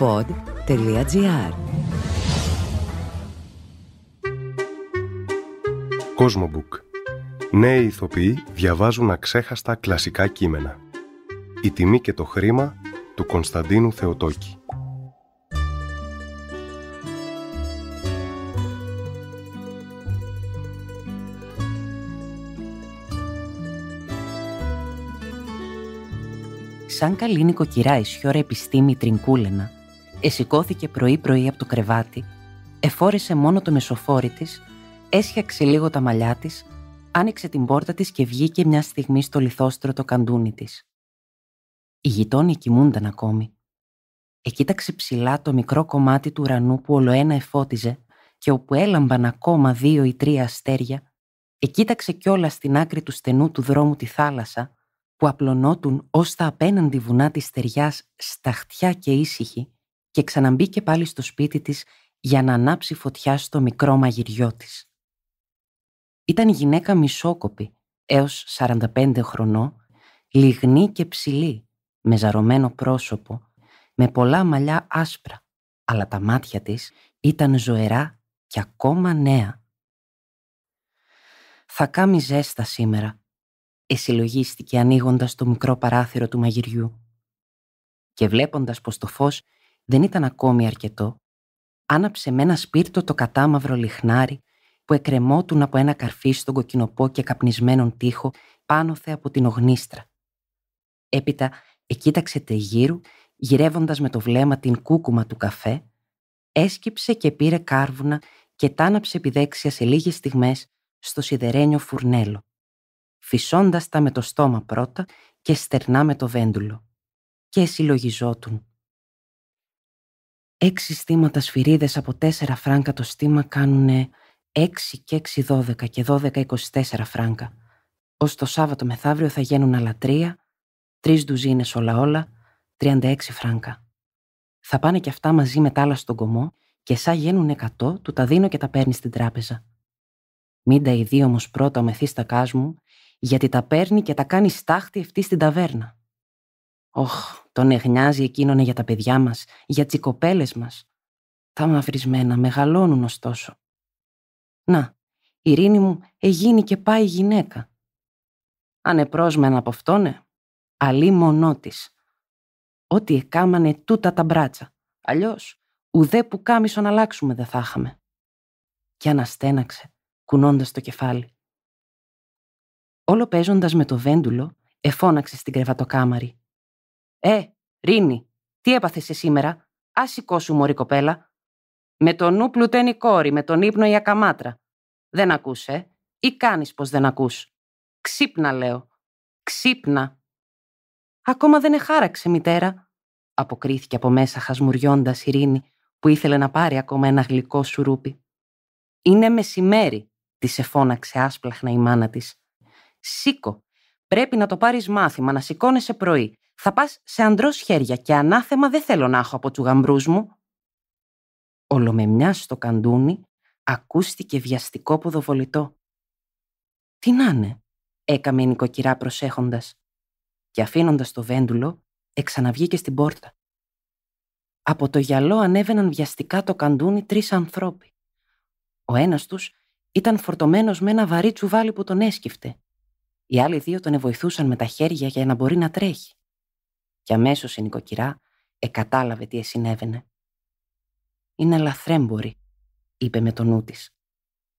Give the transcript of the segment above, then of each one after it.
pod.gr Cosmobook Νέοι ηθοποιοί διαβάζουν αξέχαστα κλασικά κείμενα. Η τιμή και το χρήμα του Κωνσταντίνου Θεοτόκη. σαν καλή νοικοκυρά ισιώρα επιστήμη τρινκούλενα, εσηκώθηκε πρωί-πρωί από το κρεβάτι, εφόρεσε μόνο το μεσοφόρι της, έσχιαξε λίγο τα μαλλιά της, άνοιξε την πόρτα της και βγήκε μια στιγμή στο λιθόστρο το καντούνι της. Οι γειτόνιοι κοιμούνταν ακόμη. Εκοίταξε ψηλά το μικρό κομμάτι του ουρανού που ολοένα εφώτιζε και όπου έλαμπαν ακόμα δύο ή τρία αστέρια, εκοίταξε κιόλας στην άκρη του στενού του δρόμου τη θάλασσα, που απλωνόταν ως τα απέναντι βουνά της στεριάς σταχτιά και ήσυχη, και ξαναμπήκε πάλι στο σπίτι της για να ανάψει φωτιά στο μικρό μαγειριό της. Ήταν γυναίκα μισόκοπη, έως 45 χρονών, λιγνή και ψηλή, με ζαρωμένο πρόσωπο, με πολλά μαλλιά άσπρα, αλλά τα μάτια της ήταν ζωερά και ακόμα νέα. «Θα κάμει ζέστα σήμερα», εσυλλογίστηκε ανοίγοντας το μικρό παράθυρο του μαγειριού. Και βλέποντας πως το φως δεν ήταν ακόμη αρκετό, άναψε με ένα σπίρτο το κατάμαυρο λιχνάρι που εκρεμότουν από ένα καρφί στον κοκκινοπό και καπνισμένον τοίχο πάνωθε από την ογνίστρα. Έπειτα εκοίταξε γύρου, γυρεύοντας με το βλέμμα την κούκουμα του καφέ, έσκυψε και πήρε κάρβουνα και τάναψε επιδέξια σε λίγες στιγμές στο σιδερένιο φουρνέλο, φυσώντας τα με το στόμα πρώτα και στερνά με το βέντουλο. Και συλλογιζότουν. Έξι στήματα σφυρίδες από τέσσερα φράγκα το στήμα κάνουν έξι και έξι δώδεκα και δώδεκα εικοσιτέσσερα φράγκα. Ως το Σάββατο μεθαύριο θα γίνουν άλλα τρία, τρεις ντουζίνες όλα όλα, 36 φράγκα. Θα πάνε και αυτά μαζί με τα άλλα στον κομμό και σαν γίνουν εκατό του τα δίνω και τα παίρνει στην τράπεζα. Μην τα ιδεί όμως πρώτα ο μεθύστακάς μου, γιατί τα παίρνει και τα κάνει στάχτη αυτή στην ταβέρνα. «Ωχ, τον εγνιάζει εκείνον για τα παιδιά μας, για τις κοπέλες μας. Τα μαυρισμένα μεγαλώνουν ωστόσο. Να, η Ειρήνη μου εγίνει και πάει γυναίκα. Ανεπρόσμενα από ναι. αλή μονό της. Ό,τι εκάμανε τούτα τα μπράτσα. Αλλιώς ουδέ που κάμισον αλλάξουμε δεν θα είχαμε. Και αναστέναξε, κουνώντας το κεφάλι. Όλο παίζοντας με το βέντουλο, εφώναξε στην κρεβατοκάμαρη. Ε, Ρίνη, τι έπαθες σήμερα. Ας σηκώσου, Μωρή κοπέλα. Με το νου η κόρη, με τον ύπνο η ακαμάτρα. Δεν ακούσε, ε? ή κάνεις πως δεν ακούς. Ξύπνα, λέω. Ξύπνα. Ακόμα δεν εχάραξε, μητέρα, αποκρίθηκε από μέσα χασμουριώντας η Ρίνη, που ήθελε να πάρει ακόμα ένα γλυκό σουρούπι. Είναι μεσημέρι, της εφώναξε άσπλαχνα η μάνα της. Σήκω. Πρέπει να το πάρεις μάθημα, να σηκώνεσαι πρωί. Θα πας σε αντρό χέρια και ανάθεμα δεν θέλω να έχω από τους γαμπρούς μου. Ολομεμιάς στο καντούνι ακούστηκε βιαστικό ποδοβολητό. «Τι να είναι», έκαμε η νοικοκυρά προσέχοντας και αφήνοντας το βέντουλο, εξαναβγήκε στην πόρτα. Από το γυαλό ανέβαιναν βιαστικά το καντούνι τρεις ανθρώποι. Ο ένας τους ήταν φορτωμένος με ένα βαρύ τσουβάλι που τον έσκυφτε. Οι άλλοι δύο τον εβοηθούσαν με τα χέρια για να μπορεί να τρέχει και αμέσως η νοικοκυρά εκατάλαβε τι συνέβαινε. «Είναι λαθρέμποροι», είπε με το νου της.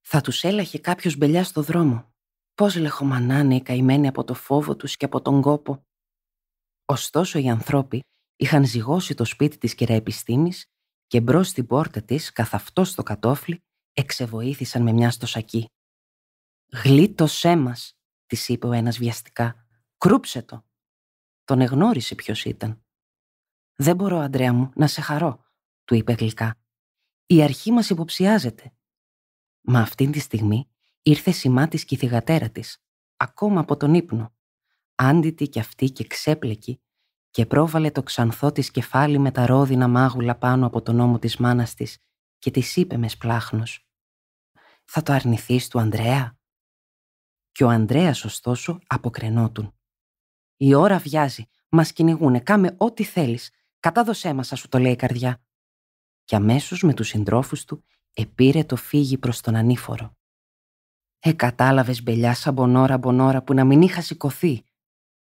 «Θα τους έλαχε κάποιος μπελιά στο δρόμο. Πώς λεχομανάνε οι καημένοι από το φόβο τους και από τον κόπο». Ωστόσο οι ανθρώποι είχαν ζυγώσει το σπίτι της Επιστήμης και μπρος στην πόρτα της, καθ' αυτό στο κατόφλι, εξεβοήθησαν με μια στοσακή. «Γλίτωσέ μας», της είπε ο ένας βιαστικά. «Κρούψε το». Τον εγνώρισε ποιος ήταν. Δεν μπορώ, Αντρέα μου, να σε χαρώ, του είπε γλυκά. Η αρχή μας υποψιάζεται. Μα αυτήν τη στιγμή ήρθε σημά της και η θηγατέρα της, ακόμα από τον ύπνο. Άντιτη κι αυτή και ξέπλεκη, και πρόβαλε το ξανθό της κεφάλι με τα ρόδινα μάγουλα πάνω από τον ώμο της μάνας της και της είπε μες σπλάχνο. «Θα το αρνηθείς του Ανδρέα» και ο Ανδρέας, ωστόσο αποκρενόταν. Η ώρα βιάζει. Μας κυνηγούνε. Κάμε ό,τι θέλεις. Κατάδοσέ μας, σου το λέει η καρδιά. Και αμέσως με τους συντρόφους του επήρε το φύγι προς τον ανήφορο. Ε, κατάλαβες μπελιά σαν μπονόρα που να μην είχα σηκωθεί,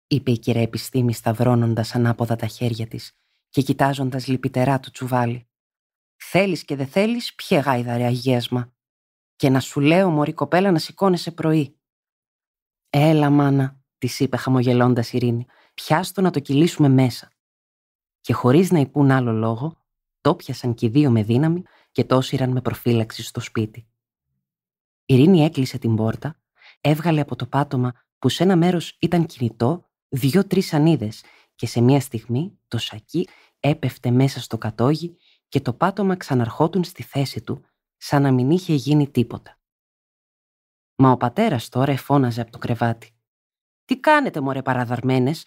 είπε η κυρία Επιστήμη σταυρώνοντας ανάποδα τα χέρια της και κοιτάζοντας λυπητερά το τσουβάλι. Θέλεις και δε θέλει, πιε ρε Αγίασμα. Και να σου λέω, Μωρή κοπέλα, να σηκώνεσαι πρωί. Έλα, μάνα, της είπε χαμογελώντας Ειρήνη, πιάστο να το κυλήσουμε μέσα. Και χωρίς να υπούν άλλο λόγο, το πιασαν και οι δύο με δύναμη και το όσυραν με προφύλαξη στο σπίτι. Η Ειρήνη έκλεισε την πόρτα, έβγαλε από το πάτωμα που σε ένα μέρος ήταν κινητό δύο-τρει σανίδες και σε μία στιγμή το σακί έπεφτε μέσα στο κατόγι και το πάτωμα ξαναρχόταν στη θέση του, σαν να μην είχε γίνει τίποτα. Μα ο πατέρας τώρα εφώναζε από το κρεβάτι. Τι κάνετε, μωρέ παραδαρμένες.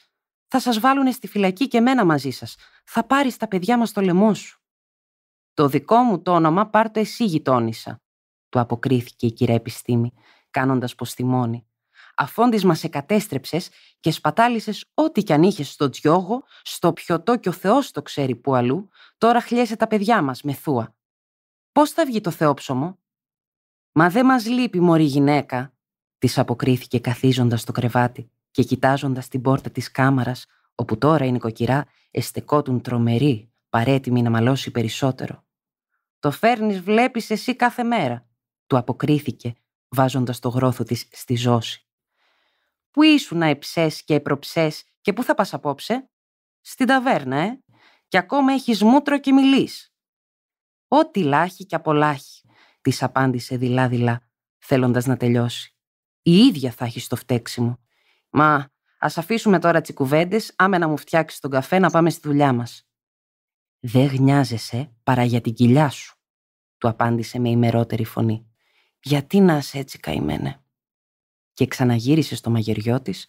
Θα σας βάλουνε στη φυλακή και μένα μαζί σας. Θα πάρεις τα παιδιά μας το λαιμό σου. Το δικό μου το όνομα πάρ το εσύ γειτόνισσα, του αποκρίθηκε η κυρία Επιστήμη, κάνοντας πω θυμώνει. Αφόντις μας εκατέστρεψες και σπατάλησες ό,τι κι αν είχες στο τζιόγο, στο πιωτό και ο Θεός το ξέρει που αλλού, τώρα χλιέσαι τα παιδιά μας με θούα. Πώς θα βγει το Θεόψωμο? Μα δεν μας λείπει μωρή γυναίκα, της αποκρίθηκε καθίζοντας στο κρεβάτι και κοιτάζοντας την πόρτα της κάμαρας, όπου τώρα η νοικοκυρά εστεκόταν τρομερή, παρέτοιμη να μαλώσει περισσότερο. Το φέρνεις, βλέπεις εσύ κάθε μέρα, του αποκρίθηκε, βάζοντας το γρόθο της στη ζώση. Πού ήσουν να εψές και επροψές και πού θα πας απόψε, Στην ταβέρνα, ε, και ακόμα έχεις μούτρο και μιλείς. Ό,τι λάχει και απολάχει, της απάντησε δειλά-δειλά, θέλοντας να τελειώσει. Η ίδια θα έχει το φταίξιμο. Μα ας αφήσουμε τώρα τις κουβέντες, άμε να μου φτιάξεις τον καφέ να πάμε στη δουλειά μας. Δεν γνιάζεσαι παρά για την κοιλιά σου, του απάντησε με ημερότερη φωνή. Γιατί να είσαι έτσι καημένε. Και ξαναγύρισε στο μαγεριό τη,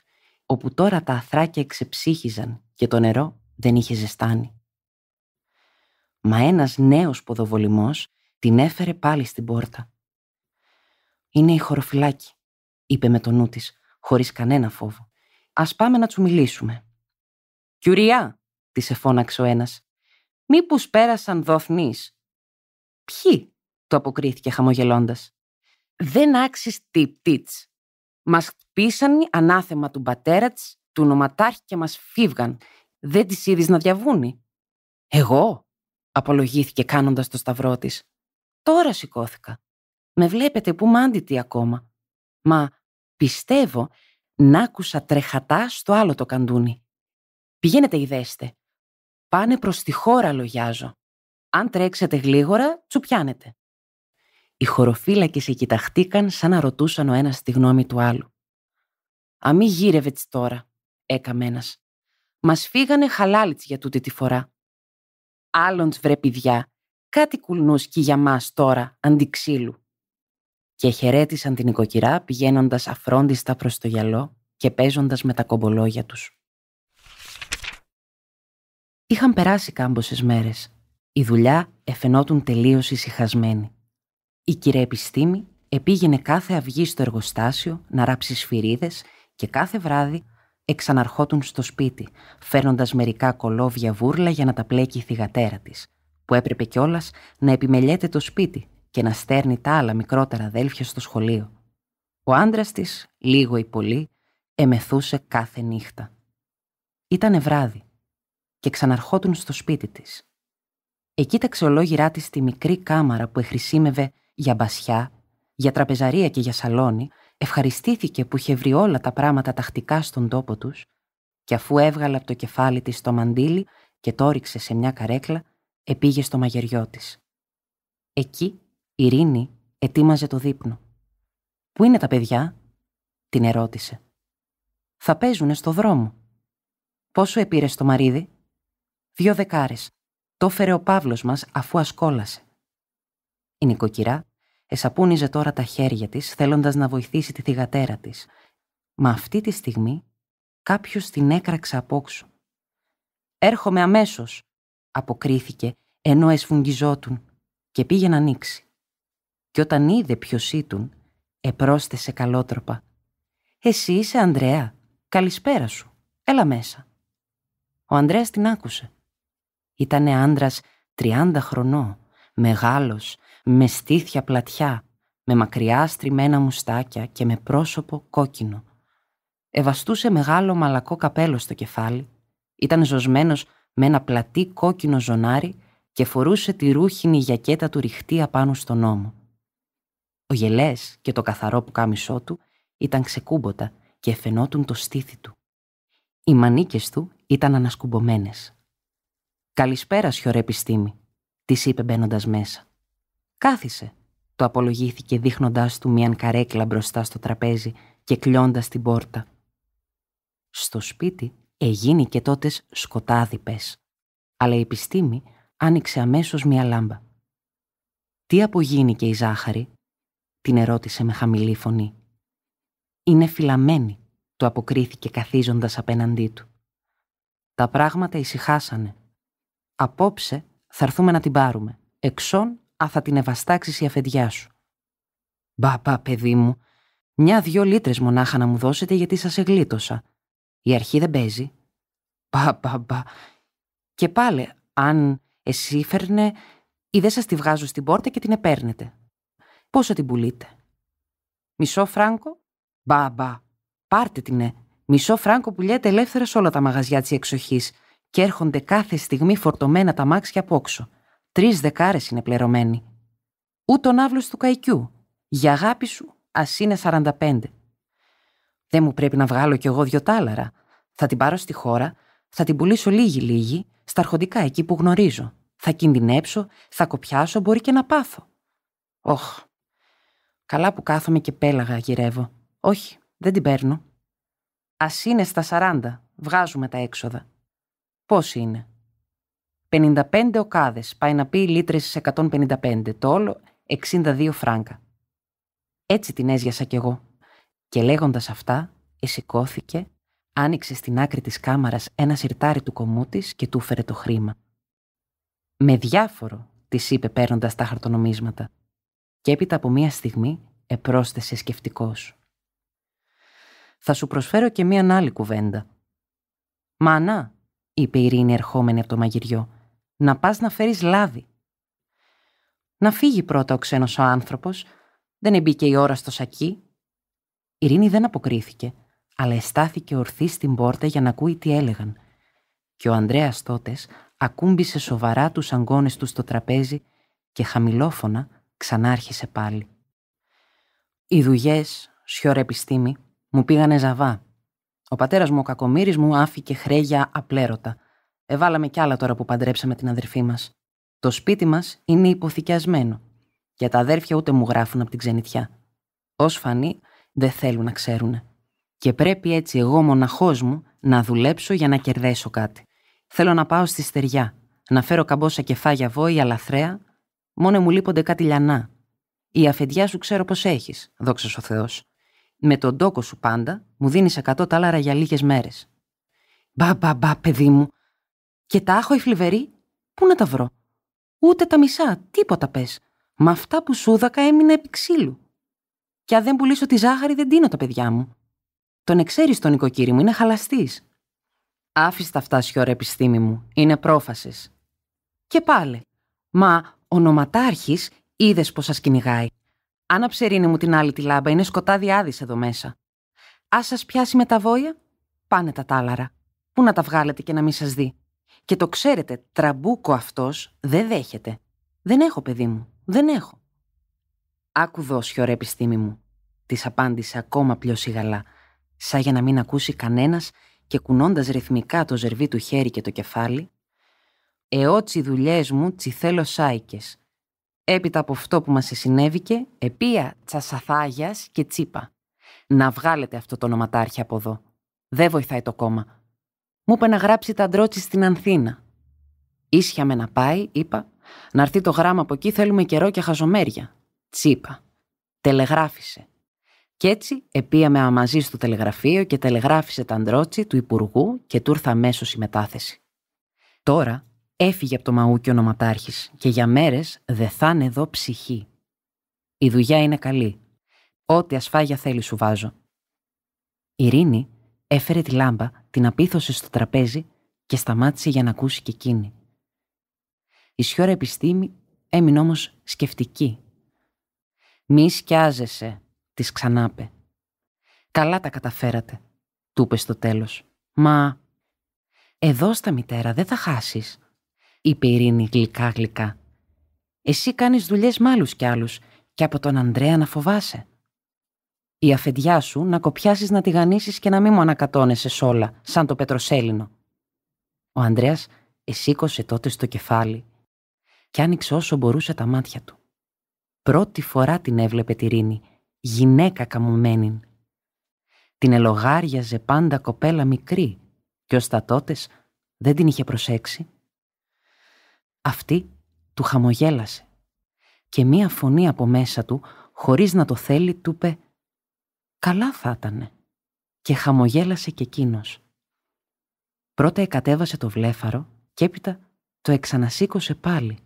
όπου τώρα τα αθράκια εξεψύχιζαν και το νερό δεν είχε ζεστάνει. Μα ένας νέος ποδοβολημός την έφερε πάλι στην πόρτα. «Είναι η χωροφυλάκη», είπε με το νου της, χωρίς κανένα φόβο. Ας πάμε να τους μιλήσουμε. Κιουριά, της εφώναξε ο ένας. Μήπως πέρασαν δόθνεί. Ποιοι, το αποκρίθηκε χαμογελώντας. Δεν άξει πτήτ. Μας χτυπήσαν ανάθεμα του πατέρα της, του νοματάρχη και μας φύγαν. Δεν τη είδε να διαβούνει. Εγώ, απολογήθηκε κάνοντας το σταυρό της. Τώρα σηκώθηκα. Με βλέπετε που μάντητη ακόμα. Μα πιστεύω να άκουσα τρεχατά στο άλλο το καντούνι. Πηγαίνετε ιδέστε. Πάνε προς τη χώρα λογιάζω. Αν τρέξετε γλίγορα, τσουπιάνετε. Οι χωροφύλακες κοιταχτήκαν σαν να ρωτούσαν ο ένας τη γνώμη του άλλου. «Αμή γύρευε τσι τώρα», έκαμε ένας. «Μας φύγανε χαλάλιτ για τούτη τη φορά». «Άλλον βρε παιδιά, κάτι κουλνούσκι για μας τώρα, αντιξύλου», και χαιρέτησαν την οικοκυρά πηγαίνοντας αφρόντιστα προς το γυαλό και παίζοντας με τα κομπολόγια τους. Είχαν περάσει κάμποσες μέρες. Η δουλειά εφαινόταν τελείως ησυχασμένη. Η κυρία Επιστήμη επήγαινε κάθε αυγή στο εργοστάσιο να ράψει σφυρίδες και κάθε βράδυ εξαναρχότουν στο σπίτι, φέρνοντας μερικά κολόβια βούρλα για να τα πλέκει η θηγατέρα της, που έπρεπε κιόλας να επιμελιέται το σπίτι και να στέρνει τα άλλα μικρότερα αδέλφια στο σχολείο. Ο άντρας της, λίγο ή πολύ, εμεθούσε κάθε νύχτα. Ήτανε βράδυ και ξαναρχόταν στο σπίτι της. Εκεί τα ταξιολόγηρά τη στη μικρή κάμαρα που εχρησίμευε για μπασιά, για τραπεζαρία και για σαλόνι, ευχαριστήθηκε που είχε βρει όλα τα πράγματα τακτικά στον τόπο τους και αφού έβγαλε από το κεφάλι της το μαντίλι και το σε μια καρέκλα, επήγε στο μαγεριό της. Εκεί η ετοίμαζε το δείπνο. «Πού είναι τα παιδιά» την ερώτησε. «Θα παίζουνε στο δρόμο». «Πόσο επήρες το μαρίδι» «Δυο δεκάρες». Το φέρε ο Παύλος μας αφού ασκόλασε. Η νοικοκυρά εσαπούνιζε τώρα τα χέρια της θέλοντας να βοηθήσει τη θηγατέρα της. Μα αυτή τη στιγμή κάποιος την έκραξε απόξω. «Έρχομαι αμέσως», αποκρίθηκε ενώ εσφουγγιζόταν και πήγε να ανοίξει και όταν είδε ποιος ήταν, επρόσθεσε καλότροπα. «Εσύ είσαι Ανδρέα. Καλησπέρα σου. Έλα μέσα». Ο Ανδρέας την άκουσε. Ήτανε άντρας 30 χρονών, μεγάλος, με στήθια πλατιά, με μακριά στριμμένα μουστάκια και με πρόσωπο κόκκινο. Εβαστούσε μεγάλο μαλακό καπέλο στο κεφάλι, ήταν ζωσμένος με ένα πλατή κόκκινο ζωνάρι και φορούσε τη ρούχινη γιακέτα του ριχτή απάνω στον ώμο. Ο γελές και το καθαρό που κάμισό του ήταν ξεκούμποτα και φαινόταν το στήθι του. Οι μανίκες του ήταν ανασκουμπωμένες. «Καλησπέρα, σιωρέ επιστήμη», της είπε μπαίνοντας μέσα. «Κάθισε», το απολογήθηκε δείχνοντάς του μιαν καρέκλα μπροστά στο τραπέζι και κλειώντας την πόρτα. Στο σπίτι εγίνει και τότε σκοτάδι πες, αλλά η επιστήμη άνοιξε αμέσως μια λάμπα. Τι απογίνηκε η ζάχαρη, την ερώτησε με χαμηλή φωνή. «Είναι φυλαμένη», του αποκρίθηκε καθίζοντας απέναντί του. Τα πράγματα ησυχάσανε. «Απόψε θα έρθουμε να την πάρουμε. Εξών, α θα την ευαστάξεις η αφεντιά σου». «Μπαπα, παιδί μου, μια-δυο λίτρες μονάχα να μου δώσετε γιατί σας εγλίτωσα. Η αρχή δεν παίζει». πα μπα». Και πάλι, αν εσύ φέρνε, ή δεν σας τη βγάζω στην πόρτα και την επέρνετε. Πόσο την πουλείτε. Μισό φράγκο. Μπα, μπα. Πάρτε την, ναι. Μισό φράγκο πουλιέται ελεύθερα σε όλα τα μαγαζιά της εξοχής και έρχονται κάθε στιγμή φορτωμένα τα μάξια από όξο. Τρεις δεκάρες είναι πληρωμένοι. Ούτε ο ναύλο του καϊκιού. Για αγάπη σου, ας είναι 45. Δεν μου πρέπει να βγάλω κι εγώ δυο τάλαρα. Θα την πάρω στη χώρα, θα την πουλήσω λίγη-λίγη, στα αρχοντικά εκεί που γνωρίζω. Θα κινδυνέψω, θα κοπιάσω, μπορεί και να πάθω. Όχ, Καλά που κάθομαι και πέλαγα γυρεύω. Όχι, δεν την παίρνω. Ας είναι στα 40, βγάζουμε τα έξοδα. Πώς είναι. 55 οκάδες, πάει να πει λίτρες 155, το όλο 62 φράγκα. Έτσι την έζιασα κι εγώ. Και λέγοντας αυτά, εσηκώθηκε, άνοιξε στην άκρη της κάμαρας ένα σιρτάρι του κομμού της και του έφερε το χρήμα. Με διάφορο, της είπε παίρνοντας τα χαρτονομίσματα και έπειτα από μία στιγμή επρόσθεσε σκεφτικός. «Θα σου προσφέρω και μία άλλη κουβέντα». «Μάνα», είπε η Ειρήνη ερχόμενη από το μαγειριό, «να πας να φέρεις λάδι». Να φύγει πρώτα ο ξένος ο άνθρωπος, δεν εμπήκε η ώρα στο σακί. Η Ειρήνη δεν αποκρίθηκε, αλλά εστάθηκε ορθή στην πόρτα για να ακούει τι έλεγαν. Και ο Ανδρέας τότες ακούμπησε σοβαρά τους αγκώνες του στο τραπέζι και χαμηλόφωνα ξανάρχισε πάλι. Οι δουλειές, σιωρεπιστήμι, επιστήμη, μου πήγανε ζαβά. Ο πατέρας μου, ο κακομοίρη μου, άφηκε χρέγια απλέρωτα. Εβάλαμε κι άλλα τώρα που παντρέψαμε την αδερφή μας. Το σπίτι μας είναι υποθηκιασμένο. Και τα αδέρφια ούτε μου γράφουν από την ξενιτιά. Ως φανεί, δεν θέλουν να ξέρουν. Και πρέπει έτσι εγώ μοναχός μου να δουλέψω για να κερδέσω κάτι. Θέλω να πάω στη στεριά, να φέρω καμπόσα κεφάγια βόη αλαθρέα, Μόνο μου λείπονται κάτι λιανά. Η αφεντιά σου ξέρω πώ έχεις, δόξα ο Θεός. Με τον τόκο σου πάντα μου δίνεις 100 τάλαρα για λίγες μέρες. Μπα μπα μπα παιδί μου. Και τα έχω οι φλιβεροί. Πού να τα βρω. Ούτε τα μισά, τίποτα πες, Μα αυτά που σούδακα έμεινα επί ξύλου. Κι αν δεν πουλήσω τη ζάχαρη δεν τίνω τα παιδιά μου. Τον εξαίρεις τον οικοκύρη μου, είναι χαλαστής. Άφησε τα φτάσει ώρα, επιστήμη μου. Είναι πρόφαση. Και πάλι. Μα ο νοματάρχη είδες πως σας κυνηγάει. Άναψε ρίνε μου την άλλη τη λάμπα, είναι σκοτάδι άδει εδώ μέσα. Ας σας πιάσει με τα βόια, πάνε τα τάλαρα. Πού να τα βγάλετε και να μην σας δει. Και το ξέρετε, τραμπούκο αυτός δεν δέχεται. Δεν έχω, παιδί μου, δεν έχω. Άκου δω, σιωρέ επιστήμη μου, της απάντησε ακόμα πιο σιγαλά, σαν για να μην ακούσει κανένας και κουνώντας ρυθμικά το ζερβί του χέρι και το κεφάλι, «Εώτσι, δουλειές μου θέλω σάικες. Έπειτα από αυτό που μας συνέβηκε, επία τσασαθάγιας και τσίπα. Να βγάλετε αυτό το ονοματάρχη από εδώ. Δεν βοηθάει το κόμμα. Μου είπε να γράψει τα ντρότσι στην Ανθίνα. Ίσια με να πάει, είπα. Να έρθει το γράμμα από εκεί, θέλουμε καιρό και χαζομέρια. Τσίπα. Τελεγράφησε. Κι έτσι επίαμε μαζί στο τελεγραφείο και τελεγράφησε τα ντρότσι του Υπουργού και του ήρθα αμέσως η μετάθεση. Τώρα Έφυγε από το μαούκι ο νοματάρχης και για μέρες δεθάνε εδώ ψυχή. Η δουλειά είναι καλή. Ό,τι ασφάγια θέλει σου βάζω. Η Ειρήνη έφερε τη λάμπα, την απίθωσε στο τραπέζι και σταμάτησε για να ακούσει και εκείνη. Η σιώρα επιστήμη έμεινε όμως σκεφτική. «Μη σκιάζεσαι», της ξανάπε. «Καλά τα καταφέρατε», του είπε στο τέλος. «Μα εδώ στα μητέρα δεν θα χάσεις», είπε η Ειρήνη γλυκά-γλυκά. Εσύ κάνεις δουλειές με άλλους κι άλλους και από τον Ανδρέα να φοβάσαι. Η αφεντιά σου να κοπιάσεις να τη γανίσεις και να μην μου ανακατώνεσαι όλα, σαν το πετροσέλινο. Ο Ανδρέας εσήκωσε τότε στο κεφάλι και άνοιξε όσο μπορούσε τα μάτια του. Πρώτη φορά την έβλεπε τη Ρήνη, γυναίκα καμωμένη. Την ελογάριαζε πάντα κοπέλα μικρή και ως τα τότες δεν την είχε προσέξει. Αυτή του χαμογέλασε και μία φωνή από μέσα του, χωρίς να το θέλει, του είπε «Καλά θα ήτανε» και χαμογέλασε και εκείνος. Πρώτα εκατέβασε το βλέφαρο και έπειτα το εξανασήκωσε πάλι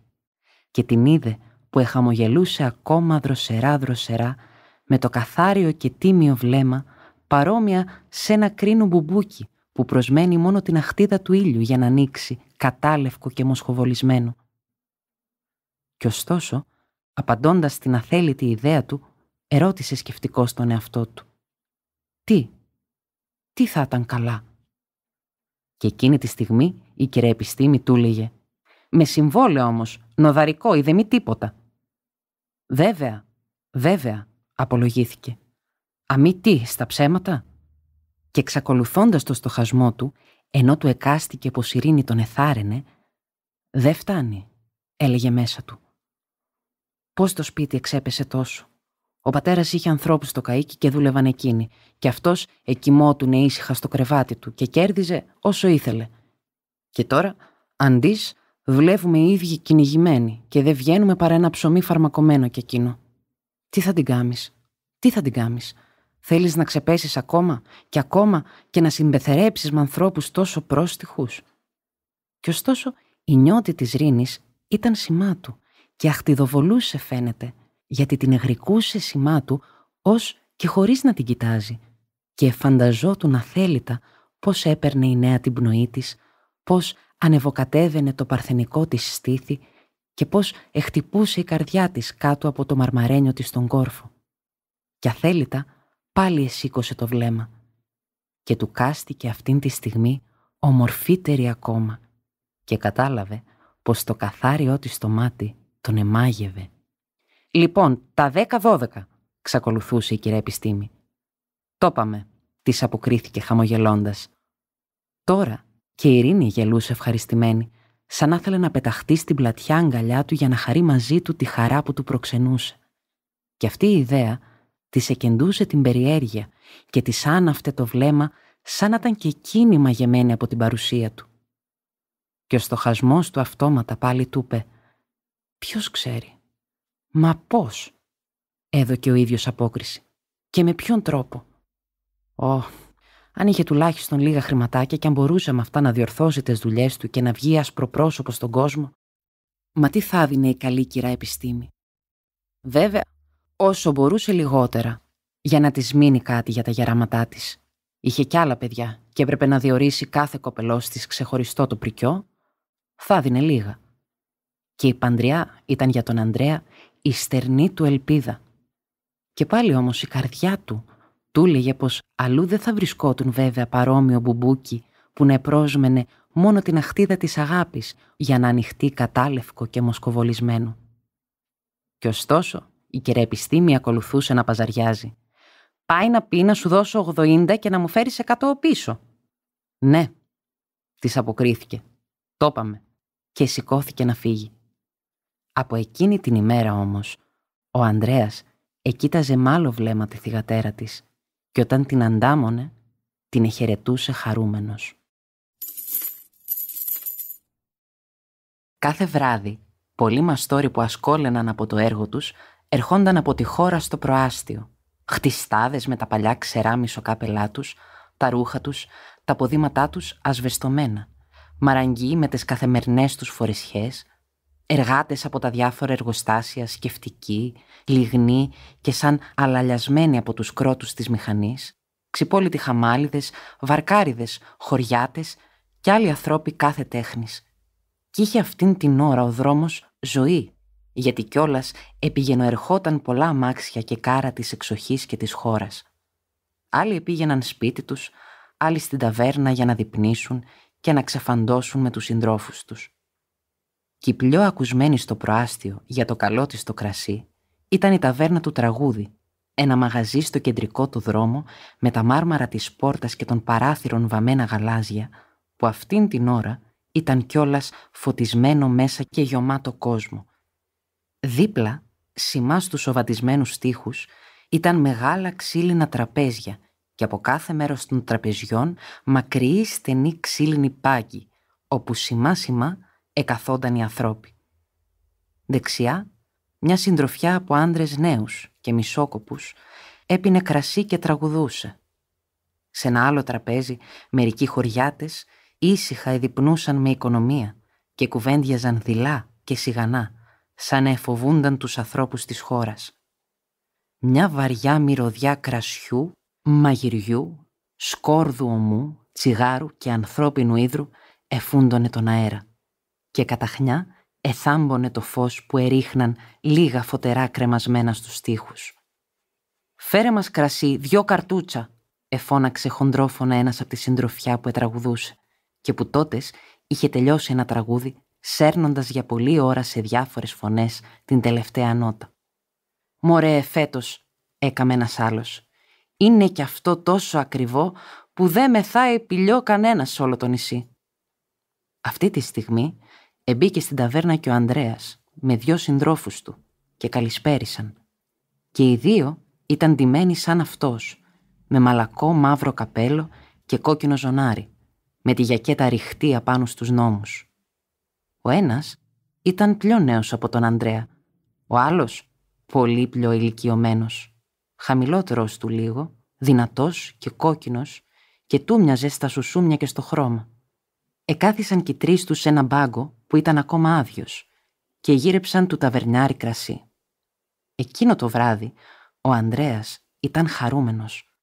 και την είδε που εχαμογελούσε ακόμα δροσερά-δροσερά με το καθάριο και τίμιο βλέμμα παρόμοια σε ένα κρίνο μπουμπούκι που προσμένει μόνο την αχτίδα του ήλιου για να ανοίξει, κατάλευκο και μοσχοβολισμένο. Κι ωστόσο, απαντώντας την αθέλητη ιδέα του, ερώτησε σκεφτικό τον εαυτό του. «Τι, τι θα ήταν καλά» Και εκείνη τη στιγμή η κυρία Επιστήμη του λέγε «Με συμβόλαιο όμως, νοδαρικό ή δε μη τίποτα». «Βέβαια, βέβαια», απολογήθηκε. «Αμή τι, στα ψέματα» και εξακολουθώντας το στοχασμό του, ενώ του εκάστηκε πως η τον εθάρενε, «Δεν φτάνει», έλεγε μέσα του. Πώς το σπίτι εξέπεσε τόσο. Ο πατέρας είχε ανθρώπους στο καΐκι και δούλευαν εκείνοι και αυτός εκοιμότουνε ήσυχα στο κρεβάτι του και κέρδιζε όσο ήθελε. Και τώρα, αντί, δουλεύουμε οι ίδιοι κυνηγημένοι και δεν βγαίνουμε παρά ένα ψωμί φαρμακομένο κι εκείνο. Τι θα την κάμεις, τι θα την κάμεις. Θέλεις να ξεπέσεις ακόμα και ακόμα και να συμπεθερέψεις με ανθρώπους τόσο πρόστιχους. Κι ωστόσο η νιώτη της Ρήνης ήταν σημά του και αχτιδοβολούσε φαίνεται, γιατί την εγρικούσε σημά του ως και χωρίς να την κοιτάζει και φανταζόταν αθέλητα πώς έπαιρνε η νέα την πνοή της, πώς ανεβοκατέβαινε το παρθενικό της στήθη και πώς εχτυπούσε η καρδιά της κάτω από το μαρμαρένιο της στον κόρφο. Και αθέλητα πάλι εσήκωσε το βλέμμα και του κάστηκε αυτήν τη στιγμή ομορφύτερη ακόμα και κατάλαβε πως το καθάριό της στο μάτι τον εμάγευε. «Λοιπόν, τα δέκα-δώδεκα», ξακολουθούσε η κυρία Επιστήμη. «Το πάμε», της αποκρίθηκε χαμογελώντας. Τώρα και η Ειρήνη γελούσε ευχαριστημένη, σαν να ήθελε να πεταχτεί στην πλατιά αγκαλιά του για να χαρεί μαζί του τη χαρά που του προξενούσε. Και αυτή η ιδέα Τη εκεντούσε την περιέργεια και τη άναυτε το βλέμμα σαν να ήταν και εκείνη μαγεμένη από την παρουσία του. Και ο στοχασμός του αυτόματα πάλι του είπε «Ποιος ξέρει, μα πώς» έδωκε ο ίδιος απόκριση «και με ποιον τρόπο». Ω, αν είχε τουλάχιστον λίγα χρηματάκια και αν μπορούσε με αυτά να διορθώσει τις δουλειές του και να βγει πρόσωπο στον κόσμο, μα τι θα δίνει η καλή κυρά επιστήμη. Βέβαια, όσο μπορούσε λιγότερα, για να της μείνει κάτι για τα γεράματά της, Είχε κι άλλα παιδιά και έπρεπε να διορίσει κάθε κοπελό τη ξεχωριστό το πρικιό. Θα δίνε λίγα. Και η παντριά ήταν για τον Ανδρέα η στερνή του ελπίδα. Και πάλι όμως η καρδιά του του έλεγε πως αλλού δεν θα βρισκόταν βέβαια παρόμοιο μπουμπούκι που να επρόσμενε μόνο την αχτίδα της αγάπης για να ανοιχτεί κατάλευκο και μοσκοβολισμένο. Και ωστόσο, η επιστήμη ακολουθούσε να παζαριάζει. Πάει να πει να σου δώσω 80 και να μου φέρεις 100 πίσω. Ναι, της αποκρίθηκε. Το είπαμε. Και σηκώθηκε να φύγει. Από εκείνη την ημέρα όμως, ο Ανδρέας εκείταζε μάλλον βλέμμα τη θυγατέρα της και όταν την αντάμωνε, την εχαιρετούσε χαρούμενος. Κάθε βράδυ, πολλοί μαστόροι που ασκόλαιναν από το έργο τους ερχόνταν από τη χώρα στο προάστιο, χτιστάδες με τα παλιά ξερά μισοκάπελά τους, τα ρούχα τους, τα ποδήματά τους ασβεστομένα, μαραγγοί με τις καθημερινές τους φορεσιέ, εργάτες από τα διάφορα εργοστάσια σκεφτικοί, λιγνοί και σαν αλαλιασμένοι από τους κρότους της μηχανής, ξυπόλοιτοι χαμάλιδες, βαρκάριδες, χωριάτες και άλλοι ανθρώποι κάθε τέχνης. Κι είχε αυτήν την ώρα ο δρόμος ζωή γιατί κιόλας ερχόταν πολλά αμάξια και κάρα της εξοχής και της χώρας. Άλλοι επήγαιναν σπίτι τους, άλλοι στην ταβέρνα για να διπνήσουν και να ξεφαντώσουν με τους συντρόφους τους. Κυπλιό ακουσμένη στο προάστιο για το καλό της το κρασί ήταν η ταβέρνα του τραγούδι, ένα μαγαζί στο κεντρικό του δρόμο με τα μάρμαρα της πόρτας και των παράθυρων βαμμένα γαλάζια που αυτήν την ώρα ήταν κιόλας φωτισμένο μέσα και γεμάτο κόσμο Δίπλα, σημά στους σοβατισμένους στίχους, ήταν μεγάλα ξύλινα τραπέζια και από κάθε μέρος των τραπεζιων μακριή στενή ξύλινη πάγη, πάγκοι, όπου σημά-σημά εκαθόνταν οι ανθρώποι. Δεξιά, μια συντροφιά από άντρες νέους και μισόκοπους, έπινε κρασί και τραγουδούσε. Σε ένα άλλο τραπέζι, μερικοί χωριάτες ήσυχα εδιπνούσαν με οικονομία και κουβέντιαζαν δειλά και σιγανά, σαν να εφοβούνταν τους ανθρώπους της χώρας. Μια βαριά μυρωδιά κρασιού, μαγειριού, σκόρδου ομού, τσιγάρου και ανθρώπινου ίδρου εφούντωνε τον αέρα και καταχνιά εθάμπωνε το φως που ερίχναν λίγα φωτερά κρεμασμένα στους τοίχους. «Φέρε μας κρασί, δυο καρτούτσα», εφώναξε χοντρόφωνα ένας από τη συντροφιά που ετραγουδούσε και που τότες είχε τελειώσει ένα τραγούδι σέρνοντας για πολλή ώρα σε διάφορες φωνές την τελευταία νότα. «Μωρέ, φέτος», έκαμε ένας άλλος. «Είναι κι αυτό τόσο ακριβό που δεν μεθάει πηλιό κανένας σε όλο το νησί». Αυτή τη στιγμή εμπήκε στην ταβέρνα και ο Ανδρέας με δυο συντρόφους του και καλησπέρισαν. Και οι δύο ήταν ντυμένοι σαν αυτός, με μαλακό μαύρο καπέλο και κόκκινο ζωνάρι, με τη γιακέτα ρηχτή απάνω στους νόμους. Ο ένας ήταν πιο νέος από τον Ανδρέα. Ο άλλος πολύ πιο ηλικιωμένος. Χαμηλότερος του λίγο, δυνατός και κόκκινος και μοιάζε στα σουσούμια και στο χρώμα. Εκάθισαν και τρεις τους σε ένα μπάγκο που ήταν ακόμα άδειος και γύρεψαν του ταβερνιάρι κρασί. Εκείνο το βράδυ ο Ανδρέας ήταν χαρούμενος.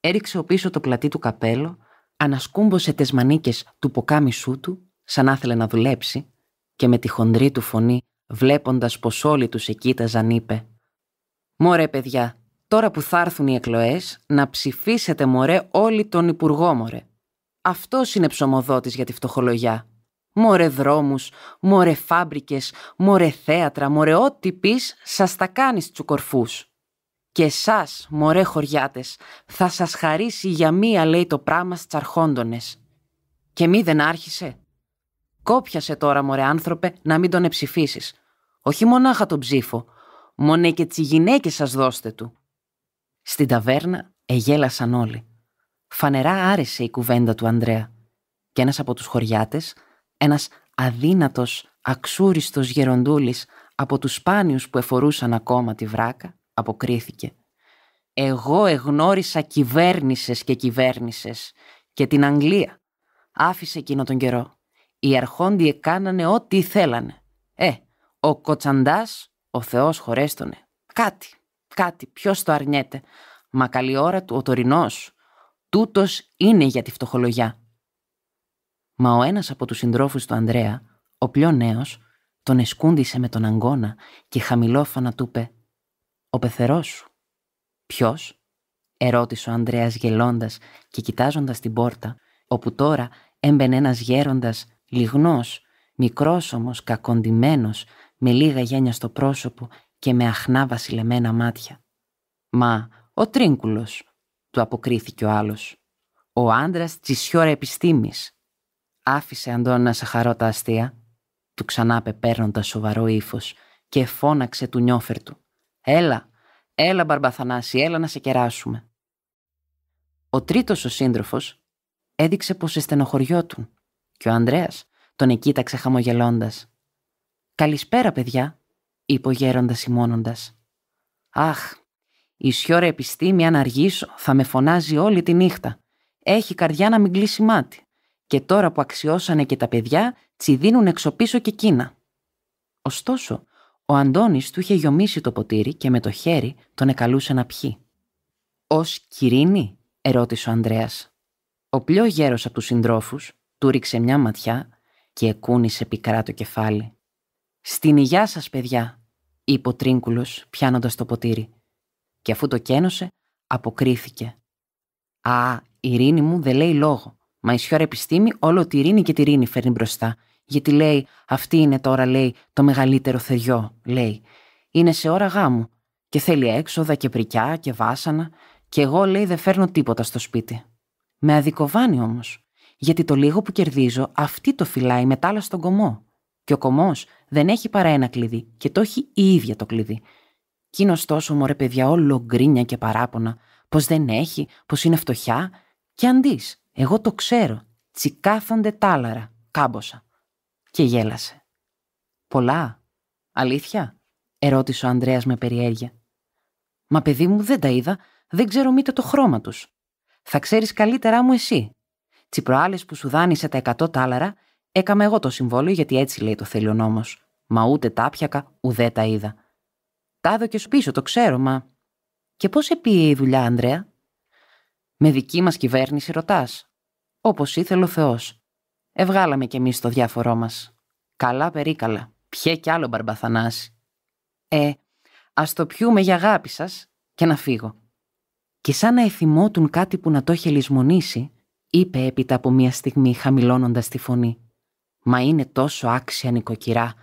Έριξε ο πίσω το πλατή του καπέλο, ανασκούμπωσε τις μανίκες του ποκάμισού του, σαν άθελε να δουλέψει, και με τη χοντρή του φωνή, βλέποντας πως όλοι τους εκείταζαν, είπε «Μωρέ παιδιά, τώρα που θα έρθουν οι εκλοές, να ψηφίσετε μωρέ όλοι τον Υπουργό μωρέ. Αυτός είναι ψωμοδότης για τη φτωχολογιά. Μωρέ δρόμους, μωρέ φάμπρικες, μωρέ θέατρα, μωρέ ό,τι πεις, σας τα κάνεις τσουκορφούς. Και εσάς, μωρέ χωριάτες, θα σας χαρίσει για μία λέει το πράμα στις αρχόντονες. Και μη δεν άρχισε. Κόπιασε τώρα, μωρέ άνθρωπε, να μην τον εψηφίσεις. Όχι μονάχα τον ψήφο, μονέ και τις γυναίκες σας δώστε του. Στην ταβέρνα εγέλασαν όλοι. Φανερά άρεσε η κουβέντα του Ανδρέα. Και ένας από τους χωριάτες, ένας αδύνατος, αξούριστος γεροντούλης από τους σπάνιους που εφορούσαν ακόμα τη βράκα, αποκρίθηκε. «Εγώ εγνώρισα κυβέρνησες και κυβέρνησες και την Αγγλία. Άφησε εκείνο τον καιρό οι αρχόντιοι κάνανε ό,τι θέλανε. Ε, ο Κοτσαντάς, ο Θεός χωρέστονε. Κάτι, κάτι, ποιος το αρνιέται. Μα καλή ώρα του ο τωρινός. Τούτος είναι για τη φτωχολογιά. Μα ο ένας από τους συντρόφους του Ανδρέα, ο πιο νέος, τον εσκούντισε με τον αγκώνα και χαμηλόφωνα του είπε «Ο πεθερός σου». «Ποιος» ερώτησε ο Ανδρέας γελώντας και κοιτάζοντας την πόρτα, όπου τώρα έμπαινε ένας γέροντας λιγνός, μικρός όμως, κακοντημένος, με λίγα γένια στο πρόσωπο και με αχνά βασιλεμένα μάτια. «Μα, ο Τρίγκουλος», του αποκρίθηκε ο άλλος. «Ο τη τσισιόρα επιστήμης». Άφησε Αντώνα να χαρό τα αστεία, του ξανάπε παίρνοντα σοβαρό ύφος και φώναξε του του. «Έλα, έλα Μπαρμπαθανάση, έλα να σε κεράσουμε». Ο τρίτος ο σύντροφος έδειξε πως του και ο Ανδρέας τον εκείταξε χαμογελώντας. «Καλησπέρα, παιδιά», είπε ο γέροντας σημώνοντας. «Αχ, η σιώρα επιστήμη αν αργήσω θα με φωνάζει όλη τη νύχτα. Έχει καρδιά να μην κλείσει μάτι. Και τώρα που αξιώσανε και τα παιδιά, τσιδίνουν εξωπίσω και εκείνα». Ωστόσο, ο Αντώνης του είχε γιομίσει το ποτήρι και με το χέρι τον εκαλούσε να πιει. «Ως κυρίνη» ερώτησε ο Ανδρέας. Ο πιο γέρος από τους συντρόφους του ρίξε μια ματιά και εκούνησε πικρά το κεφάλι. «Στην υγειά σας, παιδιά», είπε ο Τρίγκουλος πιάνοντας το ποτήρι. Και αφού το κένωσε, αποκρίθηκε. «Α, η Ειρήνη μου δεν λέει λόγο. Μα η σιώρα επιστήμη όλο τη Ειρήνη και τη Ειρήνη φέρνει μπροστά. Γιατί λέει, αυτή είναι τώρα, λέει, το μεγαλύτερο θεριό, λέει. Είναι σε ώρα γάμου και θέλει έξοδα και πρικιά και βάσανα και εγώ, λέει, δεν φέρνω τίποτα στο σπίτι. Με αδικοβάνει όμως γιατί το λίγο που κερδίζω αυτή το φυλάει μετάλλα στον κομό. Και ο κομμό δεν έχει παρά ένα κλειδί και το έχει η ίδια το κλειδί. Κι είναι ωστόσο, μωρέ παιδιά, όλο γκρίνια και παράπονα, πως δεν έχει, πως είναι φτωχιά. Και αντί, εγώ το ξέρω, τσικάθονται τάλαρα, κάμποσα. Και γέλασε. Πολλά. Αλήθεια, ερώτησε ο Ανδρέας με περιέργεια. Μα παιδί μου δεν τα είδα, δεν ξέρω μήτε το χρώμα τους. Θα ξέρεις καλύτερά μου εσύ, τι προάλλε που σου δάνεισε τα 100 τάλαρα, έκαμε εγώ το συμβόλαιο γιατί έτσι λέει το θέλει ο νόμος. Μα ούτε τα πιακα, ουδέ τα είδα. Τα δω και σου πίσω, το ξέρω, μα. Και πώς επίε η δουλειά, Ανδρέα. Με δική μας κυβέρνηση ρωτάς. Όπως ήθελε ο Θεός. Ευγάλαμε κι εμείς το διάφορό μας. Καλά περίκαλα. Πιέ κι άλλο μπαρμπαθανάση. Ε, ας το πιούμε για αγάπη σας και να φύγω. Και σαν να εθιμότουν κάτι που να το είχε λησμονήσει, είπε έπειτα από μια στιγμή χαμηλώνοντας τη φωνή. «Μα είναι τόσο άξια νοικοκυρά.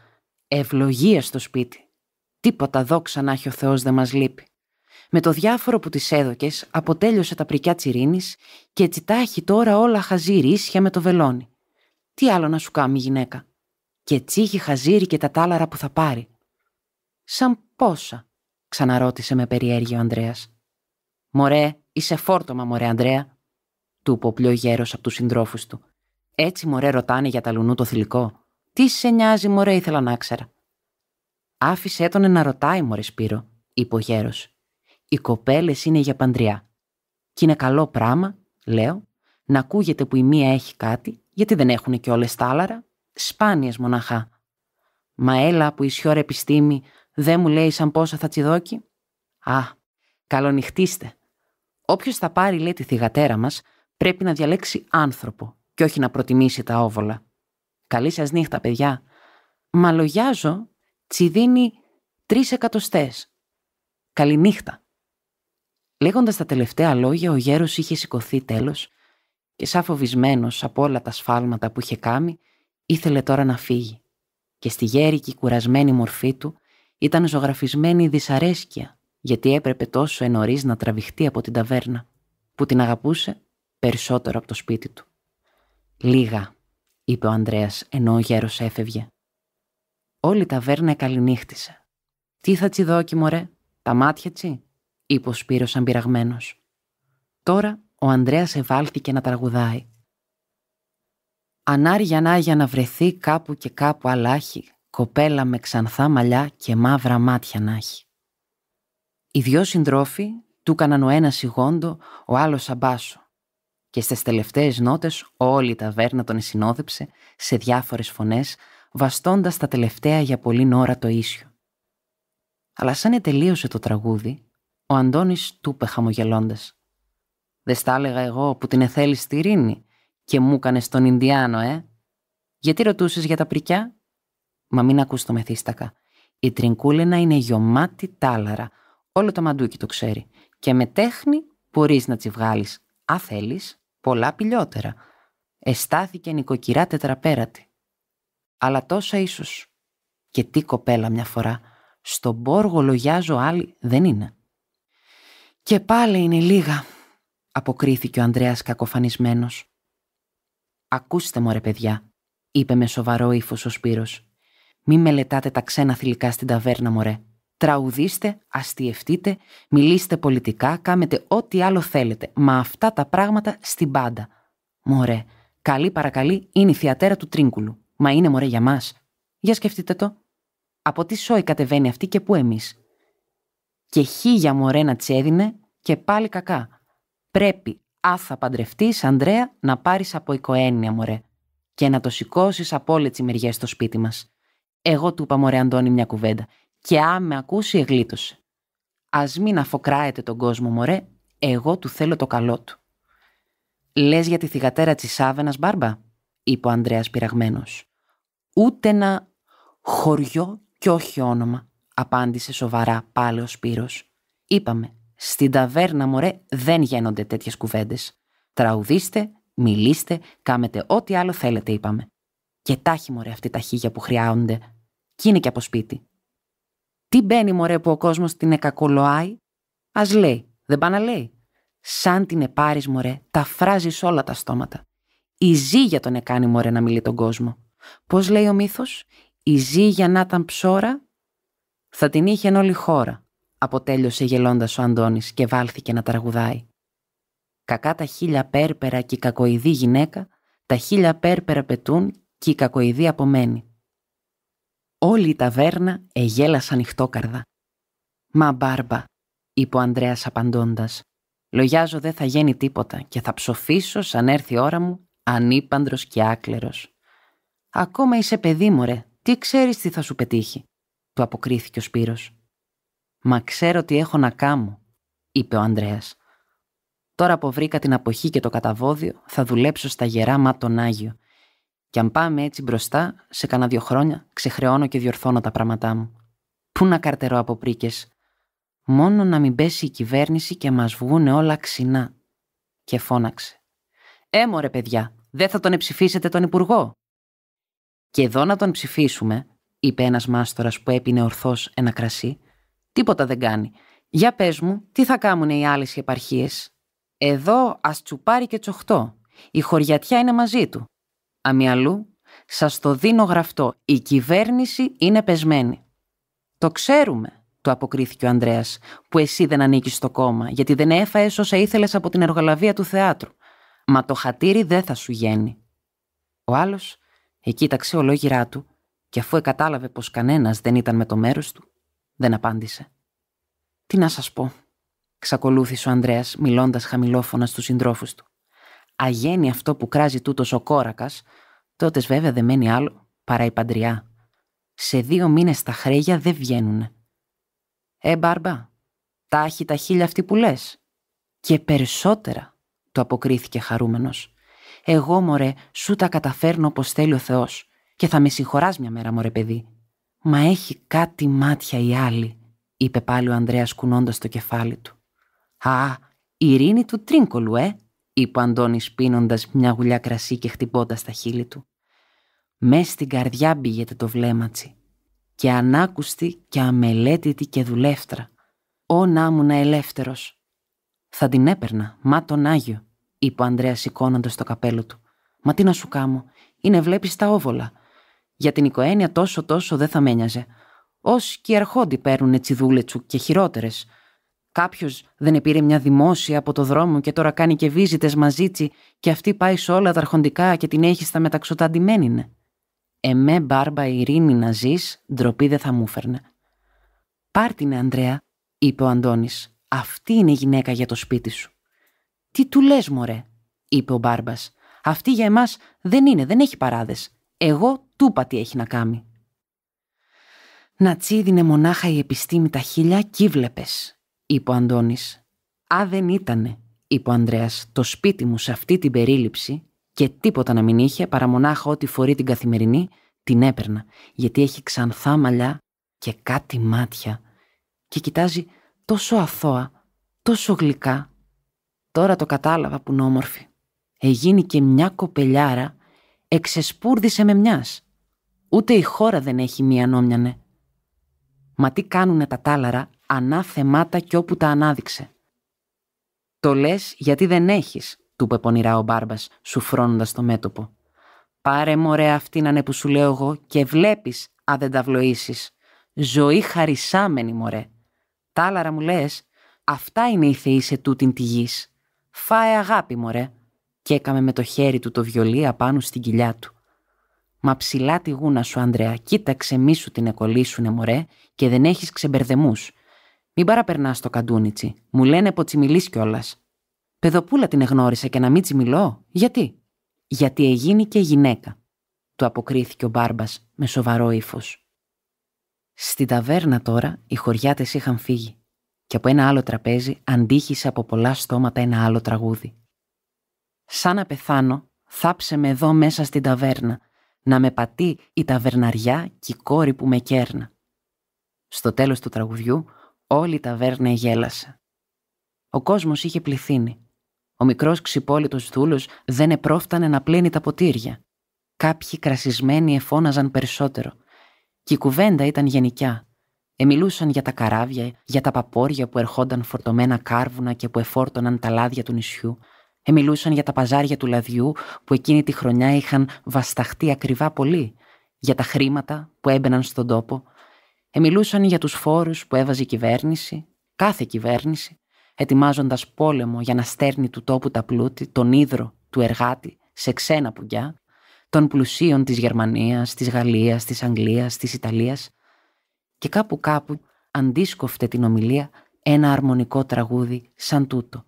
Ευλογία στο σπίτι. Τίποτα δόξα να έχει ο Θεός δεν μας λείπει». Με το διάφορο που τις έδωκες αποτέλειωσε τα πρικιά τσιρίνης και έτσι έχει τώρα όλα χαζή ρίσια με το βελόνι. Τι άλλο να σου κάνει γυναίκα. Και τσίχη χαζίρι και τα τάλαρα που θα πάρει. Σαν πόσα, ξαναρώτησε με περιέργεια ο Ανδρέας. Μωρέ, είσαι φόρτωμα, μωρέ, Ανδρέα του είπε ο γέρος από τους συντρόφους του. Έτσι, μωρέ, ρωτάνε για τα λουνού το θηλυκό. Τι σε νοιάζει, μωρέ, ήθελα να ξέρα. Άφησε τον να ρωτάει, μωρέ, Σπύρο, είπε ο γέρος. Οι κοπέλες είναι για παντριά. Κι είναι καλό πράμα, λέω, να ακούγεται που η μία έχει κάτι, γιατί δεν έχουν και όλες τα άλλαρα, σπάνιες μοναχά. Μα έλα που η σιώρα επιστήμη δεν μου λέει σαν πόσα θα τσιδόκι. Α, καλονυχτήστε. Όποιος θα πάρει, λέει, τη θηγατέρα μας, πρέπει να διαλέξει άνθρωπο και όχι να προτιμήσει τα όβολα. Καλή σας νύχτα, παιδιά. Μαλογιάζω τσιδίνει τρεις εκατοστές. Καληνύχτα. Λέγοντας τα τελευταία λόγια, ο γέρος είχε σηκωθεί τέλος και σαν φοβισμένος από όλα τα σφάλματα που είχε κάνει, ήθελε τώρα να φύγει. Και στη γέρικη κουρασμένη μορφή του ήταν ζωγραφισμένη η δυσαρέσκεια, γιατί έπρεπε τόσο ενωρίς να τραβηχτεί από την ταβέρνα, που την αγαπούσε περισσότερο από το σπίτι του. «Λίγα», είπε ο Ανδρέας, ενώ ο γέρος έφευγε. Όλη η ταβέρνα καληνύχτησε. «Τι θα τσιδώκει, μωρέ, τα μάτια τσι», είπε ο Σπύρος αμπειραγμένος. Τώρα ο Ανδρέας ευάλθηκε να τραγουδάει. Ανάρια να να βρεθεί κάπου και κάπου αλάχη, κοπέλα με ξανθά μαλλιά και μαύρα μάτια να έχει. Οι δυο συντρόφοι του έκαναν ο ένας ηγόντο, ο άλλος αμπάσο και στις τελευταίες νότες όλη η ταβέρνα τον συνόδεψε σε διάφορες φωνές, βαστώντας τα τελευταία για πολύ ώρα το ίσιο. Αλλά σαν ετελείωσε το τραγούδι, ο Αντώνης του είπε χαμογελώντας. «Δε στα έλεγα εγώ που την εθέλεις στη Ρήνη και μου έκανες τον Ινδιάνο, ε! Γιατί ρωτούσες για τα πρικιά» Μα μην ακούς το μεθύστακα. Η τρινκούλενα είναι γιωμάτη τάλαρα. Όλο το μαντούκι το ξέρει. Και με τέχνη μπορείς να τη βγάλει, αν θέλεις, πολλά πιλιότερα. Εστάθηκε νοικοκυρά τετραπέρατη. Αλλά τόσα ίσως. Και τι κοπέλα μια φορά. Στον πόργο λογιάζω άλλη δεν είναι. Και πάλι είναι λίγα, αποκρίθηκε ο Ανδρέας κακοφανισμένος. «Ακούστε μου ρε παιδιά», είπε με σοβαρό ύφος ο Σπύρος. «Μη μελετάτε τα ξένα θηλυκά στην ταβέρνα μωρέ. Τραουδίστε, αστειευτείτε, μιλήστε πολιτικά, κάμετε ό,τι άλλο θέλετε. Μα αυτά τα πράγματα στην πάντα. Μωρέ, καλή παρακαλή είναι η θεατέρα του Τρίγκουλου. Μα είναι μωρέ για μας. Για σκεφτείτε το. Από τι σόι κατεβαίνει αυτή και πού εμείς. Και χίλια μωρέ να τσέδινε και πάλι κακά. Πρέπει, άθα παντρευτεί, Ανδρέα, να πάρεις από οικοένεια, μωρέ. Και να το σηκώσεις από όλες τις μεριές στο σπίτι μας. Εγώ του είπα, μωρέ, Αντώνη, μια κουβέντα και άμε με ακούσει εγλίτωσε. Ας μην αφοκράεται τον κόσμο, μωρέ, εγώ του θέλω το καλό του. Λες για τη θηγατέρα της Άβενας Μπάρμπα, είπε ο Ανδρέας πειραγμένος. Ούτε ένα χωριό κι όχι όνομα, απάντησε σοβαρά πάλι ο Σπύρος. Είπαμε, στην ταβέρνα μωρέ δεν γίνονται τέτοιες κουβέντες. Τραουδίστε, μιλήστε, κάμετε ό,τι άλλο θέλετε, είπαμε. Και τάχει μωρέ αυτή τα χίγια που χρειάζονται. Κι και από σπίτι. Τι μπαίνει μωρέ που ο κόσμος την εκακολοάει. Ας λέει, δεν πάει να λέει. Σαν την επάρεις μωρέ, τα φράζεις όλα τα στόματα. Η για τον εκάνει μωρέ να μιλεί τον κόσμο. Πώς λέει ο μύθος, η για να ήταν ψώρα, θα την είχε εν όλη χώρα. Αποτέλειωσε γελώντας ο Αντώνης και βάλθηκε να τραγουδάει. Κακά τα χίλια πέρπερα και η κακοειδή γυναίκα, τα χίλια πέρπερα πετούν και η κακοειδή απομένει όλη η ταβέρνα εγέλασε ανοιχτόκαρδα. «Μα μπάρμπα», είπε ο Ανδρέας απαντώντας. «Λογιάζω δεν θα γίνει τίποτα και θα ψοφήσω σαν έρθει η ώρα μου ανήπαντρος και άκλερος». «Ακόμα είσαι παιδί μωρε. τι ξέρεις τι θα σου πετύχει», του αποκρίθηκε ο Σπύρος. «Μα ξέρω τι έχω να κάνω», είπε ο Ανδρέας. «Τώρα που βρήκα την αποχή και το καταβόδιο, θα δουλέψω στα γερά μα τον Άγιο. Και αν πάμε έτσι μπροστά, σε κανένα δύο χρόνια ξεχρεώνω και διορθώνω τα πράγματά μου. Πού να καρτερώ από πρίκες. Μόνο να μην πέσει η κυβέρνηση και μας βγουν όλα ξινά. Και φώναξε. Έμορε, παιδιά, δεν θα τον εψηφίσετε τον υπουργό. Και εδώ να τον ψηφίσουμε, είπε ένας μάστορας που έπινε ορθώς ένα κρασί. Τίποτα δεν κάνει. Για πες μου, τι θα κάνουν οι άλλες επαρχίες. Εδώ ας τσουπάρει και τσοχτώ. Η χωριατιά είναι μαζί του. «Αμυαλού, σας το δίνω γραφτό, η κυβέρνηση είναι πεσμένη. Το ξέρουμε, το αποκρίθηκε ο Ανδρέας, που εσύ δεν ανήκεις στο κόμμα, γιατί δεν έφαες όσα ήθελες από την εργολαβία του θεάτρου. Μα το χατήρι δεν θα σου γένει». Ο άλλος εκείταξε ολόγυρά του και αφού εκατάλαβε πως κανένας δεν ήταν με το μέρος του, δεν απάντησε. «Τι να σας πω», ξακολούθησε ο Ανδρέας μιλώντας χαμηλόφωνα στους συντρόφους του αγένει αυτό που κράζει τούτος ο κόρακας, τότε βέβαια δεν μένει άλλο παρά η παντριά. Σε δύο μήνες τα χρέια δεν βγαίνουν. Ε, μπάρμπα, τα έχει τα χίλια αυτή που λες. Και περισσότερα, το αποκρίθηκε χαρούμενος. Εγώ, μωρέ, σου τα καταφέρνω όπως θέλει ο Θεός. Και θα με συγχωράς μια μέρα, μωρέ, παιδί. Μα έχει κάτι μάτια η άλλη, είπε πάλι ο Ανδρέας κουνώντας το κεφάλι του. Α, η ειρήνη του τρίγκολου, ε, είπε ο Αντώνης πίνοντας μια γουλιά κρασί και χτυπώντας τα χείλη του. Μες στην καρδιά μπήγεται το βλέματσι και ανάκουστη και αμελέτητη και δουλεύτρα. Ω να ήμουν ελεύθερος. Θα την έπαιρνα, μα τον Άγιο, είπε ο Ανδρέας σηκώνοντας το καπέλο του. Μα τι να σου κάμω, είναι βλέπεις τα όβολα. Για την οικογένεια τόσο τόσο δεν θα μένιαζε. Ως και οι αρχόντι παίρνουν δούλετσου και χειρότερες. Κάποιος δεν επήρε μια δημόσια από το δρόμο και τώρα κάνει και βίζιτε της, και αυτή πάει σε όλα τα αρχοντικά και την έχει στα μεταξωτά αντιμένη. Ναι. Εμέ μπάρμπα ειρήνη να ζεις, ντροπή δεν θα μου φέρνε. Πάρτινε, Ανδρέα, είπε ο Αντώνης. Αυτή είναι η γυναίκα για το σπίτι σου. Τι του λες, μωρέ, είπε ο μπάρμπας. Αυτή για εμάς δεν είναι, δεν έχει παράδες. Εγώ τούπα τι έχει να κάνει. Να τσίδινε μονάχα η επιστήμη τα χίλια κύβλεπε, είπε ο «Α, δεν ήτανε», είπε ο Ανδρέας, «το σπίτι μου σε αυτή την περίληψη και τίποτα να μην είχε παρά μονάχα ό,τι φορεί την καθημερινή, την έπαιρνα, γιατί έχει ξανθά μαλλιά και κάτι μάτια και κοιτάζει τόσο αθώα, τόσο γλυκά. Τώρα το κατάλαβα που είναι όμορφη. Εγίνει και μια κοπελιάρα, εξεσπούρδισε με μιας. Ούτε η χώρα δεν έχει μία νόμιανε. Ναι. Μα τι κάνουνε τα τάλαρα, ανάθεμάτα κι όπου τα ανάδειξε. Το λες γιατί δεν εχεις του είπε πονηρά ο μπάρμπας, σουφρώνοντας το μέτωπο. Πάρε μωρέ να' είναι που σου λέω εγώ και βλέπεις, αν δεν τα βλοήσεις. Ζωή χαρισάμενη, μωρέ. Τάλαρα μου λες, αυτά είναι η θεοί σε τούτην τη γης. Φάε αγάπη, μωρέ. Και έκαμε με το χέρι του το βιολί απάνω στην κοιλιά του. Μα ψηλά τη γούνα σου, Ανδρέα, κοίταξε μη σου την εκολύσουνε, μωρέ, και δεν έχεις ξεμπερδεμούς. Μην παραπερνάς το καντούνιτσι. Μου λένε ποτσιμιλή κιόλας. Παιδοπούλα την εγνώρισα και να μην τσιμιλώ. Γιατί. Γιατί εγίνει και γυναίκα. Του αποκρίθηκε ο μπάρμπας με σοβαρό ύφος. Στην ταβέρνα τώρα οι χωριάτες είχαν φύγει. Και από ένα άλλο τραπέζι αντίχησε από πολλά στόματα ένα άλλο τραγούδι. Σαν να πεθάνω, θάψε με εδώ μέσα στην ταβέρνα, να με πατεί η ταβερναριά και η κόρη που με κέρνα. Στο τέλος του τραγουδιού, όλη η ταβέρνα γέλασε. Ο κόσμος είχε πληθύνει. Ο μικρός ξυπόλυτος δούλος δεν επρόφτανε να πλένει τα ποτήρια. Κάποιοι κρασισμένοι εφώναζαν περισσότερο. Και η κουβέντα ήταν γενικιά. Εμιλούσαν για τα καράβια, για τα παπόρια που ερχόνταν φορτωμένα κάρβουνα και που εφόρτωναν τα λάδια του νησιού. Εμιλούσαν για τα παζάρια του λαδιού που εκείνη τη χρονιά είχαν βασταχτεί ακριβά πολύ. Για τα χρήματα που έμπαιναν στον τόπο, Εμιλούσαν για τους φόρους που έβαζε η κυβέρνηση, κάθε κυβέρνηση, ετοιμάζοντας πόλεμο για να στέρνει του τόπου τα πλούτη, τον ίδρο του εργάτη σε ξένα πουγκιά, των πλουσίων της Γερμανίας, της Γαλλίας, της Αγγλίας, της Ιταλίας και κάπου κάπου αντίσκοφτε την ομιλία ένα αρμονικό τραγούδι σαν τούτο.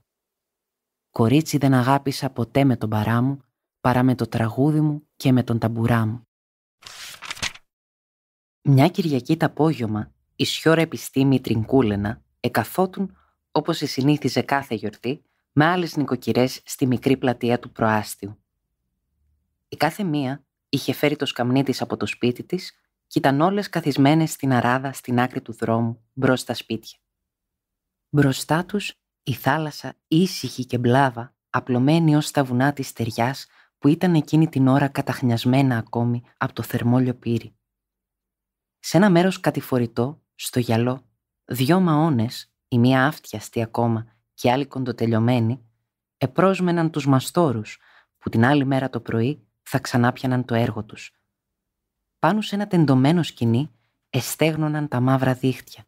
Κορίτσι δεν αγάπησα ποτέ με τον παρά μου, παρά με το τραγούδι μου και με τον ταμπουρά μου. Μια Κυριακή τα απόγευμα, η σιώρα επιστήμη Τρινκούλενα εκαθότουν όπως η συνήθιζε κάθε γιορτή με άλλες νοικοκυρές στη μικρή πλατεία του προάστιου. Η κάθε μία είχε φέρει το σκαμνί της από το σπίτι της και ήταν όλες καθισμένες στην αράδα στην άκρη του δρόμου μπροστά στα σπίτια. Μπροστά τους η θάλασσα ήσυχη και μπλάβα απλωμένη ως τα βουνά της στεριάς, που ήταν εκείνη την ώρα καταχνιασμένα ακόμη από το θερμό λιοπύρι. Σε ένα μέρος κατηφορητό, στο γυαλό, δυο μαώνες, η μία άφτιαστη ακόμα και άλλη κοντοτελειωμένη, επρόσμεναν τους μαστόρους που την άλλη μέρα το πρωί θα ξανάπιαναν το έργο τους. Πάνω σε ένα τεντωμένο σκηνή εστέγνωναν τα μαύρα δίχτυα.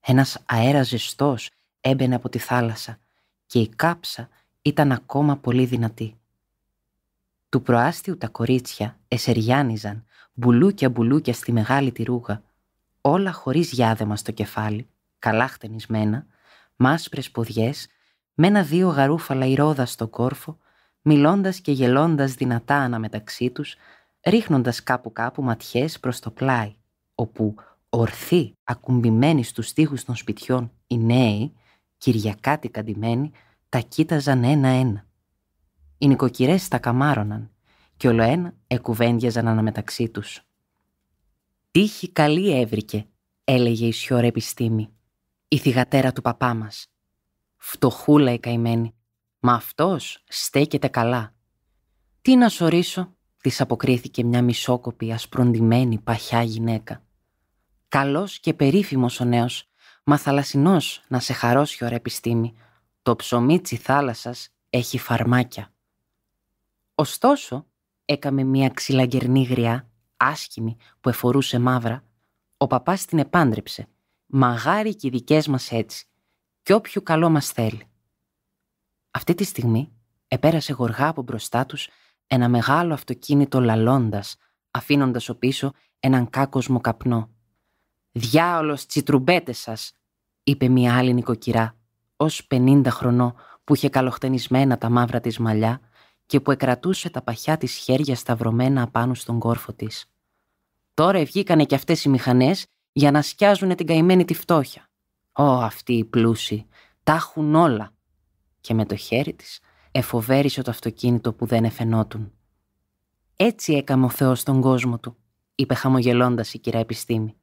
Ένας αέρας ζεστός έμπαινε από τη θάλασσα και η κάψα ήταν ακόμα πολύ δυνατή. Του προάστιου τα κορίτσια εσεριάνιζαν μπουλούκια μπουλούκια στη μεγάλη τη ρούγα, όλα χωρίς γιάδεμα στο κεφάλι, καλά χτενισμένα, μάσπρες ποδιές, με ένα-δύο γαρούφαλα ηρόδα στο κόρφο, μιλώντας και γελώντας δυνατά αναμεταξύ τους, ρίχνοντας κάπου-κάπου ματιές προς το πλάι, όπου ορθή, ακουμπημένοι στους τοίχου των σπιτιών, οι νέοι, Κυριακάτικα ντυμένοι, τα κοίταζαν ένα-ένα. Οι νοικοκυρές τα καμάρωναν, κι ολοένα εκουβέντιαζαν αναμεταξύ τους. «Τύχη καλή έβρικε», έλεγε η σιωρή επιστήμη, η θυγατέρα του παπά μας. «Φτωχούλα η καημένη, μα αυτός στέκεται καλά». «Τι να σωρίσω», της αποκρίθηκε μια μισόκοπη, ασπροντιμένη, παχιά γυναίκα. «Καλός και περίφημος ο νέος, μα θαλασσινός να σε χαρώ σιωρή επιστήμη. Το ψωμί θάλασσας έχει φαρμάκια». Ωστόσο, Έκαμε μια ξυλαγκερνή γριά, άσχημη, που εφορούσε μαύρα. Ο παπάς την επάντρεψε. Μαγάρι και οι δικές μας έτσι. και όποιο καλό μας θέλει. Αυτή τη στιγμή επέρασε γοργά από μπροστά τους, ένα μεγάλο αυτοκίνητο λαλώντας, αφήνοντας ο πίσω έναν κάκοσμο καπνό. «Διάολος τσιτρουμπέτες σας! είπε μια άλλη νοικοκυρά, ως πενήντα χρονό που είχε καλοχτενισμένα τα μαύρα της μαλλιά και που εκρατούσε τα παχιά της χέρια σταυρωμένα απάνω στον κόρφο της. Τώρα βγήκανε κι αυτές οι μηχανές για να σκιάζουν την καημένη τη φτώχεια. Ω, αυτοί οι πλούσιοι, τα έχουν όλα. Και με το χέρι της εφοβέρισε το αυτοκίνητο που δεν εφαινόταν. Έτσι έκαμε ο Θεός τον κόσμο του, είπε χαμογελώντας η κυρία Επιστήμη.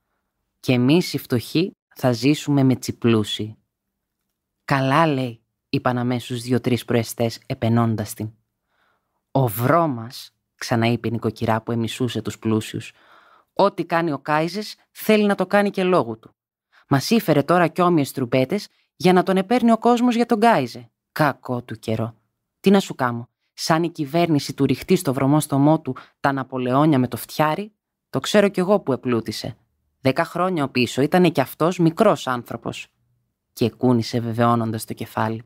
Και εμείς οι φτωχοί θα ζήσουμε με τσιπλούσιοι. Καλά λέει, είπαν αμέσως δύο-τρει προεστές, επενώντας την. Ο Βρώμας, ξαναείπε η νοικοκυρά που εμισούσε τους πλούσιους, ό,τι κάνει ο Κάιζες θέλει να το κάνει και λόγου του. Μας ήφερε τώρα κι όμοιες τρουμπέτες για να τον επέρνει ο κόσμος για τον Κάιζε. Κακό του καιρό. Τι να σου κάνω, σαν η κυβέρνηση του ρηχτεί στο βρωμό στομό του τα Ναπολεόνια με το φτιάρι, το ξέρω κι εγώ που επλούτησε. Δέκα χρόνια πίσω ήταν κι αυτός μικρός άνθρωπος. Και κούνησε βεβαιώνοντας το κεφάλι.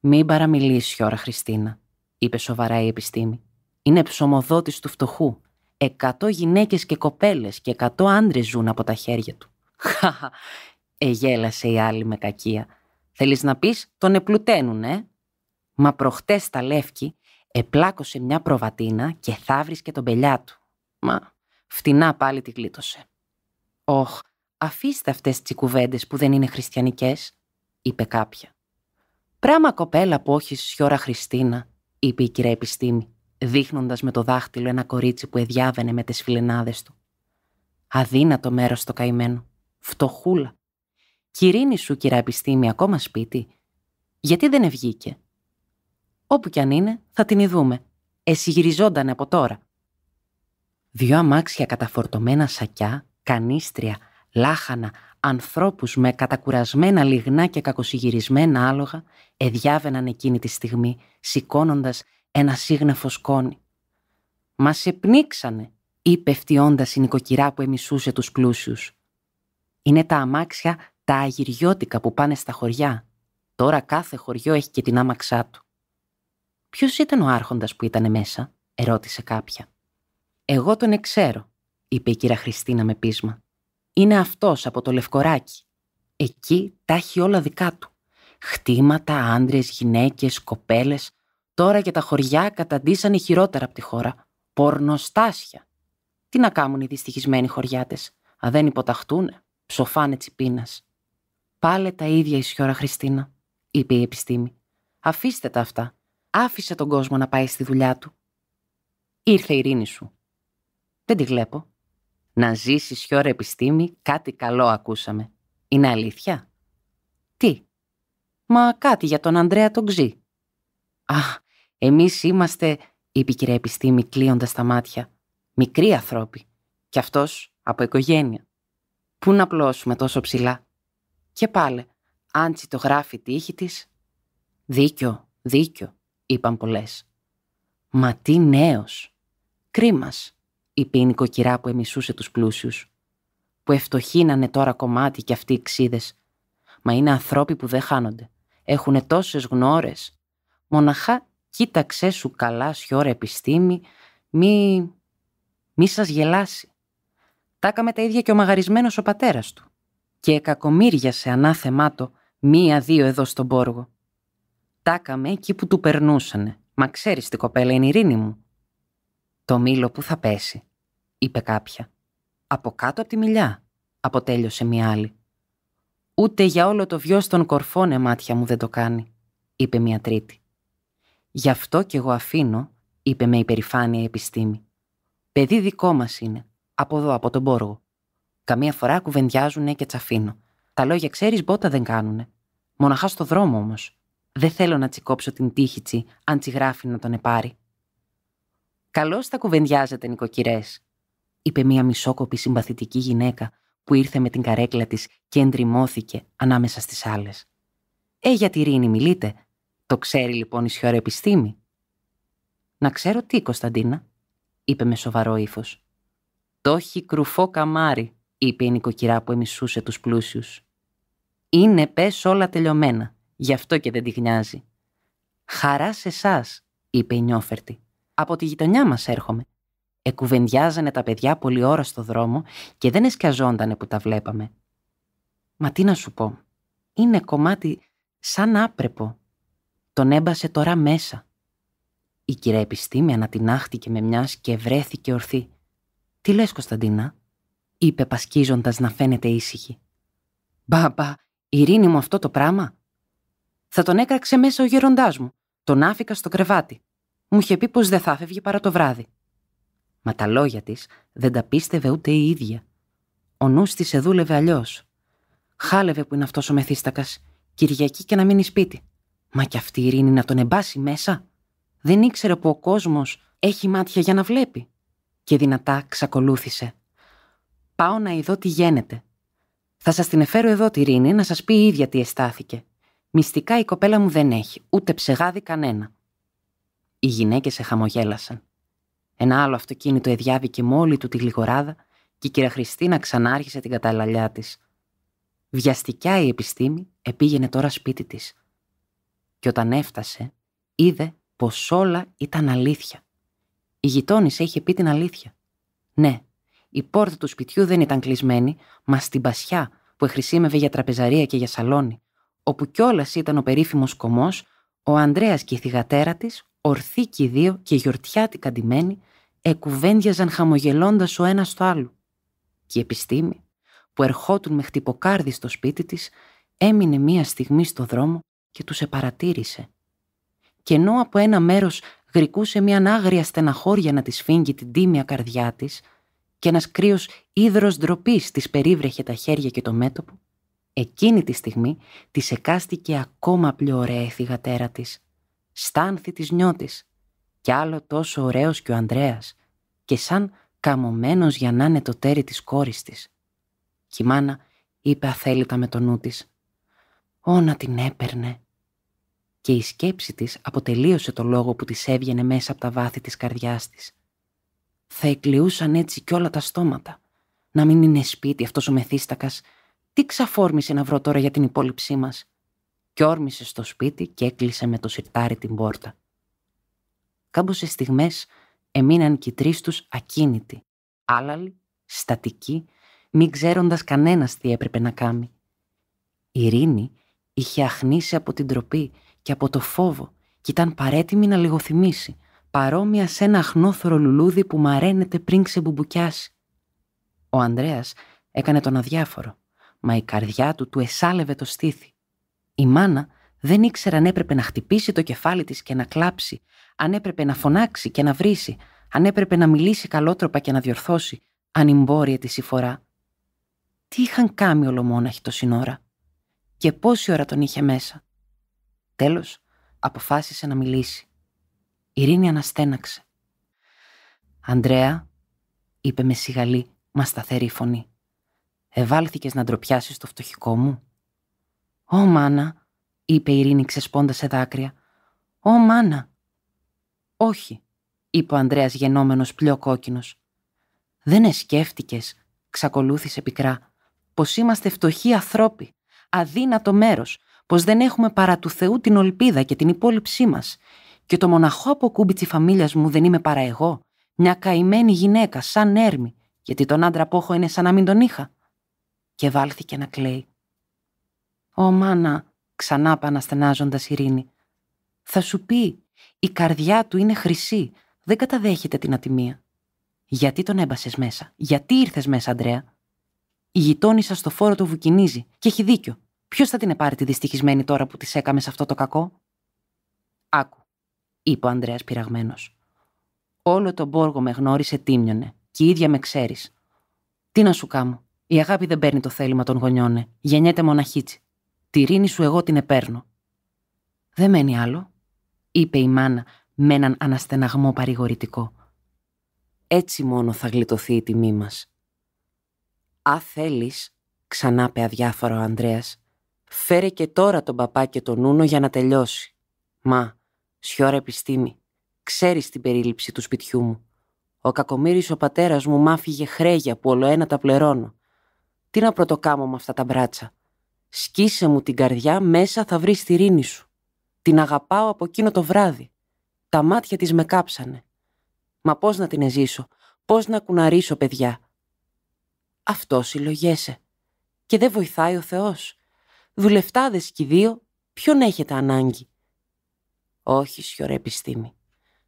Μην παραμιλήσεις ώρα, Χριστίνα είπε σοβαρά η επιστήμη. Είναι ψωμοδότης του φτωχού. Εκατό γυναίκες και κοπέλες και εκατό άντρες ζουν από τα χέρια του. Χαχα, εγέλασε η άλλη με κακία. Θέλεις να πεις, τον επλουταίνουν, ε. Μα προχτές τα λεύκη επλάκωσε μια προβατίνα και θαύρισκε τον πελιά του. Μα φτηνά πάλι τη γλίτωσε. Όχ, αφήστε αυτές τις κουβέντες που δεν είναι χριστιανικές, είπε κάποια. Πράμα κοπέλα που όχι σιώρα Χριστίνα, είπε η κυρία Επιστήμη, δείχνοντας με το δάχτυλο ένα κορίτσι που εδιάβαινε με τις φιλενάδες του. Αδύνατο μέρος το καημένο. Φτωχούλα. Κυρίνη σου, κυρία Επιστήμη, ακόμα σπίτι. Γιατί δεν ευγήκε. Όπου κι αν είναι, θα την ειδούμε. Εσυγυριζόταν από τώρα. Δυο αμάξια καταφορτωμένα σακιά, κανίστρια, λάχανα, ανθρώπους με κατακουρασμένα λιγνά και κακοσυγυρισμένα άλογα εδιάβαιναν εκείνη τη στιγμή, σηκώνοντας ένα σύγνεφο σκόνη. «Μας πνίξανε, είπε φτιώντας η νοικοκυρά που εμισούσε τους πλούσιους. «Είναι τα αμάξια τα αγυριώτικα που πάνε στα χωριά. Τώρα κάθε χωριό έχει και την άμαξά του». «Ποιος ήταν ο άρχοντας που ήταν μέσα», ερώτησε κάποια. «Εγώ τον εξέρω», είπε η κυρία Χριστίνα με πείσμα. Είναι αυτός από το Λευκοράκι. Εκεί τα έχει όλα δικά του. Χτήματα, άντρες, γυναίκες, κοπέλες. Τώρα και τα χωριά καταντήσανε χειρότερα από τη χώρα. Πορνοστάσια. Τι να κάνουν οι δυστυχισμένοι χωριάτες. Α δεν υποταχτούνε. Ψοφάνε τσιπίνας. Πάλε τα ίδια η σιώρα Χριστίνα, είπε η επιστήμη. Αφήστε τα αυτά. Άφησε τον κόσμο να πάει στη δουλειά του. Ήρθε η ειρήνη σου. Δεν τη βλέπω να ζήσεις χιόρα επιστήμη, κάτι καλό ακούσαμε. Είναι αλήθεια. Τι. Μα κάτι για τον Ανδρέα τον Ξή. Α, εμείς είμαστε, είπε η κυρία επιστήμη κλείοντας τα μάτια. Μικροί ανθρώποι. Κι αυτός από οικογένεια. Πού να πλώσουμε τόσο ψηλά. Και πάλι, άντσι το γράφει τύχη της. Δίκιο, δίκιο, είπαν πολλές. Μα τι νέος. Κρίμας είπε η νοικοκυρά που εμισούσε τους πλούσιους. Που ευτοχήνανε τώρα κομμάτι κι αυτοί οι ξίδες. Μα είναι ανθρώποι που δεν χάνονται. Έχουνε τόσες γνώρες. Μοναχά κοίταξέ σου καλά σιώρα επιστήμη, μη... μη σας γελάσει. Τάκαμε τα ίδια και ο μαγαρισμένος ο πατέρας του. Και κακομύριασε ανάθεμά το μία-δύο εδώ στον πόργο. Τάκαμε εκεί που του περνούσανε. Μα ξέρεις τι κοπέλα είναι η ειρήνη μου. Το μήλο που θα πέσει είπε κάποια. Από κάτω από τη μιλιά, αποτέλειωσε μια άλλη. Ούτε για όλο το βιό στον κορφόνε μάτια μου δεν το κάνει, είπε μια τρίτη. Γι' αυτό κι εγώ αφήνω, είπε με υπερηφάνεια η επιστήμη. Παιδί δικό μας είναι, από εδώ, από τον πόργο. Καμία φορά κουβεντιάζουνε και τσαφίνω. Τα λόγια ξέρεις μπότα δεν κάνουνε. Μοναχά στο δρόμο όμως. Δεν θέλω να τσικόψω την τύχητσι, αν τσιγράφει να τον επάρει. Καλώς τα κουβεντιάζετε, νοικοκυρές, είπε μια μισόκοπη συμπαθητική γυναίκα που ήρθε με την καρέκλα της και εντριμώθηκε ανάμεσα στις άλλες. «Ε, για τη Ρήνη μιλείτε. Το ξέρει λοιπόν η σιωρεπιστήμη». «Να ξέρω τι, Κωνσταντίνα», είπε με σοβαρό ύφος. «Το έχει κρουφό καμάρι», είπε η νοικοκυρά που εμισούσε τους πλούσιους. «Είναι πες όλα τελειωμένα, γι' αυτό και δεν τη γνιάζει». «Χαρά σε εσάς, είπε η νιόφερτη. «Από τη γειτονιά μας έρχομαι εκουβεντιάζανε τα παιδιά πολλή ώρα στο δρόμο και δεν εσκιαζόντανε που τα βλέπαμε. Μα τι να σου πω, είναι κομμάτι σαν άπρεπο. Τον έμπασε τώρα μέσα. Η κυρία Επιστήμη ανατινάχτηκε με μιας και βρέθηκε ορθή. «Τι λες Κωνσταντίνα» είπε πασκίζοντας να φαίνεται ήσυχη. «Μπαμπα, ειρήνη μου αυτό το πράγμα» Θα τον έκραξε μέσα ο γέροντά μου. Τον άφηκα στο κρεβάτι. Μου είχε πει πως δεν θα φεύγει παρά το βράδυ. Μα τα λόγια της δεν τα πίστευε ούτε η ίδια. Ο νους της εδούλευε αλλιώς. Χάλευε που είναι αυτός ο μεθύστακας. Κυριακή και να μείνει σπίτι. Μα κι αυτή η ειρήνη να τον εμπάσει μέσα. Δεν ήξερε που ο κόσμος έχει μάτια για να βλέπει. Και δυνατά ξακολούθησε. Πάω να ειδώ τι γίνεται. Θα σας την εφέρω εδώ τη Ειρήνη να σας πει η ίδια τι αισθάθηκε. Μυστικά η κοπέλα μου δεν έχει, ούτε ψεγάδι κανένα. Οι γυναίκες χαμογέλασαν. Ένα άλλο αυτοκίνητο εδιάβηκε μόλι του τη γλυκοράδα και η κυρία Χριστίνα ξανάρχισε την καταλαλιά της. Βιαστικά η επιστήμη επήγαινε τώρα σπίτι της. Και όταν έφτασε, είδε πως όλα ήταν αλήθεια. Η γειτόνισσα είχε πει την αλήθεια. Ναι, η πόρτα του σπιτιού δεν ήταν κλεισμένη, μα στην πασιά που εχρησίμευε για τραπεζαρία και για σαλόνι, όπου κιόλας ήταν ο περίφημος κομμός, ο Ανδρέας και η θυγατέρα της, ορθοί και οι δύο και γιορτιάτικα ντυμένοι, εκουβέντιαζαν χαμογελώντας ο ένας το άλλο. Και η επιστήμη, που ερχότουν με χτυποκάρδι στο σπίτι της, έμεινε μία στιγμή στο δρόμο και τους επαρατήρησε. Και ενώ από ένα μέρος γρικούσε μια άγρια στεναχώρια να της φύγει την τίμια καρδιά της και ένας κρύος ίδρος ντροπής της περίβρεχε τα χέρια και το μέτωπο, εκείνη τη στιγμή της εκάστηκε ακόμα πιο ωραία η θηγατέρα στάνθη της νιώτης. και άλλο τόσο ωραίος και ο Ανδρέας και σαν καμωμένος για να είναι το τέρι της κόρης της. Κι η μάνα είπε αθέλητα με το νου της. «Ω να την έπαιρνε». Και η σκέψη της αποτελείωσε το λόγο που της έβγαινε μέσα από τα βάθη της καρδιάς της. Θα εκλειούσαν έτσι κι όλα τα στόματα. Να μην είναι σπίτι αυτός ο μεθύστακας. Τι ξαφόρμησε να βρω τώρα για την υπόλοιψή μας όρμησε στο σπίτι και έκλεισε με το σιρτάρι την πόρτα. Κάμποσε στιγμές εμείναν και οι τρεις τους ακίνητοι, άλαλοι, στατικοί, μην ξέροντας κανένας τι έπρεπε να κάνει. Η Ρήνη είχε αχνήσει από την τροπή και από το φόβο και ήταν παρέτοιμη να λιγοθυμήσει, παρόμοια σε ένα αχνόθωρο λουλούδι που μαραίνεται πριν ξεμπουμπουκιάσει. Ο Ανδρέας έκανε τον αδιάφορο, μα η καρδιά του του εσάλευε το στήθι. Η μάνα δεν ήξερε αν έπρεπε να χτυπήσει το κεφάλι της και να κλάψει, αν έπρεπε να φωνάξει και να βρήσει, αν έπρεπε να μιλήσει καλότροπα και να διορθώσει, αν εμπόρια τη η Τι είχαν κάνει ολομόναχοι το σύνορα και πόση ώρα τον είχε μέσα. Τέλος, αποφάσισε να μιλήσει. Η Ειρήνη αναστέναξε. «Αντρέα», είπε με σιγαλή, μα σταθερή φωνή, «ευάλθηκες να ντροπιάσεις το φτωχικό μου» «Ω, μάνα», είπε η Ειρήνη ξεσπώντας σε δάκρυα. «Ω, μάνα». «Όχι», είπε ο Ανδρέας γενόμενος πλειό «Δεν εσκέφτηκες», ξακολούθησε πικρά, «πως είμαστε φτωχοί ανθρώποι, αδύνατο μέρος, πως δεν έχουμε παρά του Θεού την ολπίδα και την υπόλοιψή μας. Και το μοναχό αποκούμπι τη φαμίλιας μου δεν είμαι παρά εγώ, μια καημένη γυναίκα σαν έρμη, γιατί τον άντρα πόχο είναι σαν να μην τον είχα». Και βάλθηκε να κλαίει. Ω μάνα, ξανά παναστενάζοντας ειρήνη. Θα σου πει, η καρδιά του είναι χρυσή, δεν καταδέχεται την ατιμία. Γιατί τον έμπασες μέσα, γιατί ήρθες μέσα, Αντρέα. Η γειτόνισσα στο φόρο του βουκινίζει και έχει δίκιο. Ποιος θα την επάρει τη δυστυχισμένη τώρα που της έκαμες σε αυτό το κακό. Άκου, είπε ο Ανδρέας πειραγμένος. Όλο τον πόργο με γνώρισε τίμιονε και η ίδια με ξέρεις. Τι να σου κάνω. Η αγάπη δεν παίρνει το θέλημα των γονιών. Ε. Γεννιέται μοναχίτσι. Τη ρίνη σου εγώ την επέρνω. Δεν μένει άλλο, είπε η μάνα με έναν αναστεναγμό παρηγορητικό. Έτσι μόνο θα γλιτωθεί η τιμή μας. «Α θέλεις», ξανά είπε αδιάφορο ο Ανδρέας, «φέρε και τώρα τον παπά και τον Νούνο για να τελειώσει. Μα, σιώρα επιστήμη, ξέρεις την περίληψη του σπιτιού μου. Ο κακομοίρης ο πατέρας μου μάφηγε χρέγια που ολοένα τα πληρώνω. Τι να πρωτοκάμω με αυτά τα μπράτσα. Σκίσε μου την καρδιά, μέσα θα βρεις τη ρήνη σου. Την αγαπάω από εκείνο το βράδυ. Τα μάτια της με κάψανε. Μα πώς να την εζήσω, πώς να κουναρίσω παιδιά. Αυτό συλλογέσαι. Και δεν βοηθάει ο Θεός. Δουλευτάδες κι δύο, ποιον έχετε ανάγκη. Όχι, σιωρέ επιστήμη.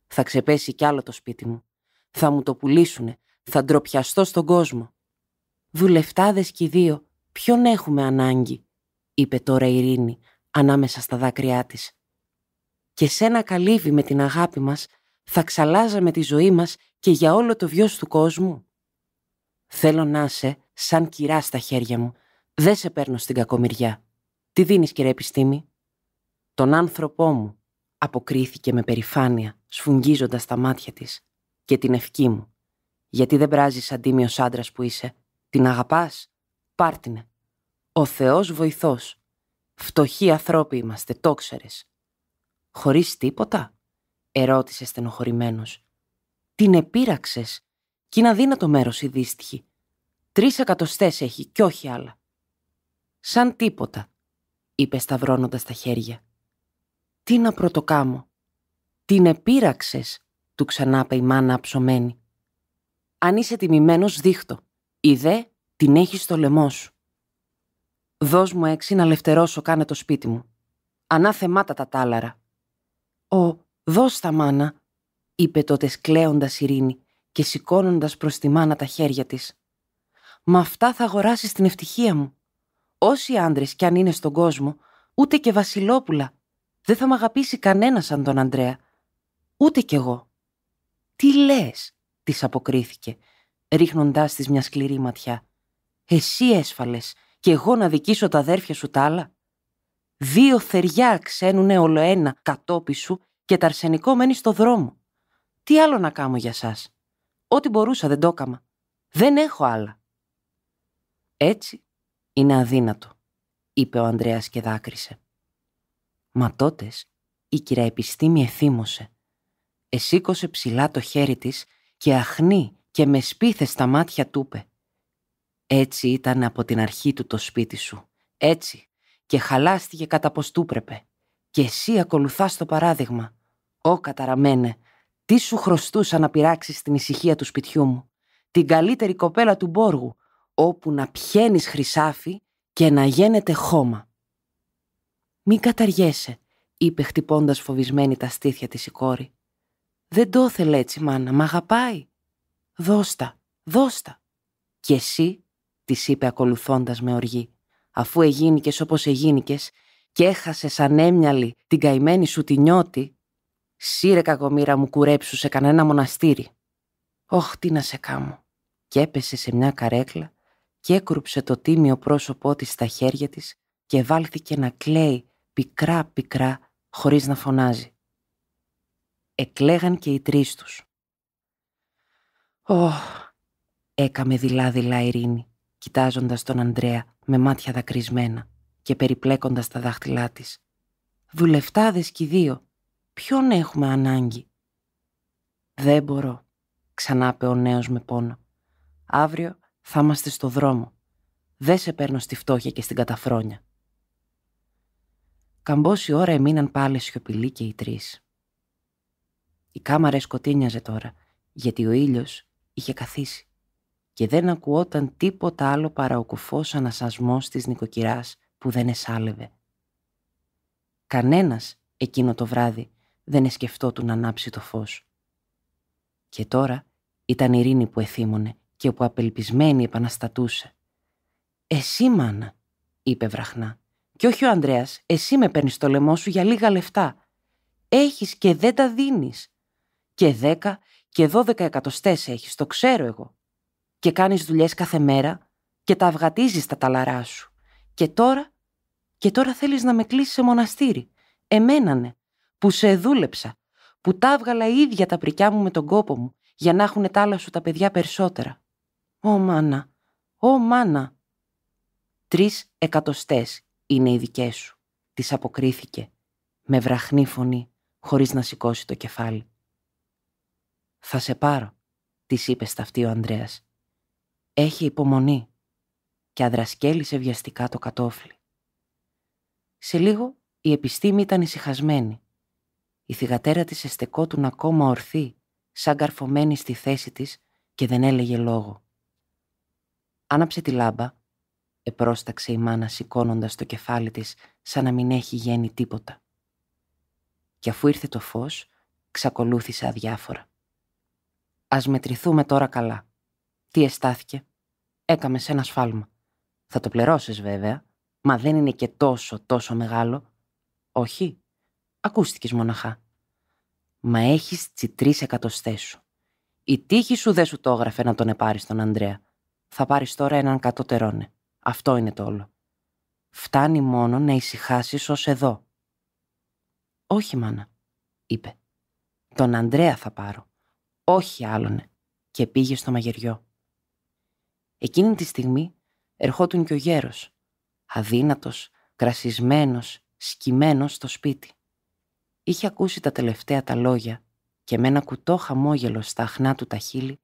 Θα ξεπέσει κι άλλο το σπίτι μου. Θα μου το πουλήσουνε. Θα ντροπιαστώ στον κόσμο. Δουλευτάδες κι δύο, ποιον έχουμε ανάγκη είπε τώρα η Ειρήνη ανάμεσα στα δάκρυά της. «Και σε ένα καλύβι με την αγάπη μας θα ξαλάζαμε τη ζωή μας και για όλο το βιός του κόσμου. Θέλω να είσαι σαν κυρά στα χέρια μου. Δεν σε παίρνω στην κακομοιριά. Τι δίνεις κύριε επιστήμη» «Τον άνθρωπό μου», αποκρίθηκε με περηφάνεια, σφουγγίζοντας τα μάτια της. «Και την ευκή μου. Γιατί δεν πράζεις αντίμιος άντρας που είσαι. Την αγαπάς. Πάρτινε. Ο Θεός βοηθός. Φτωχοί ανθρώποι είμαστε, το ξέρες. «Χωρίς τίποτα» ερώτησε στενοχωρημένος. «Την επίραξες. Κι είναι αδύνατο μέρος η δύστυχη. Τρεις εκατοστές έχει κι όχι άλλα». «Σαν τίποτα», είπε σταυρώνοντας τα χέρια. «Τι να πρωτοκάμω». «Την επίραξες, του ξανάπε η μάνα αψωμένη. «Αν είσαι τιμημένος δείχτο, η την έχεις στο λαιμό σου». Δώσ' μου έξι να λευτερώσω κάνε το σπίτι μου. Ανάθεμάτα τα τάλαρα. «Ο, δώσ' τα μάνα», είπε τότε σκλέοντα ειρήνη και σηκώνοντας προς τη μάνα τα χέρια της. «Μα αυτά θα αγοράσεις την ευτυχία μου. Όσοι άντρες κι αν είναι στον κόσμο, ούτε και βασιλόπουλα, δεν θα μ' αγαπήσει κανένας σαν τον Αντρέα. Ούτε κι εγώ». «Τι λες», της αποκρίθηκε, ρίχνοντα της μια σκληρή ματιά. «Εσύ έσφαλες και εγώ να δικήσω τα αδέρφια σου τα άλλα. Δύο θεριά ξένουνε όλο ένα κατόπι σου και τα αρσενικό μένεις στο δρόμο. Τι άλλο να κάνω για σας. Ό,τι μπορούσα δεν το έκαμα. Δεν έχω άλλα. Έτσι είναι αδύνατο, είπε ο Ανδρέας και δάκρυσε. Μα τότες η κυρία Επιστήμη εθύμωσε. Εσήκωσε ψηλά το χέρι της και αχνή και με σπίθες στα μάτια του είπε έτσι ήταν από την αρχή του το σπίτι σου. Έτσι. Και χαλάστηκε κατά πως του Και εσύ ακολουθάς το παράδειγμα. Ω καταραμένε, τι σου χρωστούσα να πειράξεις την ησυχία του σπιτιού μου. Την καλύτερη κοπέλα του Μπόργου, όπου να πιένεις χρυσάφι και να γένεται χώμα. Μη καταργέσαι, είπε χτυπώντας φοβισμένη τα στήθια της η κόρη. «Δεν το ήθελε έτσι, μάνα, μ' αγαπάει. Δώστα, δώστα». Και εσύ της είπε ακολουθώντας με οργή. Αφού εγίνηκε όπω εγίνηκε και έχασες ανέμυαλη την καημένη σου τη νιώτη, σύρε κακομήρα μου κουρέψου σε κανένα μοναστήρι. Όχ, τι να σε κάμω. Και έπεσε σε μια καρέκλα και έκρουψε το τίμιο πρόσωπό της στα χέρια της και βάλθηκε να κλαίει πικρά πικρά χωρίς να φωνάζει. Εκλέγαν και οι τρεις τους. «Ωχ», έκαμε δειλά δειλά ειρήνη κοιτάζοντας τον Αντρέα με μάτια δακρυσμένα και περιπλέκοντας τα δάχτυλά της. «Δουλευτάδες κι δύο. Ποιον έχουμε ανάγκη» «Δεν μπορώ», ξανάπε ο νέος με πόνο. «Αύριο θα είμαστε στο δρόμο. Δεν σε παίρνω στη φτώχεια και στην καταφρόνια». Καμπόση ώρα εμείναν πάλι σιωπηλοί και οι τρεις. Η κάμαρα σκοτίνιαζε τώρα, γιατί ο ήλιος είχε καθίσει και δεν ακουόταν τίποτα άλλο παρά ο κουφός ανασασμός της νοικοκυράς που δεν εσάλευε. Κανένας εκείνο το βράδυ δεν του να ανάψει το φως. Και τώρα ήταν η Ειρήνη που εθίμωνε και που απελπισμένη επαναστατούσε. «Εσύ, μάνα», είπε βραχνά, «και όχι ο Ανδρέας, εσύ με παίρνεις το λαιμό σου για λίγα λεφτά. Έχεις και δεν τα δίνεις. Και δέκα και δώδεκα εκατοστές έχεις, το ξέρω εγώ και κάνεις δουλειές κάθε μέρα και τα αυγατίζεις τα ταλαρά σου. Και τώρα, και τώρα θέλεις να με κλείσεις σε μοναστήρι. Εμένανε, ναι, που σε δούλεψα, που τα έβγαλα ίδια τα πρικιά μου με τον κόπο μου για να έχουν τα σου τα παιδιά περισσότερα. Ω μάνα, ω μάνα. Τρεις εκατοστές είναι οι δικές σου. Της αποκρίθηκε με βραχνή φωνή χωρίς να σηκώσει το κεφάλι. «Θα σε πάρω», της είπες σταυτή ο Ανδρέας. Έχει υπομονή και αδρασκέλισε βιαστικά το κατόφλι. Σε λίγο η επιστήμη ήταν ησυχασμένη. Η θυγατέρα της εστεκότουν ακόμα ορθή, σαν καρφωμένη στη θέση της και δεν έλεγε λόγο. Άναψε τη λάμπα, επρόσταξε η μάνα σηκώνοντας το κεφάλι της σαν να μην έχει γίνει τίποτα. Και αφού ήρθε το φως, ξακολούθησε αδιάφορα. Ας μετρηθούμε τώρα καλά. Τι αισθάθηκε. Έκαμε σε ένα σφάλμα. Θα το πληρώσεις βέβαια, μα δεν είναι και τόσο τόσο μεγάλο. Όχι, ακούστηκες μοναχά. Μα έχεις τρει εκατοστές σου. Η τύχη σου δεν σου το έγραφε να τον επάρεις τον Ανδρέα. Θα πάρεις τώρα έναν κατώτερόνε. Αυτό είναι το όλο. Φτάνει μόνο να ησυχάσεις ως εδώ. «Όχι, μάνα», είπε. «Τον Ανδρέα θα πάρω. Όχι άλλονε». Και πήγε στο μαγειριό. Εκείνη τη στιγμή ερχόταν και ο γέρος, αδύνατος, κρασισμένος, σκυμμένος στο σπίτι. Είχε ακούσει τα τελευταία τα λόγια και με ένα κουτό χαμόγελο στα αχνά του τα χείλη,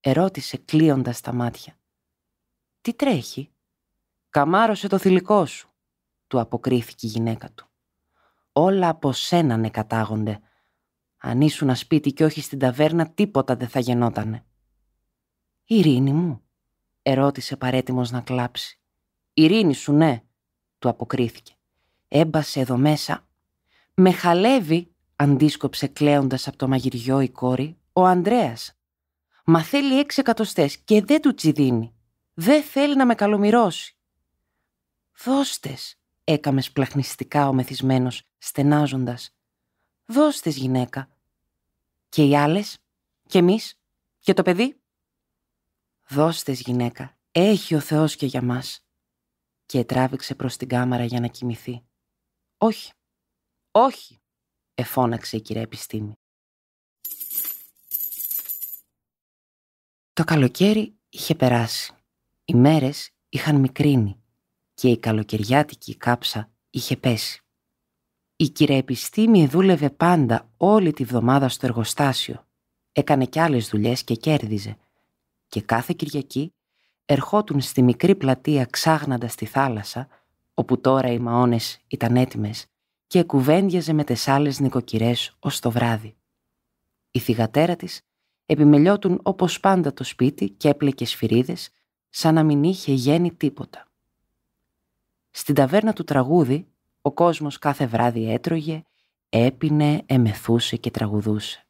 ερώτησε κλείοντας τα μάτια. «Τι τρέχει» «Καμάρωσε το θηλυκό σου», του αποκρίθηκε η γυναίκα του. «Όλα από σένα κατάγονται. Αν ήσουν σπίτι και όχι στην ταβέρνα, τίποτα δεν θα γενότανε». «Ειρήνη μου», ερώτησε παρέτοιμος να κλάψει. «Ειρήνη σου, ναι», του αποκρίθηκε. Έμπασε εδώ μέσα. «Με χαλεύει», αντίσκοψε κλαίοντας από το μαγειριό η κόρη, ο Ανδρέας. «Μα θέλει έξι εκατοστές και δεν του τσιδίνει. Δεν θέλει να με καλομυρώσει». Δώστες, έκαμες σπλαχνιστικά ο μεθυσμένος, στενάζοντας. «Δώστες, γυναίκα». «Και οι άλλες, και οι άλλε, και εμείς και το παιδί». Δώστε γυναίκα, έχει ο Θεός και για μας» και τράβηξε προς την κάμαρα για να κοιμηθεί. «Όχι, όχι», εφώναξε η κυρία Επιστήμη. Το καλοκαίρι είχε περάσει. Οι μέρες είχαν μικρύνει και η καλοκαιριάτικη κάψα είχε πέσει. Η κυρία Επιστήμη δούλευε πάντα όλη τη βδομάδα στο εργοστάσιο. Έκανε κι άλλες δουλειές και κέρδιζε, και κάθε Κυριακή ερχότουν στη μικρή πλατεία ξάγναντα στη θάλασσα, όπου τώρα οι μαώνες ήταν έτοιμες, και κουβέντιαζε με άλλες νοικοκυρές ως το βράδυ. Η θυγατέρα της επιμελιώτουν όπως πάντα το σπίτι και έπλεκε σφυρίδες, σαν να μην είχε γέννη τίποτα. Στην ταβέρνα του τραγούδι, ο κόσμος κάθε βράδυ έτρωγε, έπινε, εμεθούσε και τραγουδούσε.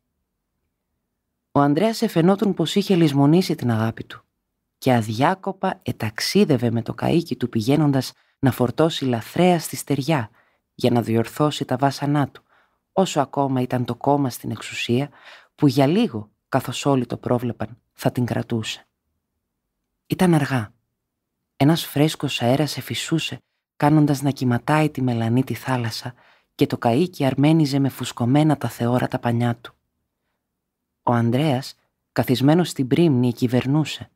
Ο Ανδρέας εφαινόταν πως είχε λησμονήσει την αγάπη του και αδιάκοπα εταξίδευε με το καΐκι του πηγαίνοντας να φορτώσει λαθρέα στη στεριά για να διορθώσει τα βάσανά του, όσο ακόμα ήταν το κόμμα στην εξουσία που για λίγο, καθώς όλοι το πρόβλεπαν, θα την κρατούσε. Ήταν αργά. Ένας φρέσκος αέρας εφισούσε, κάνοντας να κυματάει τη μελανή τη θάλασσα και το καΐκι αρμένιζε με φουσκωμένα τα θεόρατα πανιά του. Ο Ανδρέας, καθισμένος στην πρίμνη, κυβερνούσε.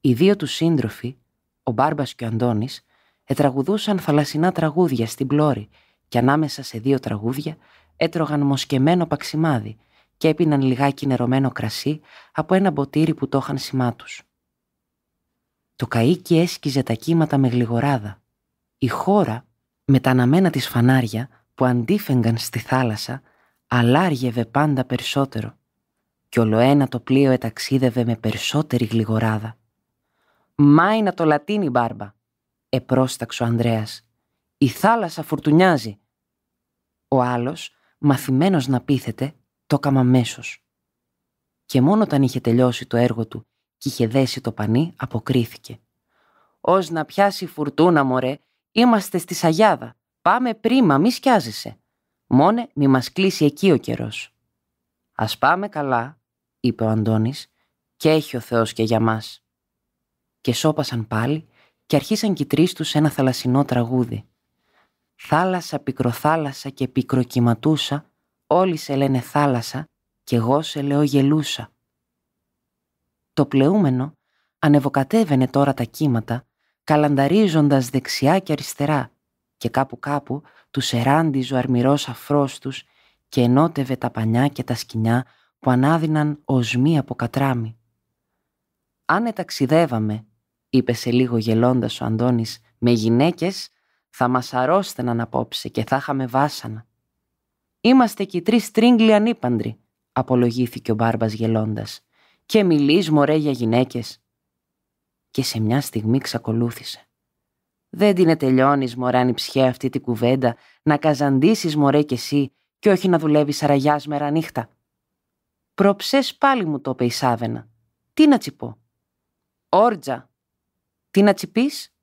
Οι δύο του σύντροφοι, ο Μπάρμπας και ο Αντώνης, ετραγουδούσαν θαλασσινά τραγούδια στην πλώρη και ανάμεσα σε δύο τραγούδια έτρωγαν μοσκεμένο παξιμάδι και έπιναν λιγάκι νερωμένο κρασί από ένα ποτήρι που το είχαν σημάτους. Το καΐκι έσκιζε τα κύματα με γλιγοράδα. Η χώρα, με τα αναμένα της φανάρια που αντίφεγγαν στη θάλασσα, αλάργευε πάντα περισσότερο κι ολοένα το πλοίο εταξίδευε με περισσότερη γλιγοράδα. «Μάι να το λατίνι, μπάρμπα», επρόσταξε ο Ανδρέας. «Η θάλασσα φουρτουνιάζει». Ο άλλος, μαθημένος να πείθεται, το έκαμα μέσος. Και μόνο όταν είχε τελειώσει το έργο του και είχε δέσει το πανί, αποκρίθηκε. «Ως να πιάσει φουρτούνα, μωρέ, είμαστε στη Σαγιάδα. Πάμε πρίμα, μη σκιάζεσαι. Μόνε μη μας κλείσει εκεί ο καιρός. Ας πάμε καλά, είπε ο Αντώνης, και έχει ο Θεός και για μας. Και σώπασαν πάλι και αρχίσαν κι τρεις τους ένα θαλασσινό τραγούδι. Θάλασσα, πικροθάλασσα και πικροκυματούσα, όλοι σε λένε θάλασσα και εγώ σε λέω γελούσα. Το πλεούμενο ανεβοκατέβαινε τώρα τα κύματα, καλανταρίζοντας δεξιά και αριστερά και κάπου κάπου τους εράντιζε ο αρμυρός αφρός τους και ενώτευε τα πανιά και τα σκοινιά που ανάδυναν μία από κατράμι. «Αν εταξιδεύαμε», είπε σε λίγο γελώντας ο Αντώνης, «με γυναίκες θα μας αρρώστεναν απόψε και θα είχαμε βάσανα». «Είμαστε οι τρεις τρίγκλοι ανήπαντροι», απολογήθηκε ο Μπάρμπας γελώντας. «Και μιλείς, μωρέ, για γυναίκες». Και σε μια στιγμή ξακολούθησε. «Δεν την ετελειώνεις, μωρέ, ψιέ αυτή την κουβέντα, να καζαντήσεις, μωρέ, κι εσύ, και όχι να δουλεύεις αραγιάς μέρα νύχτα». Προψές πάλι μου το είπε η Τι να τσιπώ. Όρτζα. Τι να τσιπείς.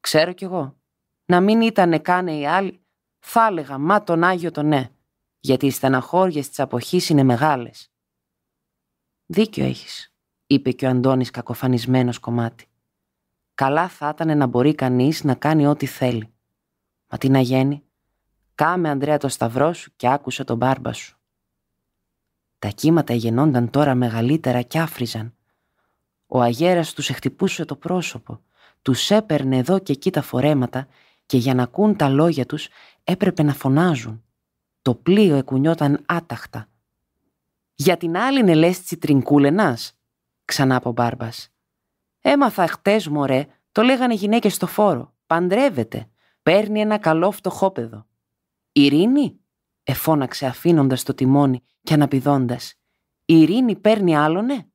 Ξέρω κι εγώ. Να μην ήτανε κάνε οι άλλοι. Θα έλεγα μα τον Άγιο τον ναι. Γιατί οι στεναχώριες της αποχής είναι μεγάλες. Δίκιο έχεις, είπε και ο Αντώνης κακοφανισμένος κομμάτι. Καλά θα ήταν να μπορεί κανείς να κάνει ό,τι θέλει. Μα τι να γίνει. Κάμε Ανδρέα το σταυρό σου και άκουσε τον μπάρμπα σου. Τα κύματα γεννόνταν τώρα μεγαλύτερα κι άφριζαν. Ο αγέρας τους εχτυπούσε το πρόσωπο, τους έπαιρνε εδώ και εκεί τα φορέματα και για να ακούν τα λόγια τους έπρεπε να φωνάζουν. Το πλοίο εκουνιόταν άταχτα. «Για την άλλη νελέστηση ναι, τρινκούλενας», ξανά από μπάρμπας. «Έμαθα χτες, μωρέ, το λέγανε γυναίκες στο φόρο. Παντρεύεται. Παίρνει ένα καλό φτωχόπεδο. Ειρήνη, εφώναξε αφήνοντας το τιμόνι και αναπηδώντας. «Η Ειρήνη παίρνει άλλονε».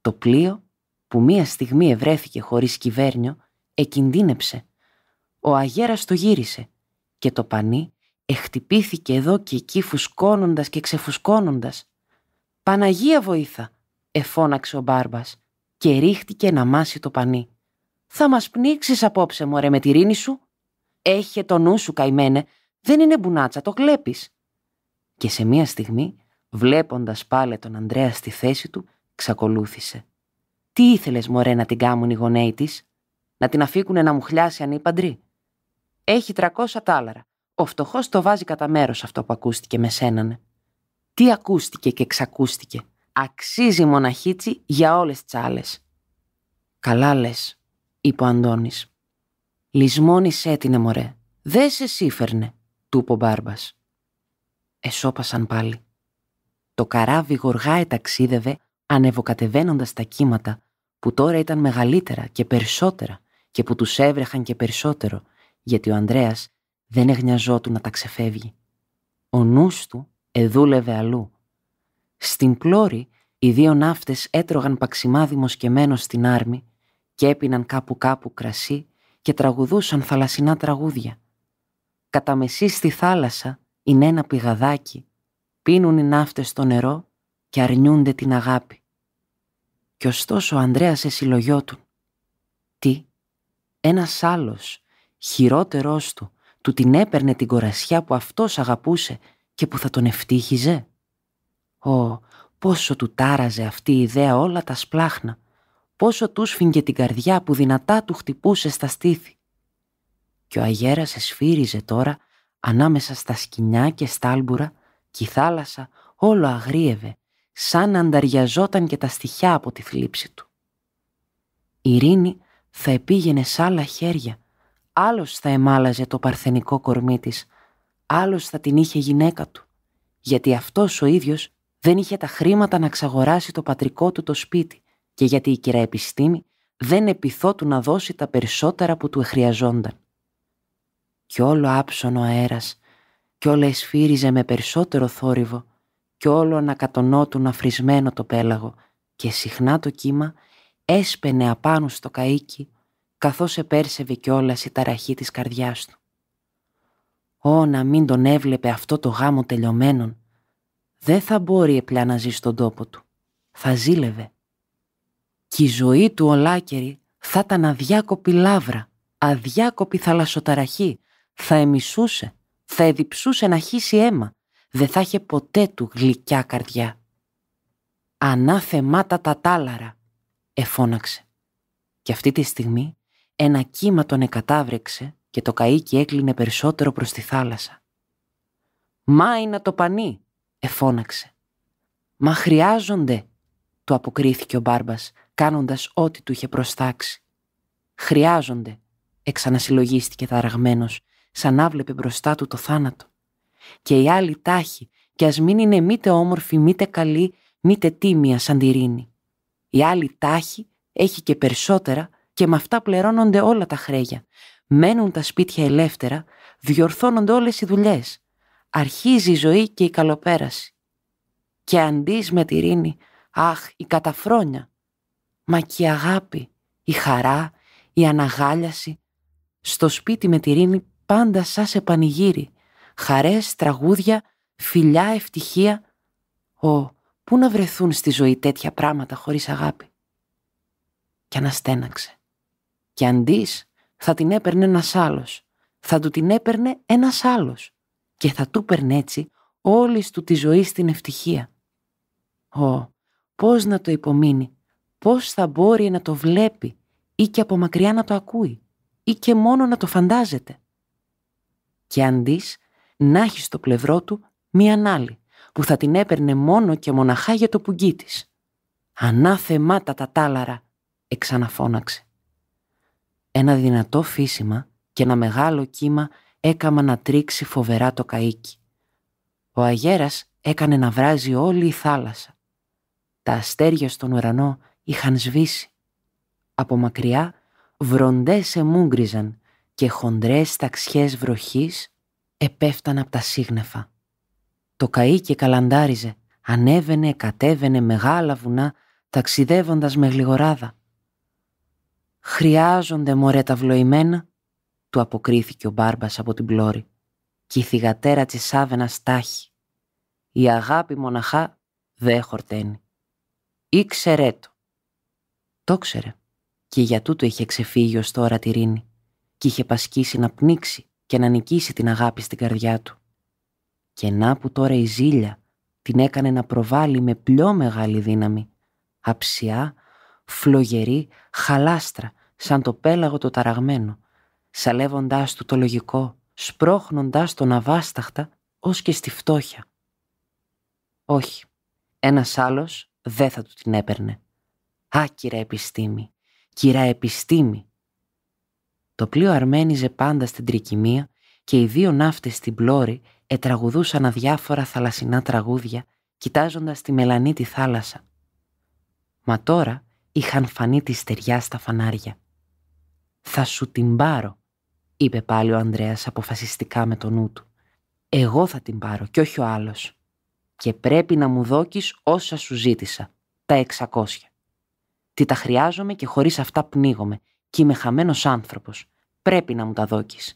Το πλοίο, που μία στιγμή ευρέθηκε χωρίς κυβέρνιο, εκινδύνεψε. Ο αγέρας το γύρισε και το πανί εχτυπήθηκε εδώ και εκεί φουσκώνοντας και ξεφουσκώνοντας. «Παναγία βοήθα», εφώναξε ο Μπάρμπας και ρίχτηκε να μάσει το πανί. «Θα μας πνίξεις απόψε, μωρέ, με τη ρήνη σου». «Έχε το νου σου, καημένε, δεν είναι μπουνάτσα, το βλέπει. Και σε μία στιγμή, βλέποντας πάλι τον Ανδρέα στη θέση του, ξακολούθησε. Τι ήθελες, μωρέ, να την κάμουν οι γονέοι της, να την αφήκουνε να μου χλιάσει ανήπαντρη. Έχει τρακόσα τάλαρα. Ο φτωχός το βάζει κατά μέρος αυτό που ακούστηκε με σέναν. Τι ακούστηκε και ξακούστηκε. Αξίζει μοναχίτσι για όλες τις άλλες. «Καλά λες, είπε ο Αντώνης. «Λυσμόνησέ την, μωρέ. Δεν σε σύφερνε του είπε Εσώπασαν πάλι. Το καράβι γοργά εταξίδευε ανεβοκατεβαίνοντας τα κύματα που τώρα ήταν μεγαλύτερα και περισσότερα και που τους έβρεχαν και περισσότερο γιατί ο Ανδρέας δεν εγνιαζόταν να τα ξεφεύγει. Ο νους του εδούλευε αλλού. Στην πλώρη οι δύο ναύτες έτρωγαν παξιμάδι μοσκεμένο στην άρμη και έπιναν κάπου κάπου κρασί και τραγουδούσαν θαλασσινά τραγούδια κατά μεσή στη θάλασσα είναι ένα πηγαδάκι, πίνουν οι ναύτες το νερό και αρνιούνται την αγάπη. Κι ωστόσο ο Ανδρέας του. Τι, ένας άλλος, χειρότερός του, του την έπαιρνε την κορασιά που αυτός αγαπούσε και που θα τον ευτύχιζε. Ω, πόσο του τάραζε αυτή η ιδέα όλα τα σπλάχνα, πόσο του σφίγγε την καρδιά που δυνατά του χτυπούσε στα στήθη και ο αγέρας εσφύριζε τώρα ανάμεσα στα σκοινιά και στάλμπουρα και η θάλασσα όλο αγρίευε, σαν να ανταριαζόταν και τα στοιχιά από τη θλίψη του. Η Ειρήνη θα επήγαινε σ' άλλα χέρια, άλλος θα εμάλαζε το παρθενικό κορμί της, άλλος θα την είχε γυναίκα του, γιατί αυτός ο ίδιος δεν είχε τα χρήματα να ξαγοράσει το πατρικό του το σπίτι και γιατί η κυρία Επιστήμη δεν επιθώ να δώσει τα περισσότερα που του χρειαζόνταν κι όλο άψονο αέρας, κι όλο εσφύριζε με περισσότερο θόρυβο, κι όλο ανακατονότουν αφρισμένο το πέλαγο, και συχνά το κύμα έσπαινε απάνω στο καΐκι, καθώς επέρσευε κιόλας η ταραχή της καρδιάς του. Ω, να μην τον έβλεπε αυτό το γάμο τελειωμένον, δεν θα μπορεί πια να ζει στον τόπο του. Θα ζήλευε. Κι η ζωή του ολάκερη θα ήταν αδιάκοπη λάβρα, αδιάκοπη θαλασσοταραχή, θα εμισούσε, θα εδιψούσε να χύσει αίμα, δεν θα είχε ποτέ του γλυκιά καρδιά. «Ανάθεμάτα τα τάλαρα», εφώναξε. Και αυτή τη στιγμή ένα κύμα τον εκατάβρεξε και το καΐκι έκλεινε περισσότερο προς τη θάλασσα. «Μάινα το πανί», εφώναξε. «Μα χρειάζονται», του αποκρίθηκε ο Μπάρμπας, κάνοντας ό,τι του είχε προστάξει. «Χρειάζονται», εξανασυλλογίστηκε ταραγμένος σαν να βλέπε μπροστά του το θάνατο. Και η άλλη τάχη, κι ας μην είναι μήτε όμορφη, μήτε καλή, μήτε τίμια σαν τη Ρήνη. Η άλλη τάχη έχει και περισσότερα και με αυτά πληρώνονται όλα τα χρέια. Μένουν τα σπίτια ελεύθερα, διορθώνονται όλες οι δουλειές. Αρχίζει η ζωή και η καλοπέραση. Και αντί με τη Ρήνη, αχ, η καταφρόνια. Μα και η αγάπη, η χαρά, η αναγάλιαση. Στο σπίτι με τη πάντα σα σε πανηγύρι. Χαρές, τραγούδια, φιλιά, ευτυχία. Ω, πού να βρεθούν στη ζωή τέτοια πράγματα χωρίς αγάπη. Και αναστέναξε. Και αντίς θα την έπαιρνε ένας άλλος. Θα του την έπαιρνε ένας άλλος. Και θα του παίρνε έτσι όλης του τη ζωή στην ευτυχία. Ω, πώς να το υπομείνει, πώς θα μπορεί να το βλέπει ή και από μακριά να το ακούει ή και μόνο να το φαντάζεται και αν δεις, να έχεις στο πλευρό του μια άλλη που θα την έπαιρνε μόνο και μοναχά για το πουγγί της. «Ανάθεμά τα τάλαρα», εξαναφώναξε. Ένα δυνατό φύσιμα και ένα μεγάλο κύμα έκαμα να τρίξει φοβερά το καΐκι. Ο αγέρας έκανε να βράζει όλη η θάλασσα. Τα αστέρια στον ουρανό είχαν σβήσει. Από μακριά βροντές εμούγκριζαν και χοντρές ταξιές βροχής επέφταν από τα σύγνεφα. Το και καλαντάριζε, ανέβαινε, κατέβαινε μεγάλα βουνά, ταξιδεύοντας με γλυγοράδα. «Χρειάζονται μωρέ τα βλοημένα», του αποκρίθηκε ο Μπάρμπας από την πλώρη και η θυγατέρα της στάχη. Η αγάπη μοναχά δε χορταίνει. Ήξερέ το. Το ξέρε και για τούτο είχε ξεφύγει ως τώρα τη Ρήνη κι είχε πασκίσει να πνίξει και να νικήσει την αγάπη στην καρδιά του. Και να που τώρα η ζήλια την έκανε να προβάλλει με πιο μεγάλη δύναμη, αψιά, φλογερή, χαλάστρα, σαν το πέλαγο το ταραγμένο, σαλεύοντάς του το λογικό, σπρώχνοντάς τον αβάσταχτα ως και στη φτώχεια. Όχι, ένας άλλος δεν θα του την έπαιρνε. Άκυρα επιστήμη, κυρά επιστήμη, το πλοίο αρμένιζε πάντα στην τρικυμία και οι δύο ναύτες στην πλώρη ετραγουδούσαν αδιάφορα θαλασσινά τραγούδια, κοιτάζοντας τη μελανή τη θάλασσα. Μα τώρα είχαν φανεί τη στεριά στα φανάρια. «Θα σου την πάρω», είπε πάλι ο Ανδρέας αποφασιστικά με το νου του. «Εγώ θα την πάρω και όχι ο άλλος. Και πρέπει να μου δώκεις όσα σου ζήτησα, τα εξακόσια. Τι τα χρειάζομαι και χωρίς αυτά πνίγομαι και είμαι χαμένος άνθρωπος. Πρέπει να μου τα δόκεις.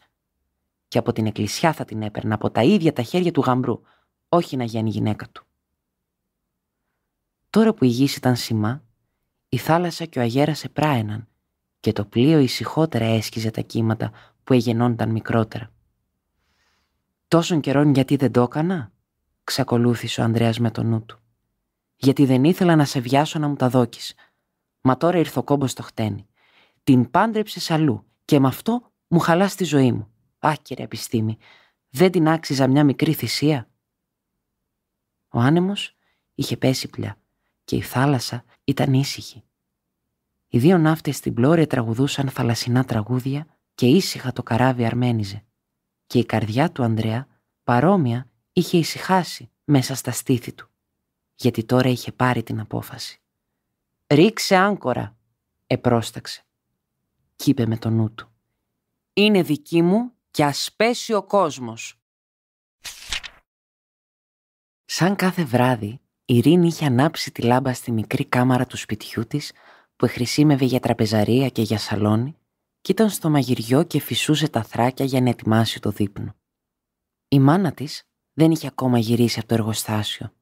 Και από την εκκλησιά θα την έπαιρνα από τα ίδια τα χέρια του γαμπρού, όχι να γίνει γυναίκα του. Τώρα που η γης ήταν σημά, η θάλασσα και ο αγέρας επράεναν και το πλοίο ησυχότερα έσκιζε τα κύματα που εγενώνταν μικρότερα. «Τόσον καιρόν γιατί δεν το έκανα», ξακολούθησε ο Ανδρέας με το νου του. «Γιατί δεν ήθελα να σε βιάσω να μου τα δόκεις. Μα τώρα ήρθε ο κόμπος στο χτένι. Την πάντρεψες αλλού και με αυτό μου χαλάς τη ζωή μου. Άκυρη επιστήμη. Δεν την άξιζα μια μικρή θυσία. Ο άνεμος είχε πέσει πια και η θάλασσα ήταν ήσυχη. Οι δύο ναύτες στην πλώρη τραγουδούσαν θαλασσινά τραγούδια και ήσυχα το καράβι αρμένιζε. Και η καρδιά του Ανδρέα παρόμοια είχε ησυχάσει μέσα στα στήθη του, γιατί τώρα είχε πάρει την απόφαση. «Ρίξε άγκορα», επρόσταξε κι είπε με το νου του. Είναι δική μου και ας πέσει ο κόσμος. Σαν κάθε βράδυ, η Ειρήνη είχε ανάψει τη λάμπα στη μικρή κάμαρα του σπιτιού της που χρήσιμευε για τραπεζαρία και για σαλόνι και ήταν στο μαγειριό και φυσούσε τα θράκια για να ετοιμάσει το δείπνο. Η μάνα της δεν είχε ακόμα γυρίσει από το εργοστάσιο.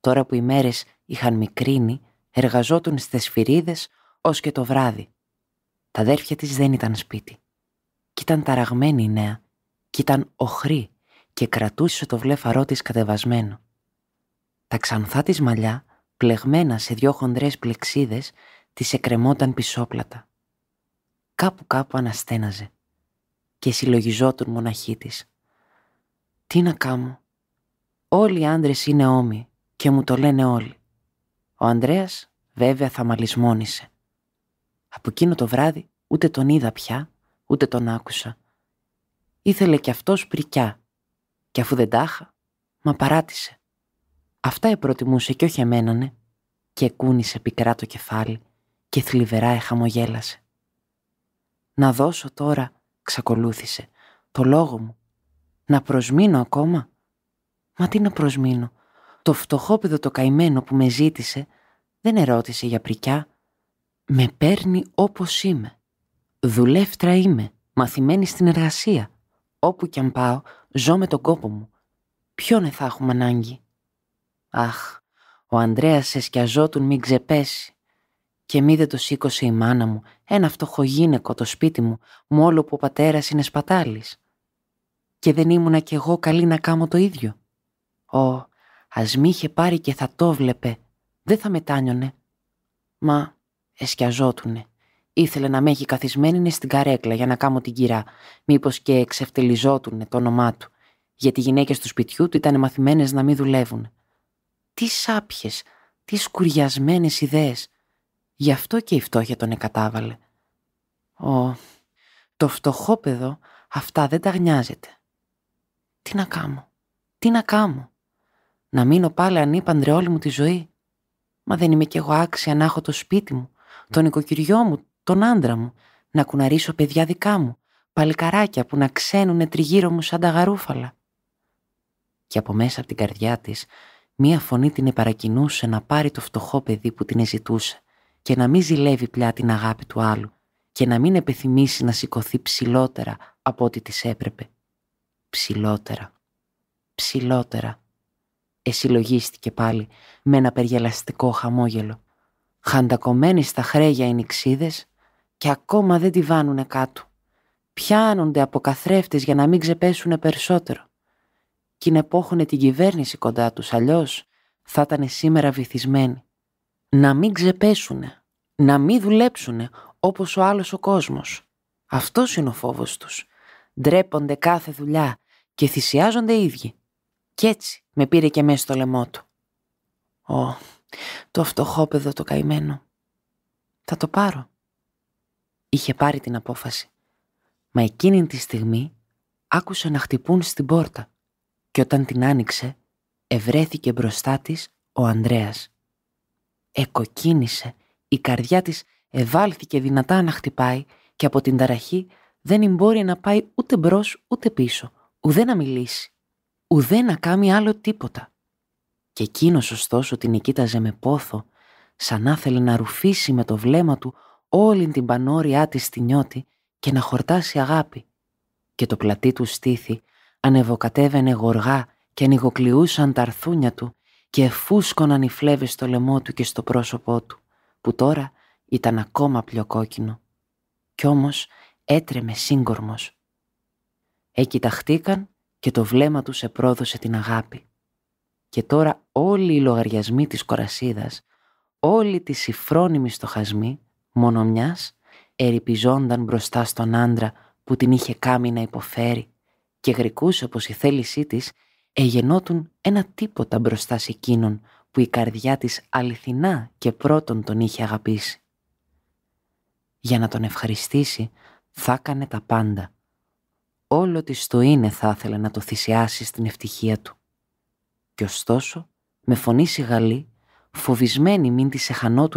Τώρα που οι μέρες είχαν μικρύνει, εργαζόταν στις σφυρίδες ως και το βράδυ τα αδέρφια της δεν ήταν σπίτι. Κι ήταν ταραγμένη η νέα. Κι ήταν οχρή και κρατούσε το βλέφαρό της κατεβασμένο. Τα ξανθά της μαλλιά, πλεγμένα σε δυο χοντρές πλεξίδες, της εκρεμόταν πισόπλατα. Κάπου-κάπου αναστέναζε και συλλογιζόταν μοναχή της. «Τι να κάνω. Όλοι οι άντρες είναι όμοι και μου το λένε όλοι. Ο Ανδρέας βέβαια θα μαλισμόνησε. Από εκείνο το βράδυ ούτε τον είδα πια, ούτε τον άκουσα. Ήθελε κι αυτός πρικιά. και αφού δεν τάχα, μα παράτησε. Αυτά επροτιμούσε κι όχι εμένανε. Και κούνησε πικρά το κεφάλι και θλιβερά εχαμογέλασε. «Να δώσω τώρα», ξακολούθησε, «το λόγο μου. Να προσμείνω ακόμα». «Μα τι να προσμείνω. Το φτωχόπιδο το καημένο που με ζήτησε δεν ερώτησε για πρικιά, με παίρνει όπως είμαι. Δουλεύτρα είμαι, μαθημένη στην εργασία. Όπου κι αν πάω, ζω με τον κόπο μου. Ποιον θα έχουμε ανάγκη. Αχ, ο Ανδρέας εσκιαζότουν μην ξεπέσει. Και μη δεν το σήκωσε η μάνα μου, ένα φτωχογίνεκο το σπίτι μου, μόλο που ο πατέρας είναι σπατάλης. Και δεν ήμουνα κι εγώ καλή να κάνω το ίδιο. Ω, ας μη είχε πάρει και θα το βλέπε, δεν θα μετάνιωνε. Μα Εσκιαζότουνε. Ήθελε να με έχει καθισμένη στην καρέκλα για να κάμω την κυρά, μήπως και εξευτελιζότουνε το όνομά του, γιατί οι γυναίκες του σπιτιού του ήταν μαθημένες να μην δουλεύουν. Τι σάπιες, τι σκουριασμένες ιδέες. Γι' αυτό και η φτώχεια τον εκατάβαλε. Ω, το φτωχόπεδο αυτά δεν τα γνιάζεται. Τι να κάνω, τι να κάνω. Να μείνω πάλι ανήπαντρε όλη μου τη ζωή. Μα δεν είμαι κι εγώ άξια να έχω το σπίτι μου, τον οικοκυριό μου, τον άντρα μου, να κουναρίσω παιδιά δικά μου, παλικαράκια που να ξένουνε τριγύρω μου σαν τα γαρούφαλα. Και από μέσα από την καρδιά της, μία φωνή την επαρακινούσε να πάρει το φτωχό παιδί που την εζητούσε και να μην ζηλεύει πια την αγάπη του άλλου και να μην επιθυμήσει να σηκωθεί ψηλότερα από ό,τι της έπρεπε. Ψηλότερα. Ψηλότερα. Εσυλλογίστηκε πάλι με ένα περιελαστικό χαμόγελο. Χαντακωμένοι στα χρέια οι νηξίδες και ακόμα δεν τη βάνουνε κάτω. Πιάνονται από καθρέφτες για να μην ξεπέσουνε περισσότερο. Κι είναι την κυβέρνηση κοντά τους, αλλιώς θα ήταν σήμερα βυθισμένοι. Να μην ξεπέσουνε, να μην δουλέψουνε όπως ο άλλος ο κόσμος. Αυτός είναι ο φόβος τους. Ντρέπονται κάθε δουλειά και θυσιάζονται οι ίδιοι. Κι έτσι με πήρε και μέσα στο λαιμό του. Ω, το φτωχόπεδο το καημένο. Θα το πάρω. Είχε πάρει την απόφαση. Μα εκείνη τη στιγμή άκουσε να χτυπούν στην πόρτα και όταν την άνοιξε ευρέθηκε μπροστά της ο Ανδρέας. Εκοκίνησε, η καρδιά της ευάλθηκε δυνατά να χτυπάει και από την ταραχή δεν μπορεί να πάει ούτε μπρος ούτε πίσω, ουδέ να μιλήσει, ουδέ να κάνει άλλο τίποτα και εκείνος ωστόσο την κοίταζε με πόθο, σαν να θέλει να ρουφήσει με το βλέμμα του όλη την πανόριά της στη νιώτη και να χορτάσει αγάπη. Και το πλατή του στήθη ανεβοκατέβαινε γοργά και ανοιγοκλειούσαν τα αρθούνια του και εφούσκωναν οι φλέβες στο λαιμό του και στο πρόσωπό του, που τώρα ήταν ακόμα πιο κόκκινο. Κι όμως έτρεμε σύγκορμος. Εκοιταχτήκαν και το βλέμμα σε πρόδωσε την αγάπη. Και τώρα όλοι οι λογαριασμοί της κορασίδας, όλοι τη συφρόνιμοι στοχασμοί, μόνο μιας, ερυπιζόνταν μπροστά στον άντρα που την είχε κάμει να υποφέρει και γρικούσε όπως η θέλησή της εγενότουν ένα τίποτα μπροστά σε εκείνον που η καρδιά της αληθινά και πρώτον τον είχε αγαπήσει. Για να τον ευχαριστήσει θα έκανε τα πάντα. Όλο της το είναι θα ήθελε να το θυσιάσει στην ευτυχία του. Κι ωστόσο, με φωνή σιγαλή, φοβισμένη μην της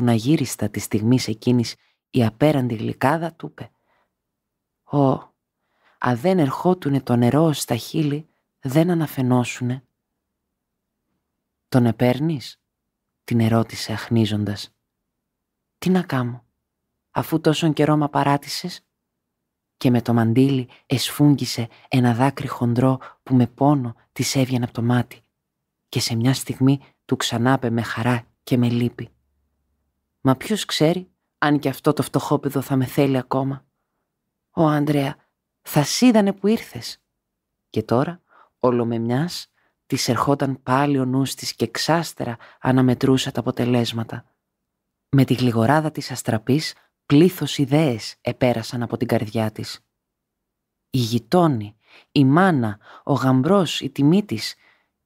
να γύριστα τη στιγμή εκείνη η απέραντη γλυκάδα, του είπε «Ω, α δεν ερχότουνε το νερό στα τα χείλη, δεν αναφαινόσουνε». «Τον επέρνεις, την ερώτησε αχνίζοντας. «Τι να κάνω, αφού τόσον καιρό μα παράτησε, και με το μαντίλι εσφούγγισε ένα δάκρυ χοντρό που με πόνο της έβγαινε από το μάτι και σε μια στιγμή του ξανάπε με χαρά και με λύπη. Μα ποιος ξέρει αν και αυτό το φτωχόπεδο θα με θέλει ακόμα. «Ο Ανδρέα, θα σίδανε που ήρθες». Και τώρα, όλο με μιας, της ερχόταν πάλι ο νους της και ξάστερα αναμετρούσα τα αποτελέσματα. Με τη γλιγοράδα της αστραπής, πλήθος ιδέες επέρασαν από την καρδιά της. Η γειτόνι, η μάνα, ο γαμπρός, η τιμή της,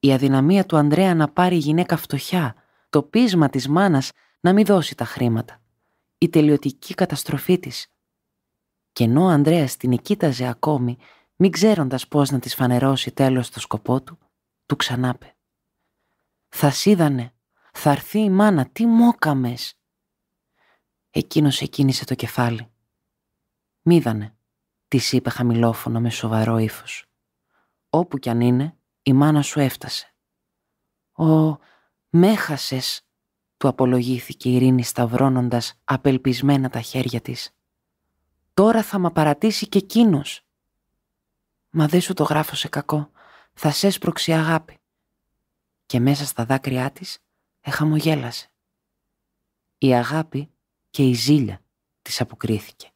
η αδυναμία του Ανδρέα να πάρει γυναίκα φτωχιά, το πείσμα της μάνας να μην δώσει τα χρήματα, η τελειωτική καταστροφή της. Και ενώ ο Ανδρέας την εκείταζε ακόμη, μην ξέροντας πώς να της φανερώσει τέλος το σκοπό του, του ξανάπε. «Θα σίδανε, θα έρθει η μάνα, τι μόκαμες!» Εκείνος εκίνησε το κεφάλι. «Μίδανε», της είπε χαμηλόφωνο με σοβαρό ύφος. «Όπου κι αν είναι, η μάνα σου έφτασε. «Ω, μέχασες», του απολογήθηκε η Ειρήνη σταυρώνοντας απελπισμένα τα χέρια της. «Τώρα θα μα παρατήσει και εκείνος». «Μα δεν σου το γράφω σε κακό, θα σε έσπρωξει αγάπη». Και μέσα στα δάκρυά της εχαμογέλασε. Η αγάπη και η ζήλια της αποκρίθηκε.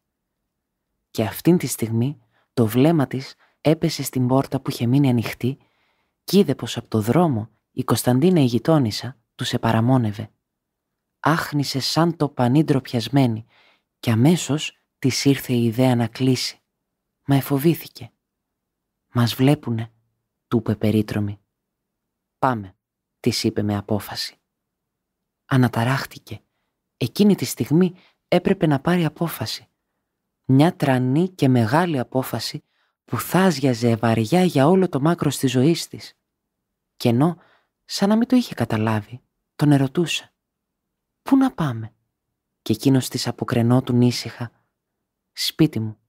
Και αυτήν τη στιγμή το βλέμμα της έπεσε στην πόρτα που είχε μείνει ανοιχτή κι πω από το δρόμο η Κωνσταντίνα η γειτόνισσα τους επαραμόνευε. Άχνησε σαν το πανί πιασμένη και αμέσως της ήρθε η ιδέα να κλείσει. Μα εφοβήθηκε. «Μας βλέπουνε», του είπε περίτρομη. «Πάμε», της είπε με απόφαση. Αναταράχτηκε. Εκείνη τη στιγμή έπρεπε να πάρει απόφαση. Μια τρανή και μεγάλη απόφαση που θάζιαζε βαριά για όλο το μακρο της ζωής της. Και ενώ, σαν να μην το είχε καταλάβει, τον ερωτούσε. «Πού να πάμε» και εκείνος της αποκρενότουν ήσυχα. «Σπίτι μου,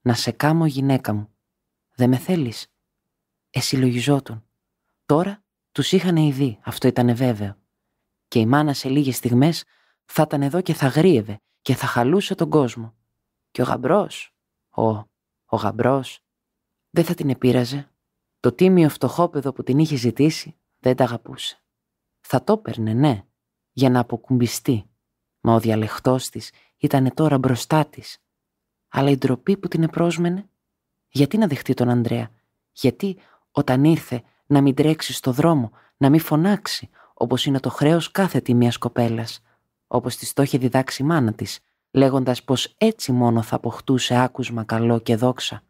να σε κάμω γυναίκα μου. Δε με θέλεις». εσυλλογιζόταν. Τώρα τους είχαν ειδεί, αυτό ήταν βέβαιο. Και η μάνα σε λίγες στιγμές θα ήταν εδώ και θα γρίευε και θα χαλούσε τον κόσμο. Και ο γαμπρός, ο, ο γαμπρός, δεν θα την επήραζε. Το τίμιο φτωχόπεδο που την είχε ζητήσει δεν τα αγαπούσε. Θα το έπαιρνε, ναι, για να αποκουμπιστεί. Μα ο διαλεχτός της ήταν τώρα μπροστά της. Αλλά η ντροπή που την επρόσμενε, γιατί να δεχτεί τον Ανδρέα, γιατί όταν ήρθε να μην τρέξει στο δρόμο, να μην φωνάξει, όπως είναι το χρέος κάθε τιμίας κοπέλας, όπως της το είχε διδάξει η μάνα της, λέγοντας πως έτσι μόνο θα αποκτούσε άκουσμα καλό και δόξα.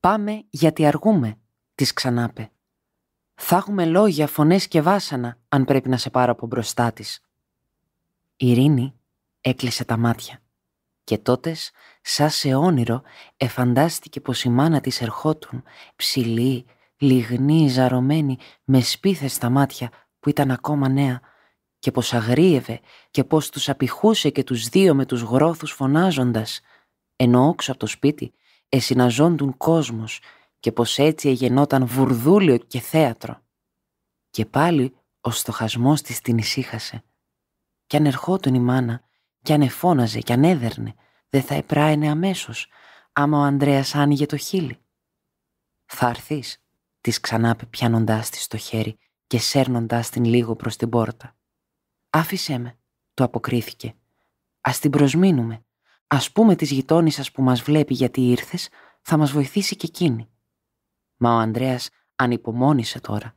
«Πάμε γιατί αργούμε», της ξανάπε. «Θα έχουμε λόγια, φωνές και βάσανα, αν πρέπει να σε πάρω από μπροστά της. Η Ειρήνη έκλεισε τα μάτια. Και τότες, σαν σε όνειρο, εφαντάστηκε πως η μάνα της ερχόταν, ψηλή, λιγνή, ζαρωμένη, με σπίθες στα μάτια που ήταν ακόμα νέα, και πως αγρίευε και πως τους απηχούσε και τους δύο με τους γρόθους φωνάζοντας, ενώ όξω από το σπίτι εσυναζόντουν κόσμος και πως έτσι εγενόταν βουρδούλιο και θέατρο. Και πάλι ο στοχασμός της την ησύχασε. Κι αν ερχόταν η μάνα, κι αν εφώναζε, κι αν έδερνε, δεν θα επράαινε αμέσως, άμα ο Ανδρέας άνοιγε το χείλι. «Θα έρθει, της ξανάπε πιάνοντάς της το χέρι και σέρνοντάς την λίγο προς την πόρτα. «Άφησέ με», του αποκρίθηκε. «Ας την προσμείνουμε. Ας πούμε της γειτόνισσας που μας βλέπει γιατί ήρθες, θα μας βοηθήσει και εκείνη. Μα ο Ανδρέας ανυπομόνησε τώρα.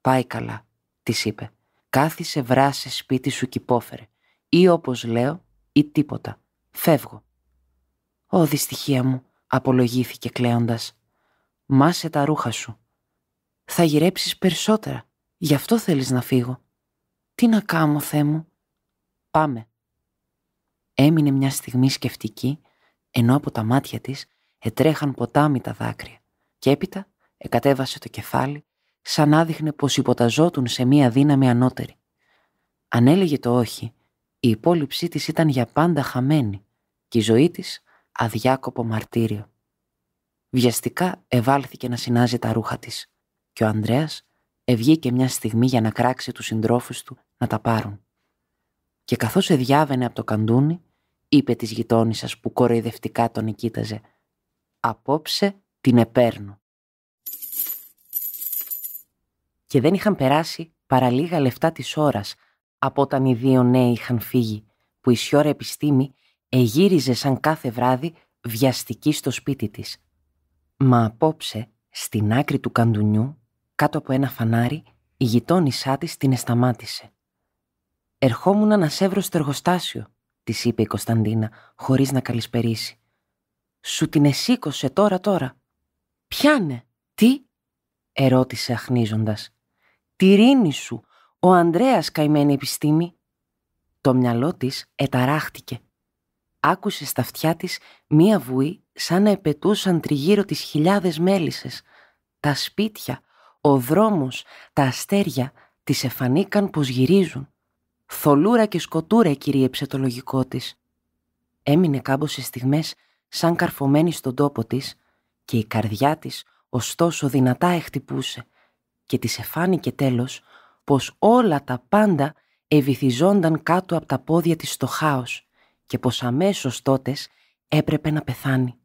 «Πάει καλά», της είπε. «Κάθισε βράσε σπίτι σου υπόφερε. Ή όπως λέω, ή τίποτα. Φεύγω». «Ω, δυστυχία μου», απολογήθηκε κλαίοντας. «Μάσε τα ρούχα σου. Θα γυρέψεις περισσότερα. Γι' αυτό θέλεις να φύγω. Τι να κάνω, Θεέ μου. Πάμε. Έμεινε μια στιγμή σκεφτική, ενώ από τα μάτια της ετρέχαν ποτάμι τα δάκρυα και έπειτα εκατέβασε το κεφάλι σαν άδειχνε πως υποταζόταν σε μία δύναμη ανώτερη. Αν έλεγε το όχι, η υπόλοιψή της ήταν για πάντα χαμένη και η ζωή της αδιάκοπο μαρτύριο. Βιαστικά ευάλθηκε να συνάζει τα ρούχα της και ο Ανδρέας ευγήκε μια στιγμή για να κράξει τους συντρόφους του να τα πάρουν. Και καθώς εδιάβαινε από το καντούνι, είπε της γειτόνισσας που κοροϊδευτικά τον κοίταζε. «Απόψε την επέρνω». Και δεν είχαν περάσει παρά λίγα λεφτά της ώρας από όταν οι δύο νέοι είχαν φύγει, που η σιώρα επιστήμη εγύριζε σαν κάθε βράδυ βιαστική στο σπίτι της. Μα απόψε, στην άκρη του καντουνιού, κάτω από ένα φανάρι, η γειτόνισσά της την εσταμάτησε. «Ερχόμουν να σε βρω στο εργοστάσιο», της είπε η Κωνσταντίνα, χωρίς να καλησπερίσει. Σου την εσήκωσε τώρα τώρα. Πιάνε. Τι, ερώτησε αχνίζοντας. Τη σου, ο Ανδρέας καημένη επιστήμη. Το μυαλό της εταράχτηκε. Άκουσε στα αυτιά της μία βουή σαν να επετούσαν τριγύρω τις χιλιάδες μέλισσες. Τα σπίτια, ο δρόμος, τα αστέρια της εφανήκαν πως γυρίζουν. Θολούρα και σκοτούρα κυρίεψε το λογικό της. Έμεινε κάμποσε στιγμές σαν καρφωμένη στον τόπο της, και η καρδιά της, ωστόσο δυνατά εχτυπούσε και της εφάνηκε τέλος πως όλα τα πάντα ευηθιζόνταν κάτω από τα πόδια της στο χάος και πως αμέσως τότες έπρεπε να πεθάνει.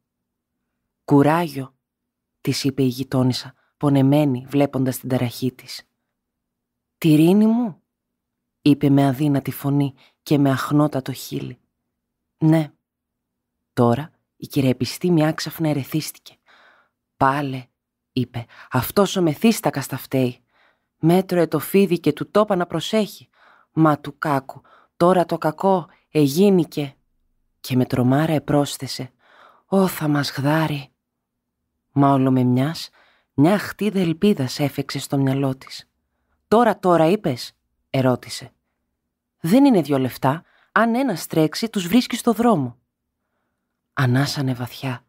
«Κουράγιο», της είπε η γειτόνισσα, πονεμένη βλέποντας την ταραχή της. «Τυρίνη μου», είπε με αδύνατη φωνή και με αχνότατο χείλη. «Ναι». Τώρα η κυρία Επιστήμη άξαφνα ερεθίστηκε. «Πάλε», είπε, «αυτός ο μεθύστακας τα φταίει. Μέτρωε το φίδι και του τόπα να προσέχει. Μα του κάκου, τώρα το κακό εγίνηκε». Και με τρομάρα επρόσθεσε, «Ω, θα μας γδάρει». Μα όλο με μιας, μια χτίδα ελπίδας έφεξε στο μυαλό της. «Τώρα, τώρα, είπες», ερώτησε. Δεν είναι δύο λεφτά. Αν ένα τρέξει, τους βρίσκει στο δρόμο. Ανάσανε βαθιά.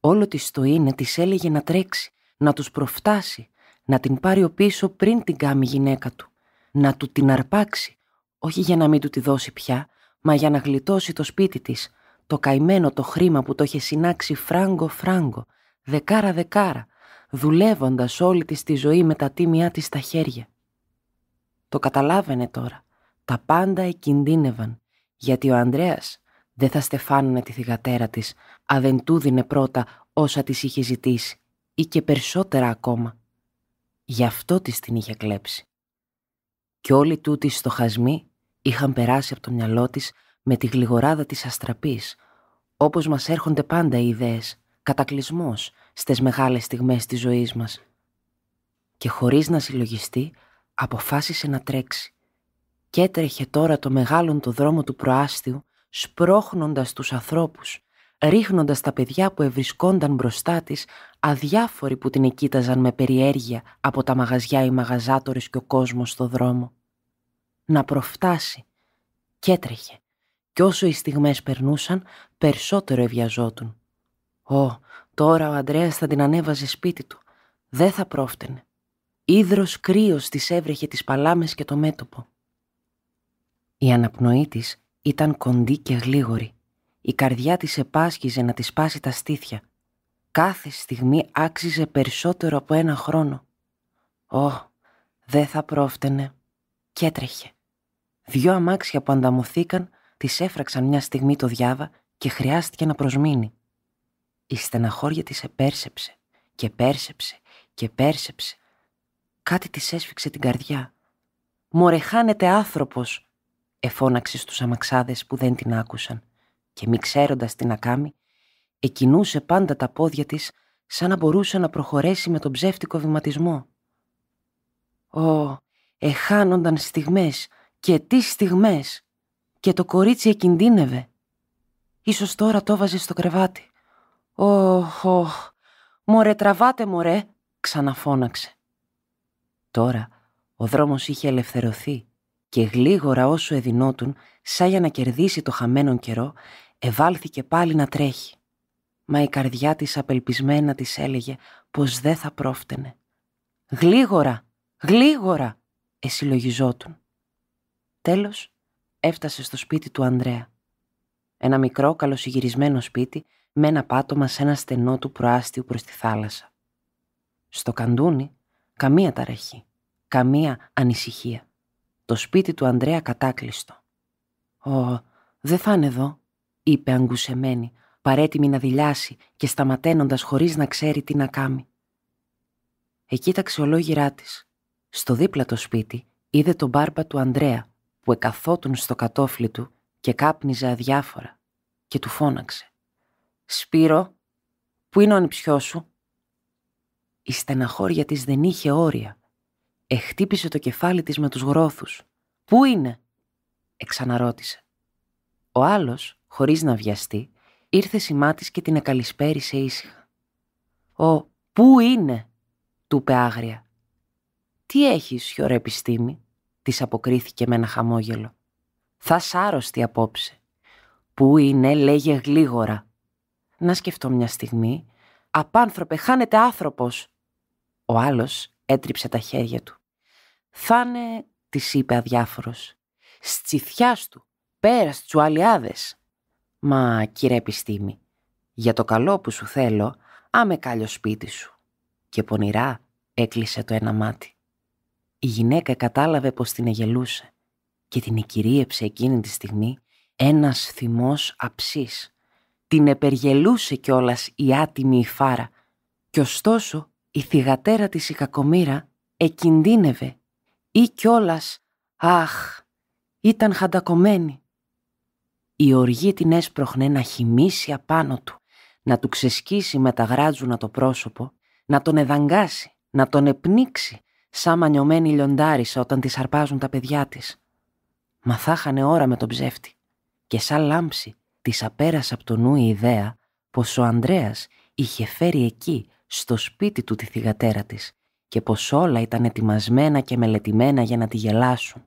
Όλο της το είναι της έλεγε να τρέξει, να τους προφτάσει, να την πάρει ο πίσω πριν την κάμει γυναίκα του, να του την αρπάξει, όχι για να μην του τη δώσει πια, μα για να γλιτώσει το σπίτι της, το καημένο το χρήμα που το είχε συνάξει φράγκο-φράγκο, δεκάρα-δεκάρα, δουλεύοντας όλη της τη ζωή με τα τίμια της στα χέρια. Το καταλάβαινε τώρα. Τα πάντα εκινδύνευαν, γιατί ο Ανδρέας δεν θα στεφάνωνε τη θυγατέρα της, αν δεν του δίνε πρώτα όσα της είχε ζητήσει, ή και περισσότερα ακόμα. Γι' αυτό της την είχε κλέψει. Κι όλοι τούτοι οι στοχασμοί είχαν περάσει από το μυαλό της με τη γλιγοράδα της αστραπής, όπως μας έρχονται πάντα οι ιδέες, κατακλυσμός στις μεγάλες στιγμές της ζωής μας. Και χωρίς να συλλογιστεί, αποφάσισε να τρέξει και έτρεχε τώρα το μεγάλον το δρόμο του προάστιου σπρώχνοντας τους ανθρώπους, ρίχνοντας τα παιδιά που ευρισκόνταν μπροστά της, αδιάφοροι που την εκείταζαν με περιέργεια από τα μαγαζιά οι μαγαζάτορες και ο κόσμος στο δρόμο. Να προφτάσει. Κι έτρεχε. Κι όσο οι στιγμές περνούσαν, περισσότερο ευιαζόταν. Ω, τώρα ο Αντρέας θα την ανέβαζε σπίτι του. Δεν θα πρόφτενε. Ήδρος κρύος της έβρεχε τις παλάμες και το μέτωπο. Η αναπνοή της ήταν κοντή και γλίγορη. Η καρδιά της επάσχιζε να της σπάσει τα στήθια. Κάθε στιγμή άξιζε περισσότερο από ένα χρόνο. Ω, δεν θα πρόφτενε. Κι έτρεχε. Δυο αμάξια που ανταμωθήκαν της έφραξαν μια στιγμή το διάβα και χρειάστηκε να προσμείνει. Η στεναχώρια της επέρσεψε και πέρσεψε και πέρσεψε Κάτι της έσφιξε την καρδιά. «Μορεχάνεται άνθρωπος», εφώναξε στους αμαξάδες που δεν την άκουσαν και μη ξέροντας τι να κάνει, εκινούσε πάντα τα πόδια της σαν να μπορούσε να προχωρέσει με τον ψεύτικο βηματισμό. Ω, εχάνονταν στιγμές και τις στιγμές και το κορίτσι εκινδύνευε. Ίσως τώρα το βάζεις στο κρεβάτι. «Ωχ, ω, μωρέ τραβάτε μωρέ», ξαναφώναξε. Τώρα ο δρόμος είχε ελευθερωθεί και γλίγορα όσο εδινότουν, σαν για να κερδίσει το χαμένον καιρό, ευάλθηκε πάλι να τρέχει. Μα η καρδιά της απελπισμένα της έλεγε πως δεν θα πρόφτενε. «Γλίγορα! Γλίγορα!» εσυλλογιζόταν. Τέλος, έφτασε στο σπίτι του Ανδρέα. Ένα μικρό καλοσυγυρισμένο σπίτι με ένα πάτωμα σε ένα στενό του προάστιου προς τη θάλασσα. Στο καντούνι Καμία ταραχή. Καμία ανησυχία. Το σπίτι του Ανδρέα κατάκλειστο. «Ω, δεν θα είναι εδώ», είπε αγκουσεμένη, παρέτοιμη να δηλιάσει και σταματένοντας χωρίς να ξέρει τι να κάνει. Εκείταξε ολόγυρά της. Στο δίπλα το σπίτι είδε τον μπάρμπα του Ανδρέα που εκαθότουν στο κατόφλι του και κάπνιζε αδιάφορα και του φώναξε. «Σπύρο, πού είναι ο ανιψιός σου» Η στεναχώρια της δεν είχε όρια. Εχτύπησε το κεφάλι της με τους γρόθους. «Πού είναι» εξαναρώτησε. Ο άλλος, χωρίς να βιαστεί, ήρθε σημά της και την εκαλυσπέρισε ήσυχα. «Ο πού είναι» του είπε άγρια. «Τι έχεις, χιωρέ επιστήμη» της αποκρίθηκε με ένα χαμόγελο. «Θα σ' άρρωστη απόψε». «Πού είναι» λέγε γλίγορα. Να σκεφτώ μια στιγμή. «Απάνθρωπε, χάνεται άνθρωπος» Ο άλλος έτριψε τα χέρια του. «Θάνε», της είπε αδιάφορος. «Στσιθιάς του, πέρας τσουαλιάδες». «Μα, κύριε επιστήμη, για το καλό που σου θέλω, άμε κάλιο σπίτι σου». Και πονηρά έκλεισε το ένα μάτι. Η γυναίκα κατάλαβε πως την εγελούσε και την εκυρίεψε εκείνη τη στιγμή ένας θυμός αψής. Την επεργελούσε κιόλας η άτιμη η φάρα. Κι ωστόσο η θυγατέρα της η κακομήρα εκινδύνευε ή κιόλας, αχ, ήταν χαντακωμένη. Η οργή την έσπροχνε να χυμίσει απάνω του, να του ξεσκίσει με τα γράτζουνα το πρόσωπο, να τον εδαγκάσει, να τον επνίξει, σαν μανιωμένη λιοντάρισα όταν τη αρπάζουν τα παιδιά της. Μα θα ώρα με τον ψεύτη. Και σαν λάμψη της απέρασε από το νου η ιδέα πως ο Ανδρέας είχε φέρει εκεί στο σπίτι του τη θυγατέρα της και πως όλα ήταν ετοιμασμένα και μελετημένα για να τη γελάσουν.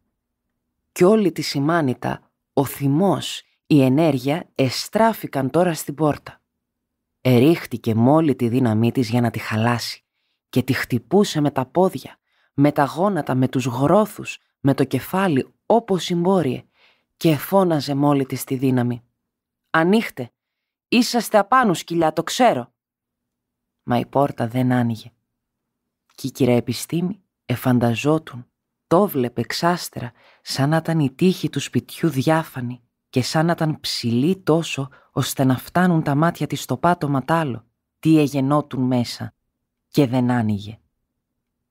Κι όλη τη σημάνητα, ο θυμός, η ενέργεια εστράφηκαν τώρα στην πόρτα. Ερίχτηκε μόλι τη δύναμή της για να τη χαλάσει και τη χτυπούσε με τα πόδια, με τα γόνατα, με τους γρόθους, με το κεφάλι όπως συμπόριε και φώναζε μόλι της τη δύναμη. «Ανοίχτε! Είσαστε απάνω σκυλιά, το ξέρω!» μα η πόρτα δεν άνοιγε. Κι η κυρία Επιστήμη εφανταζόταν, το βλέπε εξάστερα, σαν να ήταν η τύχη του σπιτιού διάφανη και σαν να ήταν ψηλή τόσο ώστε να φτάνουν τα μάτια της στο πάτωμα τ' άλλο, τι εγενότουν μέσα και δεν άνοιγε.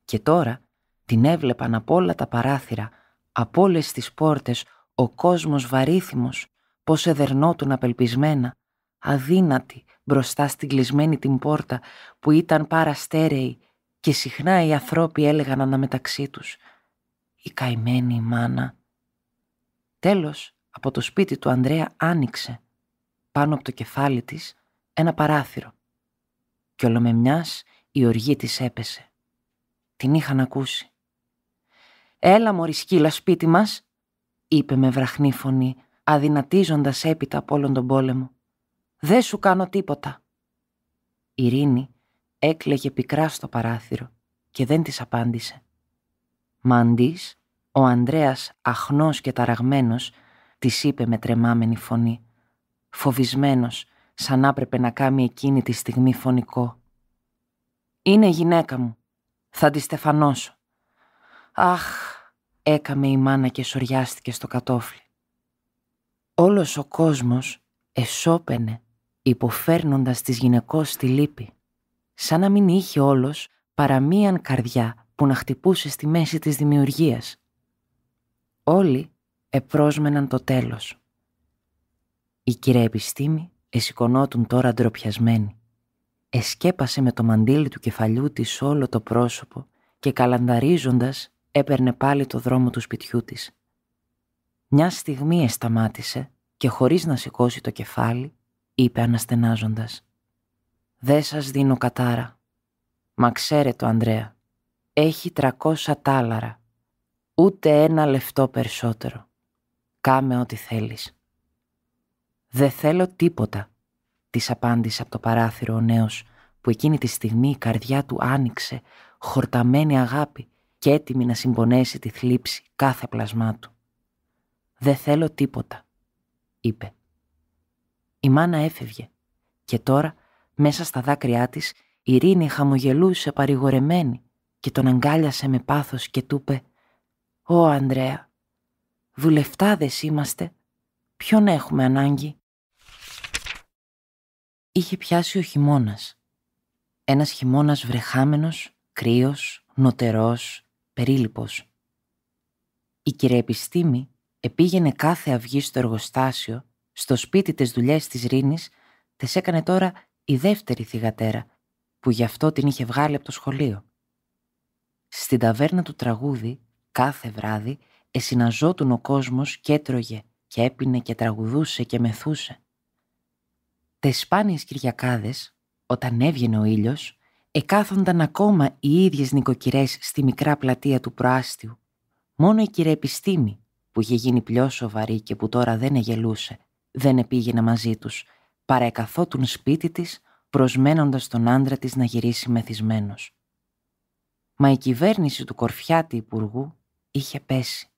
Και τώρα την έβλεπαν από όλα τα παράθυρα, από όλες τις πόρτες, ο κόσμος βαρύθιμος, πώς εδερνότουν απελπισμένα, αδύνατη, μπροστά στην κλεισμένη την πόρτα που ήταν πάρα στέρεη και συχνά οι ανθρώποι έλεγαν αναμεταξύ τους «Η καημένη η μάνα». Τέλος, από το σπίτι του Ανδρέα άνοιξε, πάνω από το κεφάλι της, ένα παράθυρο. Κι ολομεμιάς η οργή της έπεσε. Την είχαν ακούσει. «Έλα μωρή σκύλα σπίτι μας», είπε με βραχνή φωνή, αδυνατίζοντας έπειτα από όλον τον πόλεμο. Δε σου κάνω τίποτα». Η Ειρήνη έκλαιγε πικρά στο παράθυρο και δεν της απάντησε. Μα αντίς, ο Ανδρέας αχνός και ταραγμένος της είπε με τρεμάμενη φωνή, φοβισμένος σαν έπρεπε να κάνει εκείνη τη στιγμή φωνικό. «Είναι γυναίκα μου. Θα τη στεφανώσω». «Αχ», έκαμε η μάνα και σοριάστηκε στο κατόφλι. Όλος ο κόσμος εσώπαινε υποφέρνοντας τις γυναικός στη λύπη, σαν να μην είχε όλος παρά μίαν καρδιά που να χτυπούσε στη μέση της δημιουργίας. Όλοι επρόσμεναν το τέλος. Η κυρία Επιστήμη εσηκωνόταν τώρα ντροπιασμένη. Εσκέπασε με το μαντήλι του κεφαλιού της όλο το πρόσωπο και καλανταρίζοντας έπαιρνε πάλι το δρόμο του σπιτιού της. Μια στιγμή εσταμάτησε και χωρίς να σηκώσει το κεφάλι είπε αναστενάζοντας. Δε σας δίνω κατάρα. Μα ξέρετε το, Ανδρέα, έχει τρακόσα τάλαρα. Ούτε ένα λεφτό περισσότερο. Κάμε ό,τι θέλεις». Δε θέλω τίποτα», της απάντησε από το παράθυρο ο νέος, που εκείνη τη στιγμή η καρδιά του άνοιξε, χορταμένη αγάπη και έτοιμη να συμπονέσει τη θλίψη κάθε πλασμά του. Δε θέλω τίποτα», είπε. Η μάνα έφευγε. Και τώρα, μέσα στα δάκρυά της, η Ρήνη χαμογελούσε παρηγορεμένη και τον αγκάλιασε με πάθος και του είπε «Ω, Ανδρέα, δουλευτάδες είμαστε, ποιον έχουμε ανάγκη» είχε πιάσει ο χειμώνας. Ένας χειμώνας βρεχάμενος, κρύος, νοτερός, περίλυπος. Η κυρία Επιστήμη επήγαινε κάθε αυγή στο εργοστάσιο στο σπίτι της δουλειές της Ρήνης, τες έκανε τώρα η δεύτερη θυγατέρα, που γι' αυτό την είχε βγάλει από το σχολείο. Στην ταβέρνα του τραγούδι, κάθε βράδυ, εσυναζότουν ο κόσμος και έτρωγε και έπινε και τραγουδούσε και μεθούσε. Τες σπάνιες Κυριακάδες, όταν έβγαινε ο ήλιος, εκάθονταν ακόμα οι ίδιες νοικοκυρές στη μικρά πλατεία του προάστιου. Μόνο η κυρία Επιστήμη, που είχε γίνει πιο σοβαρή και που τώρα δεν εγελούσε, δεν επήγαινε μαζί τους, παρά εκαθότουν σπίτι της, προσμένοντας τον άντρα της να γυρίσει μεθυσμένος. Μα η κυβέρνηση του κορφιάτη υπουργού είχε πέσει.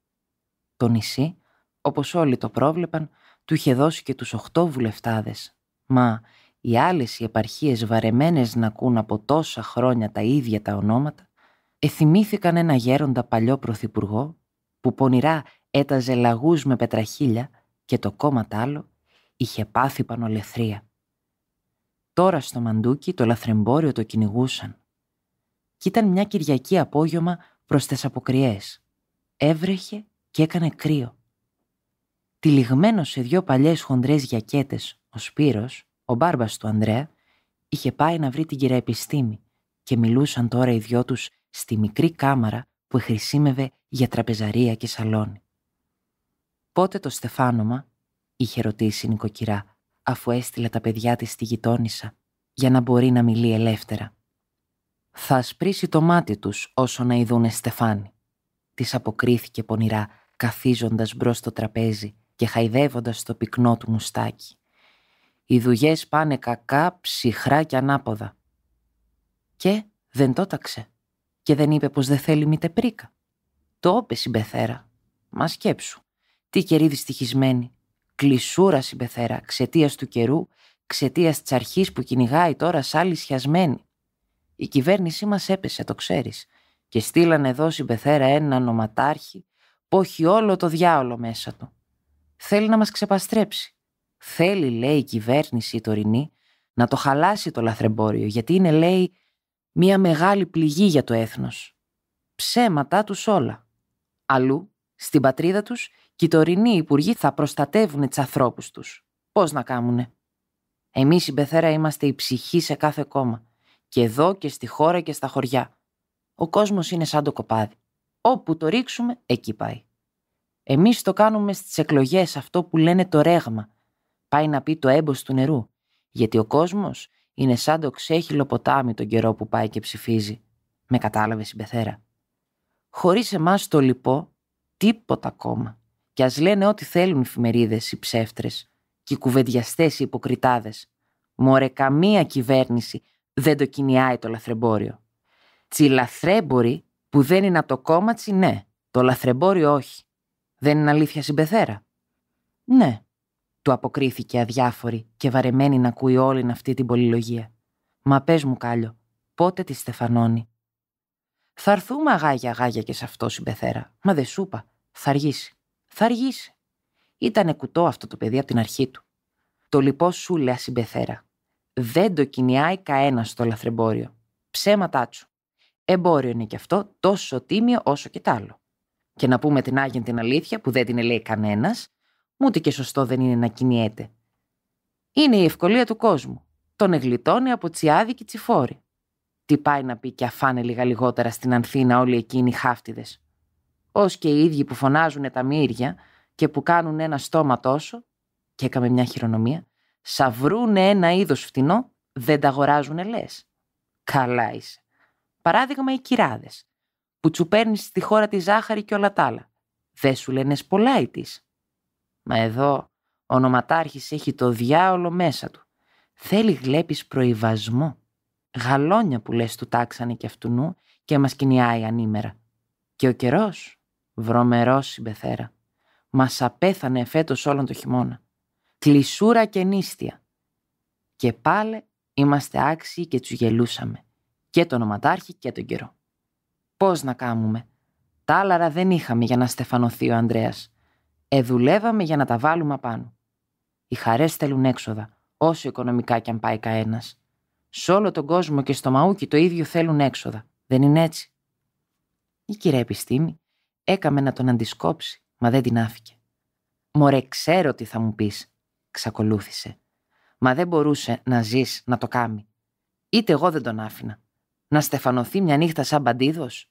Το νησί, όπως όλοι το πρόβλεπαν, του είχε δώσει και τους οχτώ βουλευτάδες. Μα οι άλλες οι επαρχίες βαρεμένες να ακούν από τόσα χρόνια τα ίδια τα ονόματα, εθυμήθηκαν ένα γέροντα παλιό πρωθυπουργό που πονηρά έταζε λαγούς με πετραχίλια και το κόμμα τ' άλλο είχε πάθει πανολεθρία. Τώρα στο μαντούκι το λαθρεμπόριο το κυνηγούσαν. Κι ήταν μια Κυριακή απόγευμα προς τις αποκριές. Έβρεχε και έκανε κρύο. Τυλιγμένος σε δυο παλιές χοντρές γιακέτες, ο Σπύρος, ο μπάρμπας του Ανδρέα, είχε πάει να βρει την κυρία Επιστήμη και μιλούσαν τώρα οι δυο τους στη μικρή κάμαρα που χρησίμευε για τραπεζαρία και σαλόνι πότε το στεφάνωμα», είχε ρωτήσει η νοικοκυρά, αφού έστειλε τα παιδιά της στη γειτόνισσα, για να μπορεί να μιλεί ελεύθερα. «Θα ασπρίσει το μάτι τους όσο να ειδούνε Στεφάνη», της αποκρίθηκε πονηρά, καθίζοντας μπρος στο τραπέζι και χαϊδεύοντας το πυκνό του μουστάκι. «Οι δουλειές πάνε κακά, ψυχρά και ανάποδα». Και δεν τόταξε και δεν είπε πως δεν θέλει μητε πρίκα. Το είπε συμπεθέρα. Μα σκέψου. Τι καιρή δυστυχισμένη. Κλεισούρα συμπεθέρα, ξετία του καιρού, ξετία της αρχής που κυνηγάει τώρα σ' άλλη Η κυβέρνησή μας έπεσε, το ξέρεις, και στείλανε εδώ συμπεθέρα έναν νοματάρχη που έχει όλο το διάολο μέσα του. Θέλει να μας ξεπαστρέψει. Θέλει, λέει η κυβέρνηση η τωρινή, να το χαλάσει το λαθρεμπόριο, γιατί είναι, λέει, μια μεγάλη πληγή για το έθνος. Ψέματά τους όλα. Αλλού, στην πατρίδα τους, και οι τωρινοί υπουργοί θα προστατεύουν τις ανθρώπους τους. Πώς να κάνουνε. Εμείς η Μπεθέρα είμαστε η ψυχή σε κάθε κόμμα. Και εδώ και στη χώρα και στα χωριά. Ο κόσμος είναι σαν το κοπάδι. Όπου το ρίξουμε, εκεί πάει. Εμείς το κάνουμε στις εκλογές αυτό που λένε το ρέγμα. Πάει να πει το έμπος του νερού. Γιατί ο κόσμος είναι σαν το ξέχυλο ποτάμι τον καιρό που πάει και ψηφίζει. Με κατάλαβες συμπεθέρα. Μπεθέρα. Χωρίς το λοιπόν, Τίποτα ακόμα. Και ας λένε ό,τι θέλουν οι φημερίδες, οι ψεύτρες και οι κουβεντιαστές, οι υποκριτάδες. Μωρέ, καμία κυβέρνηση δεν το κοινιάει το λαθρεμπόριο. Τσι λαθρέμποροι που δεν είναι από το κόμμα τσι ναι, το λαθρεμπόριο όχι. Δεν είναι αλήθεια συμπεθέρα. Ναι, του αποκρίθηκε αδιάφορη και βαρεμένη να ακούει όλη αυτή την πολυλογία. Μα πες μου κάλιο, πότε τη στεφανώνει. Θα έρθουμε αγάγια αγάγια και σε αυτό συμπεθέρα, μα δε σούπα. Θα αργήσει. Θα αργήσει. Ήταν κουτό αυτό το παιδί από την αρχή του. Το λοιπό σου λέει ασυμπεθέρα. Δεν το κοινιαει κανένας στο λαθρεμπόριο. Ψέματά του. Εμπόριο είναι και αυτό, τόσο τίμιο όσο και τ' άλλο. Και να πούμε την άγεν την αλήθεια, που δεν την λέει κανένας, μου ούτε και σωστό δεν είναι να κινιέται. Είναι η ευκολία του κόσμου. Τον εγλιτώνει από τσιάδι και Τι πάει να πει και αφάνε λίγα λιγότερα στην Ανθήνα όλοι εκείνοι οι ως και οι ίδιοι που φωνάζουν τα μύρια και που κάνουν ένα στόμα τόσο, και έκαμε μια χειρονομία, σαβρούνε ένα είδος φτηνό, δεν τα αγοράζουν λες. Καλά είσαι. Παράδειγμα οι κυράδες, που τσουπέρνει στη χώρα τη ζάχαρη και όλα τα άλλα. Δεν σου λένε ή Μα εδώ ο ονοματάρχης έχει το διάολο μέσα του. Θέλει γλέπεις προϊβασμό. Γαλόνια που λες του τάξανε και αυτού νου και μας κοινιάει ανήμερα. Και ο καιρός. Βρωμερό συμπεθέρα. Μας Μας απέθανε φέτο όλον το χειμώνα. Κλεισούρα και νύστια, Και πάλι είμαστε άξιοι και τους γελούσαμε. Και τον οματάρχη και τον καιρό. Πώς να κάμουμε. Τάλαρα δεν είχαμε για να στεφανωθεί ο Ανδρέας. Εδουλεύαμε για να τα βάλουμε απάνω. Οι χαρές θέλουν έξοδα, όσο οικονομικά κι αν πάει καένας. Σ' όλο τον κόσμο και στο μαούκι το ίδιο θέλουν έξοδα. Δεν είναι έτσι. Η κυρία Επιστήμη Έκαμε να τον αντισκόψει, μα δεν την άφηκε. «Μωρέ, ξέρω τι θα μου πεις», ξακολούθησε. «Μα δεν μπορούσε να ζεις να το κάνει. Είτε εγώ δεν τον άφηνα. Να στεφανωθεί μια νύχτα σαν παντίδος.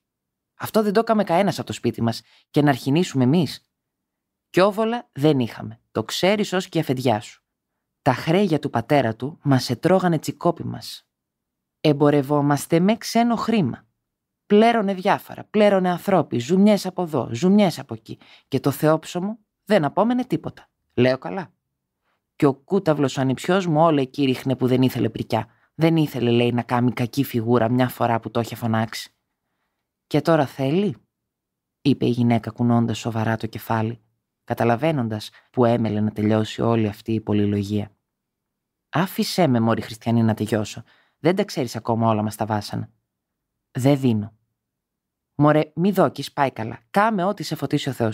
Αυτό δεν το έκαμε κανένας από το σπίτι μας και να αρχινήσουμε εμείς. Κιόβολα δεν είχαμε. Το ξέρεις ως και η αφεντιά σου. Τα χρέια του πατέρα του μας ετρώγανε τσικόπι μας. Εμπορευόμαστε με ξένο χρήμα. Πλέρωνε διάφορα, πλέρωνε ανθρώποι, ζουμιές από εδώ, ζουμιές από εκεί. Και το θεόψωμο δεν απόμενε τίποτα. Λέω καλά. Και ο κούταυλος ο ανιψιός μου όλα εκεί ρίχνε που δεν ήθελε πρικιά. Δεν ήθελε, λέει, να κάνει κακή φιγούρα μια φορά που το είχε φωνάξει. Και τώρα θέλει, είπε η γυναίκα κουνώντας σοβαρά το κεφάλι, καταλαβαίνοντας που έμελε να τελειώσει όλη αυτή η πολυλογία. Άφησέ με, μόρι Χριστιανή, να τελειώσω. Δεν τα ξέρεις ακόμα όλα μας τα βάσανα. Δεν δίνω. Μωρέ, μη δόκει, πάει καλά. Κάμε ό,τι σε φωτίσει ο Θεός.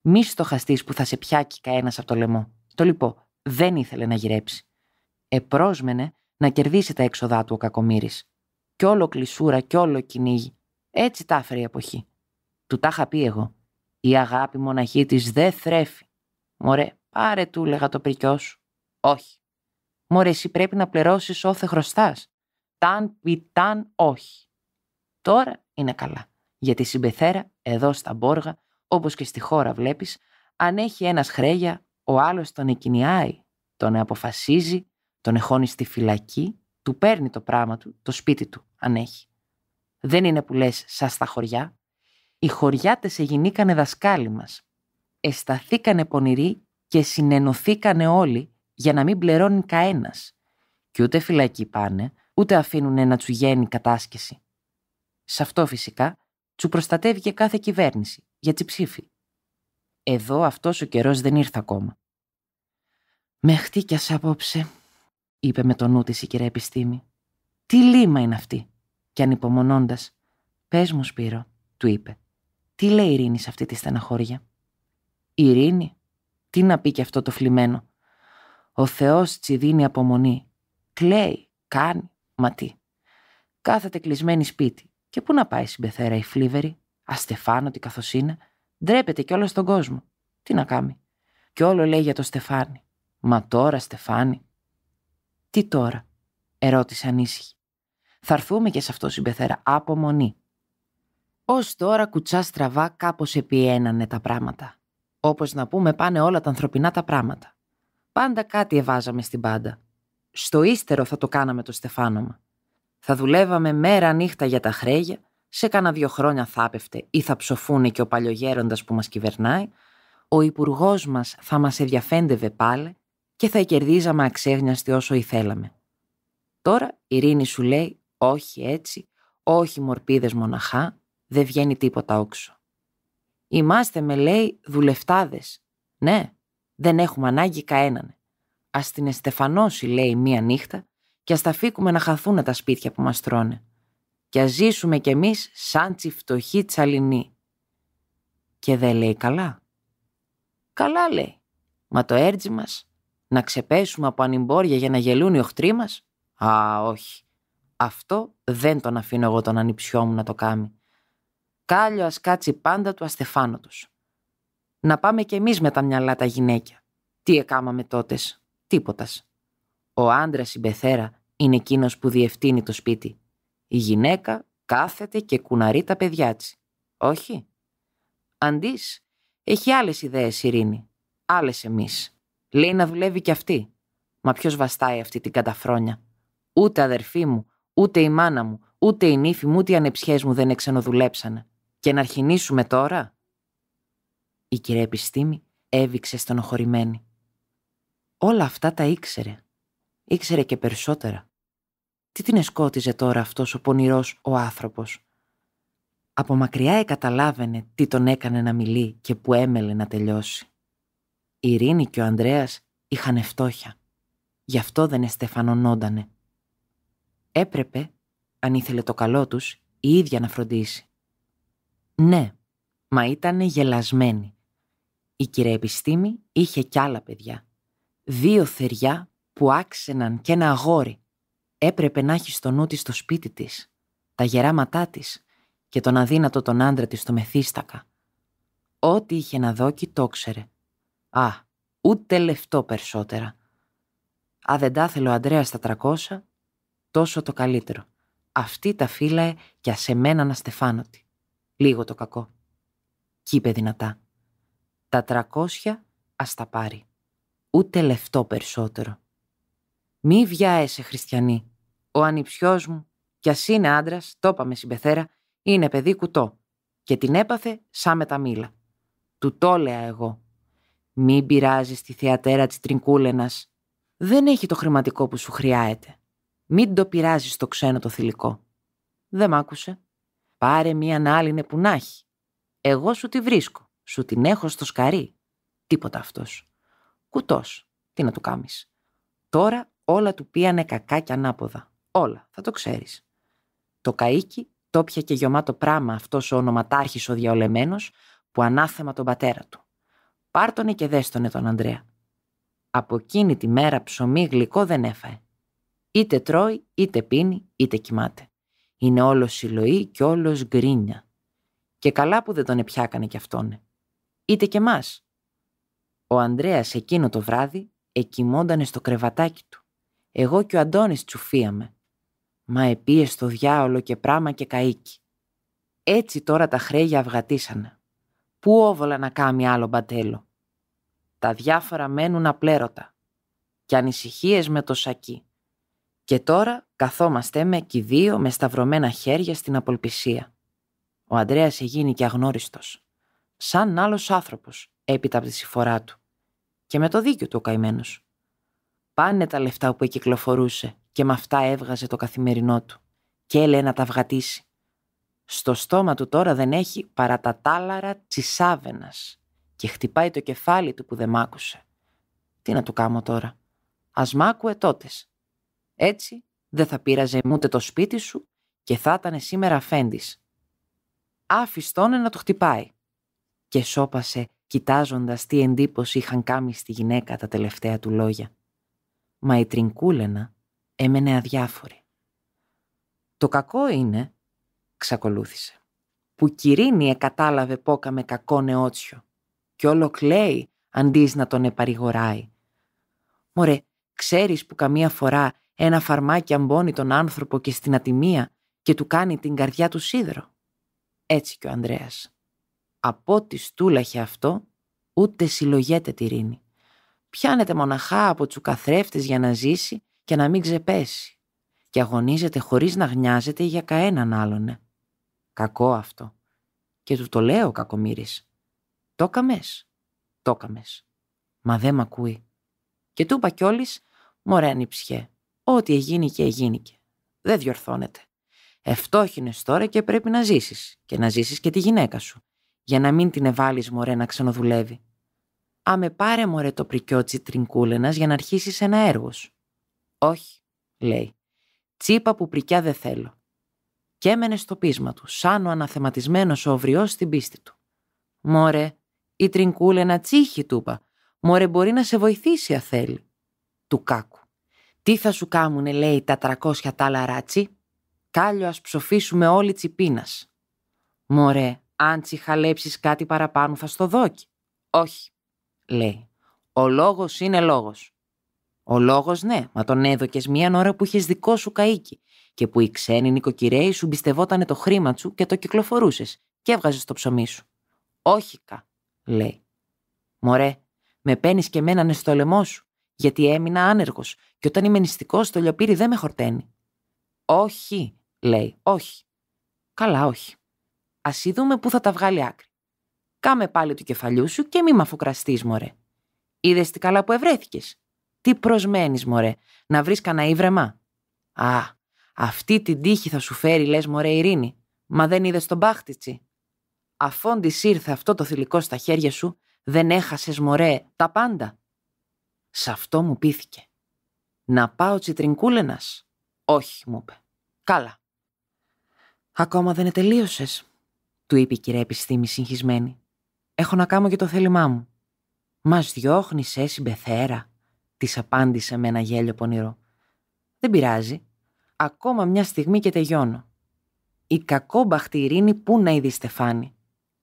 Μη στοχαστείς που θα σε πιάκι κανένας από το λαιμό. Το λοιπόν, δεν ήθελε να γυρέψει. Επρόσμενε να κερδίσει τα έξοδά του ο Κακομήρη. Κι όλο κλεισούρα κι όλο κυνήγι. Έτσι τα η εποχή. Του τα είχα πει εγώ. Η αγάπη μοναχή της δεν θρέφει. Μωρέ, πάρε του, λέγα το πρικιό σου. Όχι. Μωρέ, εσύ πρέπει να πληρώσεις όθε χρωστάς. Ταν πιταν όχι. Τώρα είναι καλά. Γιατί συμπεθέρα, εδώ στα Μπόργα, όπως και στη χώρα βλέπεις, αν έχει ένας χρέγια, ο άλλος τον εκκινιάει, τον αποφασίζει, τον εχώνει στη φυλακή, του παίρνει το πράγμα του, το σπίτι του, αν έχει. Δεν είναι που λες σαν στα χωριά. Οι χωριάτες εγινήκανε δασκάλοι μας. Εσταθήκανε πονηροί και συνενωθήκανε όλοι για να μην πληρώνει καένας. Και ούτε φυλακή πάνε, ούτε αφήνουν να τσουγέννη κατάσκεση. Σε αυτό φυσικά του προστατεύει και κάθε κυβέρνηση, για ψήφι». Εδώ αυτός ο καιρός δεν ήρθε ακόμα. «Με χτύκιασε απόψε», είπε με το νου τη η κυρία Επιστήμη. «Τι λίμα είναι αυτή» και ανυπομονώντας. «Πες μου Σπύρο», του είπε. «Τι λέει η Ειρήνη σε αυτή τη στεναχώρια» «Η Ειρήνη» Τι να πει και αυτό το φλιμένο. Ο Θεός τσι δίνει απομονή. Κλαίει, κάνει, μα τι. Κάθεται κλεισμένη σπίτι, και πού να πάει στην πεθέρα η φλίβερη, αστεφάνωτη καθώς είναι, ντρέπεται κι όλο στον κόσμο. Τι να κάνει. Και όλο λέει για το Στεφάνι. Μα τώρα, Στεφάνι. Τι τώρα, ερώτησε ανήσυχη. Θα έρθουμε και σε αυτό στην πεθέρα. Απομονή. Ως τώρα κουτσά στραβά κάπως επιένανε τα πράγματα. Όπως να πούμε, πάνε όλα τα ανθρωπινά τα πράγματα. Πάντα κάτι εβάζαμε στην πάντα. Στο ύστερο θα το κάναμε το στεφάνομα. Θα δουλεύαμε μέρα νύχτα για τα χρέια, σε κάνα δύο χρόνια θα άπευτε ή θα ψοφούνε και ο παλιογέροντας που μας κυβερνάει, ο υπουργός μας θα μας εδιαφέντευε πάλι και θα κερδίζαμε αξέγνιαστη όσο ήθελαμε. Τώρα η Ειρήνη σου λέει όχι έτσι, όχι μορπίδες μοναχά, δεν βγαίνει τίποτα όξο. Είμαστε με λέει δουλευτάδες. Ναι, δεν έχουμε ανάγκη καέναν. Ας την εστεφανώσει λέει μία νύχτα και ας τα φύκουμε να χαθούν τα σπίτια που μας τρώνε και ας ζήσουμε κι εμείς σαν φτωχή τσαλινοί. Και δεν λέει καλά. Καλά λέει. Μα το έρτζι μας, να ξεπέσουμε από ανυμπόρια για να γελούν οι οχτροί μας. Α, όχι. Αυτό δεν τον αφήνω εγώ τον ανιψιό μου να το κάνει. Κάλιο ας κάτσει πάντα του αστεφάνωτος. Να πάμε κι εμείς με τα μυαλά τα γυναίκια. Τι εκάμαμε τότες. Τίποτας. Ο άντρας η είναι εκείνος που διευθύνει το σπίτι. Η γυναίκα κάθεται και κουναρεί τα παιδιά της. Όχι. Αντί, έχει άλλες ιδέες, η Ειρήνη. Άλλες εμείς. Λέει να δουλεύει κι αυτή. Μα ποιος βαστάει αυτή την καταφρόνια. Ούτε αδερφή μου, ούτε η μάνα μου, ούτε η νύφη μου, ούτε οι ανεψιές μου δεν εξενοδουλέψανε. Και να αρχινήσουμε τώρα. Η κυρία Επιστήμη έβηξε στενοχωρημένη. Όλα αυτά τα ήξερε. Ήξερε και περισσότερα. Τι την εσκότιζε τώρα αυτός ο πονηρός ο άνθρωπος. Από μακριά εκαταλάβαινε τι τον έκανε να μιλεί και που έμελε να τελειώσει. Η Ειρήνη και ο Ανδρέας είχαν φτώχεια. Γι' αυτό δεν εστεφανωνόντανε. Έπρεπε, αν ήθελε το καλό τους, η ίδια να φροντίσει. Ναι, μα ήταν γελασμένη. Η κυρία Επιστήμη είχε κι άλλα παιδιά. Δύο θεριά που άξεναν και ένα αγόρι έπρεπε να έχει στο νου της το σπίτι της, τα γεράματά της και τον αδύνατο τον άντρα της στο μεθύστακα. Ό,τι είχε να δόκι το ξέρε. Α, ούτε λεφτό περισσότερα. Α, δεν τα ο Αντρέας τα τρακόσα, τόσο το καλύτερο. Αυτή τα φύλαε και ας εμένα να τη. Λίγο το κακό. Κι είπε δυνατά. Τα τρακόσια ας τα πάρει. Ούτε λεφτό περισσότερο. Μη βιάεσαι, Χριστιανή. Ο ανιψιός μου, κι ας είναι άντρας, το είπαμε με συμπεθέρα, είναι παιδί κουτό. Και την έπαθε σαν με τα μήλα. Του το λέω εγώ. Μην πειράζεις τη θεατέρα της τρικούλενας. Δεν έχει το χρηματικό που σου χρειάεται. Μην το πειράζεις στο ξένο το θηλυκό. Δεν μ' άκουσε. Πάρε μία άλλη που να έχει. Εγώ σου τη βρίσκω. Σου την έχω στο σκαρί. Τίποτα αυτός. Κουτός. Τι να του κάνεις. Τώρα όλα του πήγανε κακά και ανάποδα. Όλα, θα το ξέρεις. Το καΐκι το πια και γιωμάτο πράμα αυτός ο ονοματάρχης ο διαολεμένος που ανάθεμα τον πατέρα του. Πάρτονε και δέστονε τον Ανδρέα. Από εκείνη τη μέρα ψωμί γλυκό δεν έφαε. Είτε τρώει, είτε πίνει, είτε κοιμάται. Είναι όλος συλλοή και όλος γκρίνια. Και καλά που δεν τον επιάκανε κι αυτόνε. Είτε και μας. Ο Ανδρέας εκείνο το βράδυ εκοιμόντανε στο κρεβατάκι του εγώ και ο Αντώνης τσουφίαμε. Μα επίες στο διάολο και πράμα και καΐκι. Έτσι τώρα τα χρέγια αυγατήσανε. Πού όβολα να κάνει άλλο μπατέλο. Τα διάφορα μένουν απλέρωτα. Και ανησυχίες με το σακί. Και τώρα καθόμαστε με κι δύο με σταυρωμένα χέρια στην απολπισία. Ο Αντρέας εγίνει και αγνώριστος. Σαν άλλος άνθρωπος, έπειτα από τη συφορά του. Και με το δίκιο του ο καημένος πάνε τα λεφτά που κυκλοφορούσε και με αυτά έβγαζε το καθημερινό του. Και έλεγε να τα βγατήσει. Στο στόμα του τώρα δεν έχει παρά τα τάλαρα τσισάβενας και χτυπάει το κεφάλι του που δεν μ' άκουσε. Τι να του κάνω τώρα. Ας μ' άκουε τότες. Έτσι δεν θα πείραζε ούτε το σπίτι σου και θα ήταν σήμερα αφέντης. Άφηστώνε να το χτυπάει. Και σώπασε κοιτάζοντας τι εντύπωση είχαν κάνει στη γυναίκα τα τελευταία του λόγια μα η Τρινκούλενα έμενε αδιάφορη. «Το κακό είναι», ξακολούθησε, «που Κυρίνη εκατάλαβε πόκα με κακό νεότσιο και όλο κλαίει αντίς να τον επαρηγοράει. Μωρέ, ξέρεις που καμία φορά ένα φαρμάκι αμπώνει τον άνθρωπο και στην ατιμία και του κάνει την καρδιά του σίδρο. Έτσι κι ο Ανδρέας. Από τη στούλαχε αυτό, ούτε συλλογέται τη ρήνη πιάνεται μοναχά από τσουκαθρέφτες για να ζήσει και να μην ξεπέσει και αγωνίζεται χωρίς να γνιάζεται για κανέναν άλλον. Ναι. Κακό αυτό. Και του το λέω, κακομύρης. Το καμες. Το καμες. Μα δεν μ' ακούει. Και του είπα κιόλης, μωρέ ανιψιέ, ό,τι έγινε και και. Δεν διορθώνεται. Ευτόχινες τώρα και πρέπει να ζήσεις και να ζήσεις και τη γυναίκα σου για να μην την ευάλει, μωρέ να ξανοδουλεύει. Άμε πάρε μωρέ το πρικιότσι τρινκούλενα για να αρχίσεις ένα έργος Όχι, λέει. Τσίπα που πρικιά δεν θέλω. Και έμενε στο πείσμα του, σαν ο αναθεματισμένος ο βριό στην πίστη του. Μωρέ, η τρινκούλενα τσίχη του είπα. Μωρέ μπορεί να σε βοηθήσει αθέλει. Του κάκου. Τι θα σου κάμουνε, λέει, τα τρακόσια τάλα ράτσι. Κάλιο ας ψοφήσουμε όλη τσιπίνας. Μωρέ, αν τσιχαλέψεις κάτι παραπάνω θα στο δόκι. Όχι, λέει. Ο λόγος είναι λόγος. Ο λόγος, ναι, μα τον έδωκες μία ώρα που είχες δικό σου καίκι και που οι ξένοι νοικοκυρέοι σου μπιστευότανε το χρήμα σου και το κυκλοφορούσες και έβγαζες το ψωμί σου. Όχι κα, λέει. Μωρέ, με παίρνεις και μένα στο λαιμό σου, γιατί έμεινα άνεργος, και όταν είμαι νηστικός, το λιοπύρι δεν με χορταίνει. Όχι, λέει, όχι. Καλά, όχι. Ας είδουμε πού θα τα βγάλει άκρη κάμε πάλι του κεφαλιού σου και μη μ' αφουκραστεί, μωρέ. Είδες τι καλά που ευρέθηκες. Τι προσμένεις, μωρέ, να βρεις κανένα ύβρεμα. Α, αυτή την τύχη θα σου φέρει, λες, μωρέ, Ειρήνη. Μα δεν είδες τον μπάχτιτσι. Αφών ήρθε αυτό το θηλυκό στα χέρια σου, δεν έχασες, μωρέ, τα πάντα. Σ' αυτό μου πήθηκε. Να πάω τσιτρινκούλενας. Όχι, μου είπε. Καλά. Ακόμα δεν τελείωσες, του είπε η κυρία Επιστήμη Έχω να κάνω και το θέλημά μου. Μας διώχνει, εσύ, συμπεθέρα. της απάντησε με ένα γέλιο πονηρό. Δεν πειράζει. Ακόμα μια στιγμή και τελειώνω. Η κακό μπαχτηρίνη πού να είδη στεφάνη.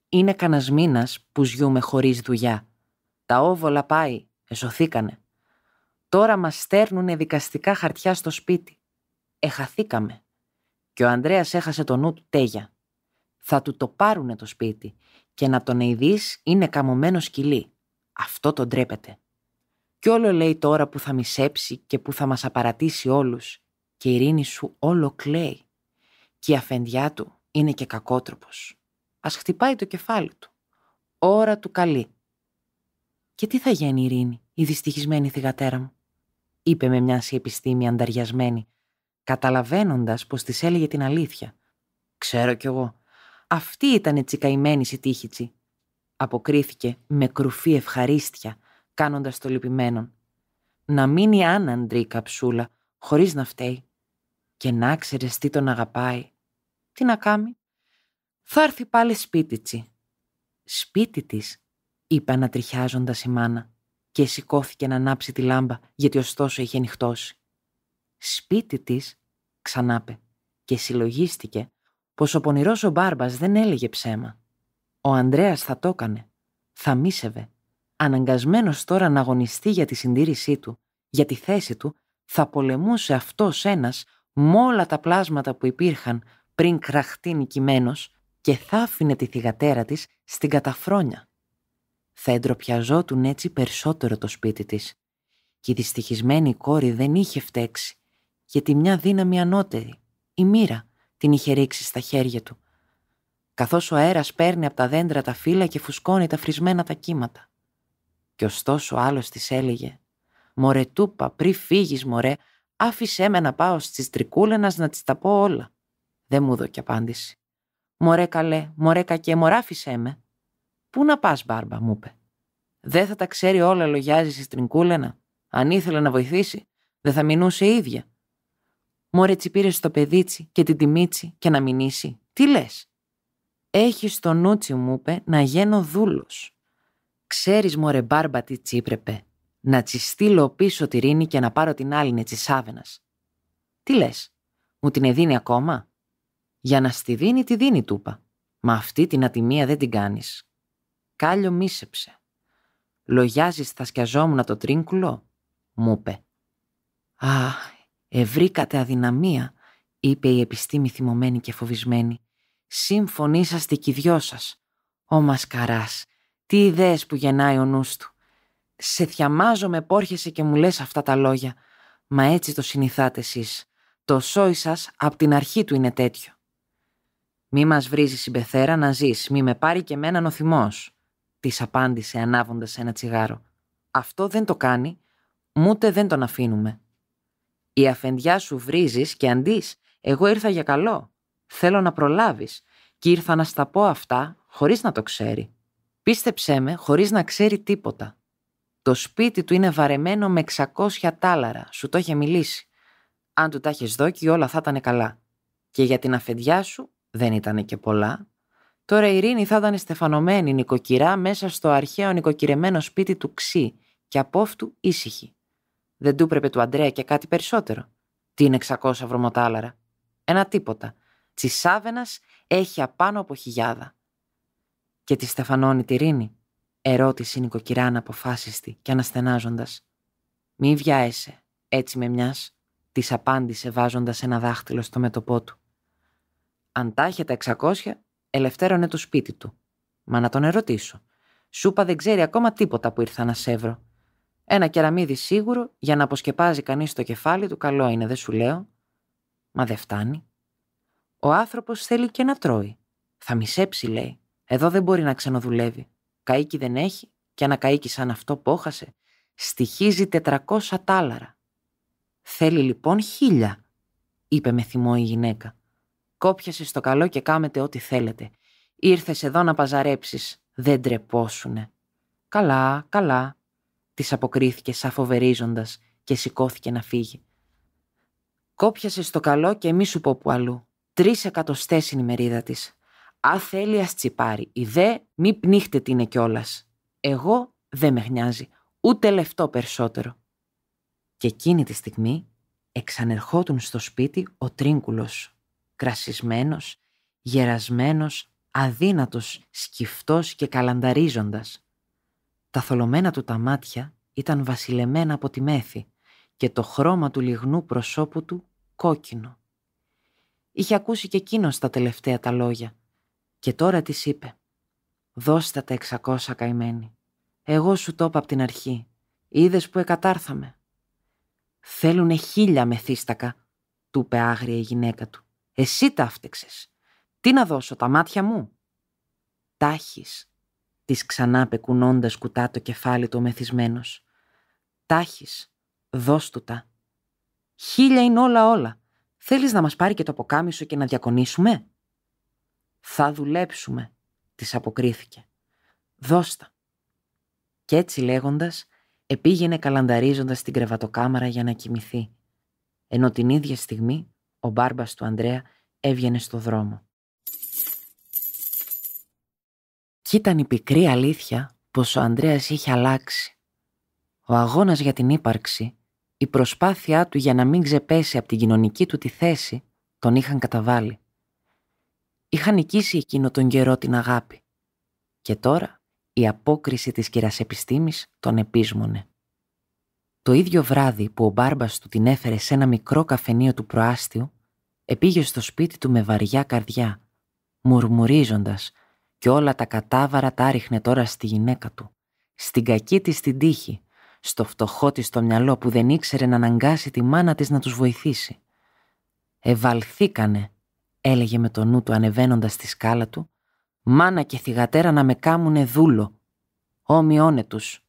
Είναι κανένα μήνας που ζιούμε χωρίς δουλειά. Τα όβολα πάει, εσωθήκανε. Τώρα μας στέρνουνε δικαστικά χαρτιά στο σπίτι. Εχαθήκαμε. Και ο Ανδρέας έχασε το νου του τέγια. Θα του το πάρουνε το σπίτι και να τον ειδείς είναι καμωμένο σκυλί. Αυτό τον τρέπεται. Κι όλο λέει τώρα που θα μισέψει και που θα μας απαρατήσει όλους και η ειρήνη σου όλο κλαίει. Και η αφεντιά του είναι και κακότροπος. Ας χτυπάει το κεφάλι του. Ώρα του καλή. «Και τι θα γίνει η ειρήνη, η δυστυχισμένη θυγατέρα μου», είπε με μια η επιστήμη ανταριασμένη, καταλαβαίνοντας πως της έλεγε την αλήθεια. «Ξέρω κι εγώ, αυτή ήταν τσικαϊμένη η τύχητσι. Αποκρίθηκε με κρουφή ευχαρίστια, κάνοντας το λυπημένον. Να μείνει άναντρη η καψούλα, χωρίς να φταίει. Και να ξέρεις τι τον αγαπάει. Τι να κάνει. Θα έρθει πάλι σπίτι τσι. Σπίτι της, είπε ανατριχιάζοντας η μάνα και σηκώθηκε να ανάψει τη λάμπα γιατί ωστόσο είχε νυχτώσει. Σπίτι της, ξανάπε, και συλλογίστηκε πως ο πονηρός ο Μπάρμπας δεν έλεγε ψέμα. Ο Ανδρέας θα το έκανε. Θα μίσευε. Αναγκασμένος τώρα να αγωνιστεί για τη συντήρησή του, για τη θέση του, θα πολεμούσε αυτός ένας με όλα τα πλάσματα που υπήρχαν πριν κραχτεί νικημένος και θα άφηνε τη θυγατέρα της στην καταφρόνια. Θα εντροπιαζόταν έτσι περισσότερο το σπίτι της και η δυστυχισμένη κόρη δεν είχε φταίξει γιατί μια δύναμη ανώτερη, η μοίρα, την είχε ρίξει στα χέρια του, καθώς ο αέρας παίρνει από τα δέντρα τα φύλλα και φουσκώνει τα φρισμένα τα κύματα. Κι ωστόσο άλλος της έλεγε «Μωρε τούπα, πριν φύγεις μωρέ, άφησέ με να πάω στις τρικούλενας να τις τα πω όλα». Δεν μου και απάντηση. «Μωρέ καλέ, μωρέ κακέ, μωρά άφησέ με». «Πού να πας μπάρμπα», μου είπε. «Δεν θα τα ξέρει όλα λογιάζει στις τρικούλενα. Αν ήθελε να βοηθήσει, δεν θα μείνούσε ίδια. Μόρε τσι πήρες το παιδίτσι και την τιμίτσι και να μηνύσει. Τι λες. Έχει στο νούτσι, μου είπε, να γένω δούλος. Ξέρεις, Μόρε μπάρμπα, τι τσίπρεπε. Να τσι στείλω πίσω τη ρίνη και να πάρω την άλλη σάβενας. Τι λες, μου την εδίνει ακόμα. Για να στη δίνει, τη δίνει, τούπα. Μα αυτή την ατιμία δεν την κάνεις. Κάλιο μίσεψε. Λογιάζεις, θα σκιαζόμουν το τρίγκουλο. μου είπε. Αχ. Ευρήκατε αδυναμία, είπε η επιστήμη θυμωμένη και φοβισμένη. Συμφωνήσαστε κι οι δυο σας. Ω μασκαράς, τι ιδέες που γεννάει ο νους του. Σε θιαμάζω με πόρχεσαι και μου λες αυτά τα λόγια. Μα έτσι το συνηθάτε εσείς. Το σόι σας, απ' την αρχή του είναι τέτοιο. «Μη μας βρίζεις η πεθέρα να ζεις, μη με πάρει και μένα ο θυμό. Της απάντησε ανάβοντας ένα τσιγάρο. «Αυτό δεν το κάνει, μούτε δεν τον αφήνουμε». Η αφεντιά σου βρίζεις και αντίς, Εγώ ήρθα για καλό. Θέλω να προλάβεις. Και ήρθα να στα πω αυτά χωρίς να το ξέρει. Πίστεψέ με χωρίς να ξέρει τίποτα. Το σπίτι του είναι βαρεμένο με 600 τάλαρα. Σου το είχε μιλήσει. Αν του τα έχεις δόκι όλα θα ήταν καλά. Και για την αφεντιά σου δεν ήταν και πολλά. Τώρα η Ειρήνη θα ήταν στεφανωμένη νοικοκυρά μέσα στο αρχαίο νοικοκυρεμένο σπίτι του Ξή και από αυτού ήσυχη. Δεν του έπρεπε του Αντρέα και κάτι περισσότερο. Τι είναι 600 βρωμοτάλαρα. Ένα τίποτα. Τσισάβενα έχει απάνω από χιλιάδα. Και τη Στεφανώνη τη Ρήνη, ερώτησε η Νικοκυράνα αποφάσιστη και αναστενάζοντας. Μη βιάεσαι, έτσι με μιας, της απάντησε βάζοντας ένα δάχτυλο στο μέτωπό του. Αν τα είχε τα 600, ελευθέρωνε το σπίτι του. Μα να τον ερωτήσω. Σούπα δεν ξέρει ακόμα τίποτα που ήρθα να σέβρω. Ένα κεραμίδι σίγουρο για να αποσκεπάζει κανείς το κεφάλι του καλό είναι, δεν σου λέω. Μα δεν φτάνει. Ο άνθρωπος θέλει και να τρώει. Θα μισέψει, λέει. Εδώ δεν μπορεί να ξανοδουλεύει. Καΐκι δεν έχει και ένα καΐκι σαν αυτό πόχασε. Στοιχίζει 400 τάλαρα. Θέλει λοιπόν χίλια, είπε με θυμό η γυναίκα. Κόπιασε στο καλό και κάμετε ό,τι θέλετε. Ήρθες εδώ να παζαρέψεις, Δεν τρεπόσουνε. Καλά, καλά, της αποκρίθηκε σαν φοβερίζοντας και σηκώθηκε να φύγει. Κόπιασε στο καλό και μη σου πω που αλλού. Τρεις εκατοστές είναι η μερίδα της. Α θέλει, ας τσιπάρει. Η δε, μη πνίχτε την είναι κιόλας. Εγώ δεν με χνιάζει. Ούτε λεφτό περισσότερο. Και εκείνη τη στιγμή εξανερχόταν στο σπίτι ο τρίγκουλο. Κρασισμένος, γερασμένος, αδύνατος, σκυφτός και καλανταρίζοντας. Τα θολωμένα του τα μάτια ήταν βασιλεμένα από τη μέθη και το χρώμα του λιγνού προσώπου του κόκκινο. Είχε ακούσει και εκείνος τα τελευταία τα λόγια και τώρα της είπε «Δώστε τα εξακόσα καημένη. Εγώ σου το είπα την αρχή. είδες που εκατάρθαμε». «Θέλουνε χίλια μεθύστακα», του είπε άγρια η γυναίκα του. «Εσύ τα αύτεξες. Τι να δώσω, τα μάτια μου». «Τάχεις», της ξανά πεκουνώντας κουτά το κεφάλι του μεθυσμένος. «Τάχης, δώσ' του τα. Χίλια είναι όλα όλα. Θέλεις να μας πάρει και το αποκάμισο και να διακονήσουμε» «Θα δουλέψουμε», της αποκρίθηκε. «Δώστα». Κι έτσι λέγοντας, επήγαινε καλανταρίζοντας την κρεβατοκάμαρα για να κοιμηθεί, ενώ την ίδια στιγμή ο μπάρμπας του Ανδρέα έβγαινε στο δρόμο. ήταν η πικρή αλήθεια πως ο Ανδρέας είχε αλλάξει. Ο αγώνας για την ύπαρξη, η προσπάθειά του για να μην ξεπέσει από την κοινωνική του τη θέση, τον είχαν καταβάλει. Είχαν νικήσει εκείνο τον καιρό την αγάπη. Και τώρα η απόκριση της κυρασεπιστήμης τον επίσμονε. Το ίδιο βράδυ που ο μπάρμπας του την έφερε σε ένα μικρό καφενείο του προάστιου, επήγε στο σπίτι του με βαριά καρδιά, μουρμουρίζοντας και όλα τα κατάβαρα τα ρίχνε τώρα στη γυναίκα του. Στην κακή της την τύχη, στο φτωχό της το μυαλό που δεν ήξερε να αναγκάσει τη μάνα της να τους βοηθήσει. «Ευαλθήκανε», έλεγε με το νου του ανεβαίνοντας τη σκάλα του, «μάνα και θυγατέρα να με κάμουνε δούλο. Όμοιόνε τους.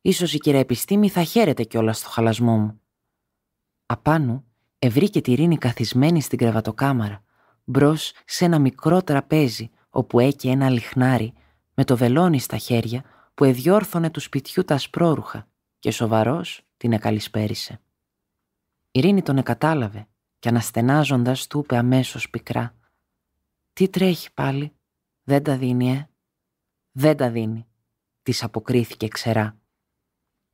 Ίσως η κυρία Επιστήμη θα χαίρεται κιόλας στο χαλασμό μου». Απάνω, ευρήκε τη Ειρήνη καθισμένη στην κρεβατοκάμαρα, μπρος σε ένα μικρό τραπέζι όπου έκαι ένα λιχνάρι με το βελόνι στα χέρια που εδιόρθωνε του σπιτιού τα σπρόρουχα και σοβαρός την εκαλυσπέρισε. Η τον εκατάλαβε και αναστενάζοντας του είπε αμέσως πικρά «Τι τρέχει πάλι, δεν τα δίνει, ε» «Δεν τα δίνει», της αποκρίθηκε ξερά.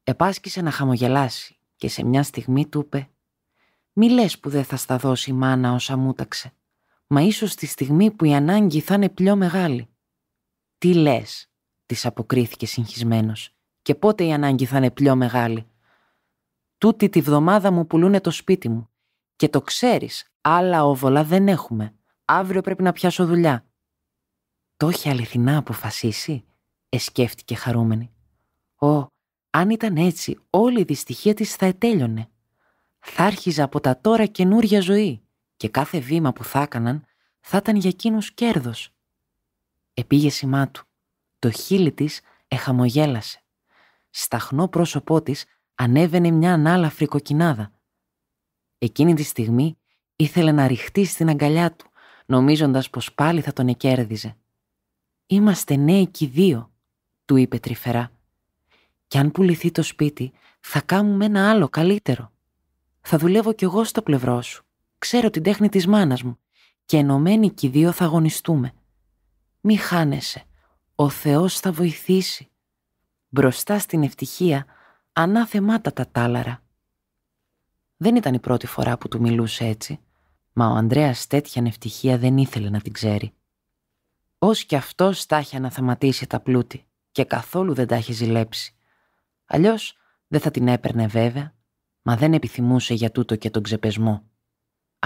Επάσκησε να χαμογελάσει και σε μια στιγμή του είπε «Μη λες που δεν θα στα δώσει η μάνα όσα μούταξε μα ίσως τη στιγμή που η ανάγκη θα είναι πιο μεγάλη. «Τι λες», της αποκρίθηκε συγχυσμένος, «και πότε η ανάγκη θα είναι πιο μεγάλη». «Τούτη τη βδομάδα μου πουλούνε το σπίτι μου. Και το ξέρεις, άλλα όβολα δεν έχουμε. Αύριο πρέπει να πιάσω δουλειά». «Το έχει αληθινά αποφασίσει», εσκέφτηκε χαρούμενη. «Ω, αν ήταν έτσι, όλη η δυστυχία της θα ετέλειωνε. Θα άρχιζα από τα τώρα καινούρια ζωή και κάθε βήμα που θα έκαναν θα ήταν για εκείνους κέρδος. Επήγε σημά του. Το χείλι της εχαμογέλασε. Σταχνό πρόσωπό της ανέβαινε μια ανάλαφρη κοκκινάδα. Εκείνη τη στιγμή ήθελε να ρηχτεί στην αγκαλιά του, νομίζοντας πως πάλι θα τον εκέρδιζε. «Είμαστε νέοι και δύο», του είπε τρυφερά. «Κι αν πουληθεί το σπίτι, θα κάνουμε ένα άλλο καλύτερο. Θα δουλεύω κι εγώ στο πλευρό σου. Ξέρω την τέχνη της μάνας μου και ενωμένοι κι οι δύο θα αγωνιστούμε. Μη χάνεσαι. Ο Θεός θα βοηθήσει. Μπροστά στην ευτυχία ανάθεμάτα τα τάλαρα. Δεν ήταν η πρώτη φορά που του μιλούσε έτσι, μα ο Ανδρέας τέτοια ευτυχία δεν ήθελε να την ξέρει. Ως κι αυτός τα να αναθεματίσει τα πλούτη και καθόλου δεν τα είχε ζηλέψει. Αλλιώς δεν θα την έπαιρνε βέβαια, μα δεν επιθυμούσε για τούτο και τον ξεπεσμό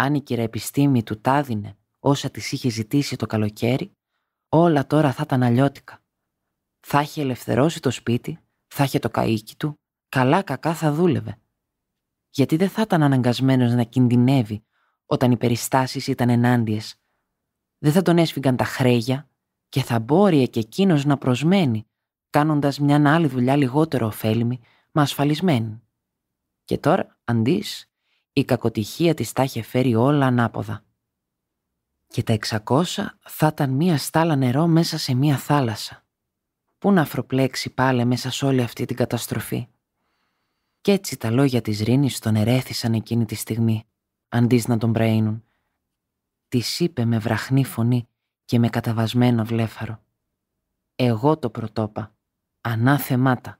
αν η κυραεπιστήμη του τάδινε όσα της είχε ζητήσει το καλοκαίρι, όλα τώρα θα ήταν αλλιώτικα. Θα είχε ελευθερώσει το σπίτι, θα είχε το καΐκι του, καλά κακά θα δούλευε. Γιατί δεν θα ήταν αναγκασμένος να κινδυνεύει όταν οι περιστάσεις ήταν ενάντιες. Δεν θα τον έσφυγαν τα χρέια και θα μπόρεε και εκείνος να προσμένει, κάνοντας μια άλλη δουλειά λιγότερο ωφέλιμη, μα ασφαλισμένη. Και τώρα, αντίς, η κακοτυχία της τα είχε φέρει όλα ανάποδα. Και τα 600 θα ήταν μία στάλα νερό μέσα σε μία θάλασσα. Πού να αφροπλέξει πάλι μέσα σε όλη αυτή την καταστροφή. Κι έτσι τα λόγια της Ρήνης τον ερέθησαν εκείνη τη στιγμή, αντί να τον πραίνουν. Της είπε με βραχνή φωνή και με καταβασμένο βλέφαρο. Εγώ το πρωτόπα. Ανάθεμάτα.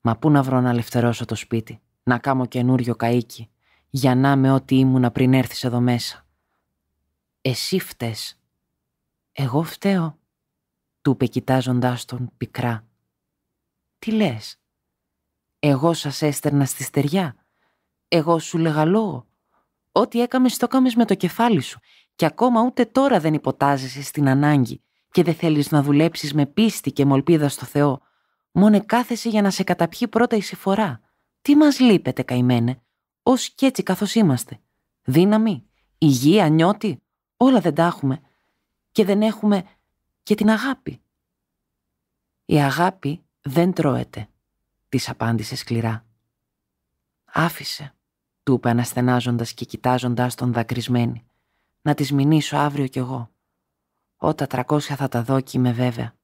Μα πού να βρω να λευτερώσω το σπίτι, να κάμω καινούριο καΐκι, για να με ό,τι ήμουνα πριν έρθεις εδώ μέσα. «Εσύ φταίς». «Εγώ φταίω», του είπε κοιτάζοντα τον πικρά. «Τι λες» Εγώ σας έστερνα στη στεριά. Εγώ σου λέγα λόγο. Ό,τι έκαμες το κάμες με το κεφάλι σου. Και ακόμα ούτε τώρα δεν υποτάζεσαι στην ανάγκη και δεν θέλεις να δουλέψεις με πίστη και μολπίδα στο Θεό. Μόνο κάθεσαι για να σε καταπιεί πρώτα η συφορά. Τι μας λείπετε, καημένε. Ως και έτσι καθώς είμαστε. Δύναμη, υγεία, νιώτη, όλα δεν τα έχουμε. Και δεν έχουμε και την αγάπη. Η αγάπη δεν τρώεται, της απάντησε σκληρά. Άφησε, του είπε αναστενάζοντας και κοιτάζοντα τον δακρυσμένη. Να της μηνύσω αύριο κι εγώ. Ότα τρακόσια θα τα δω και είμαι βέβαια.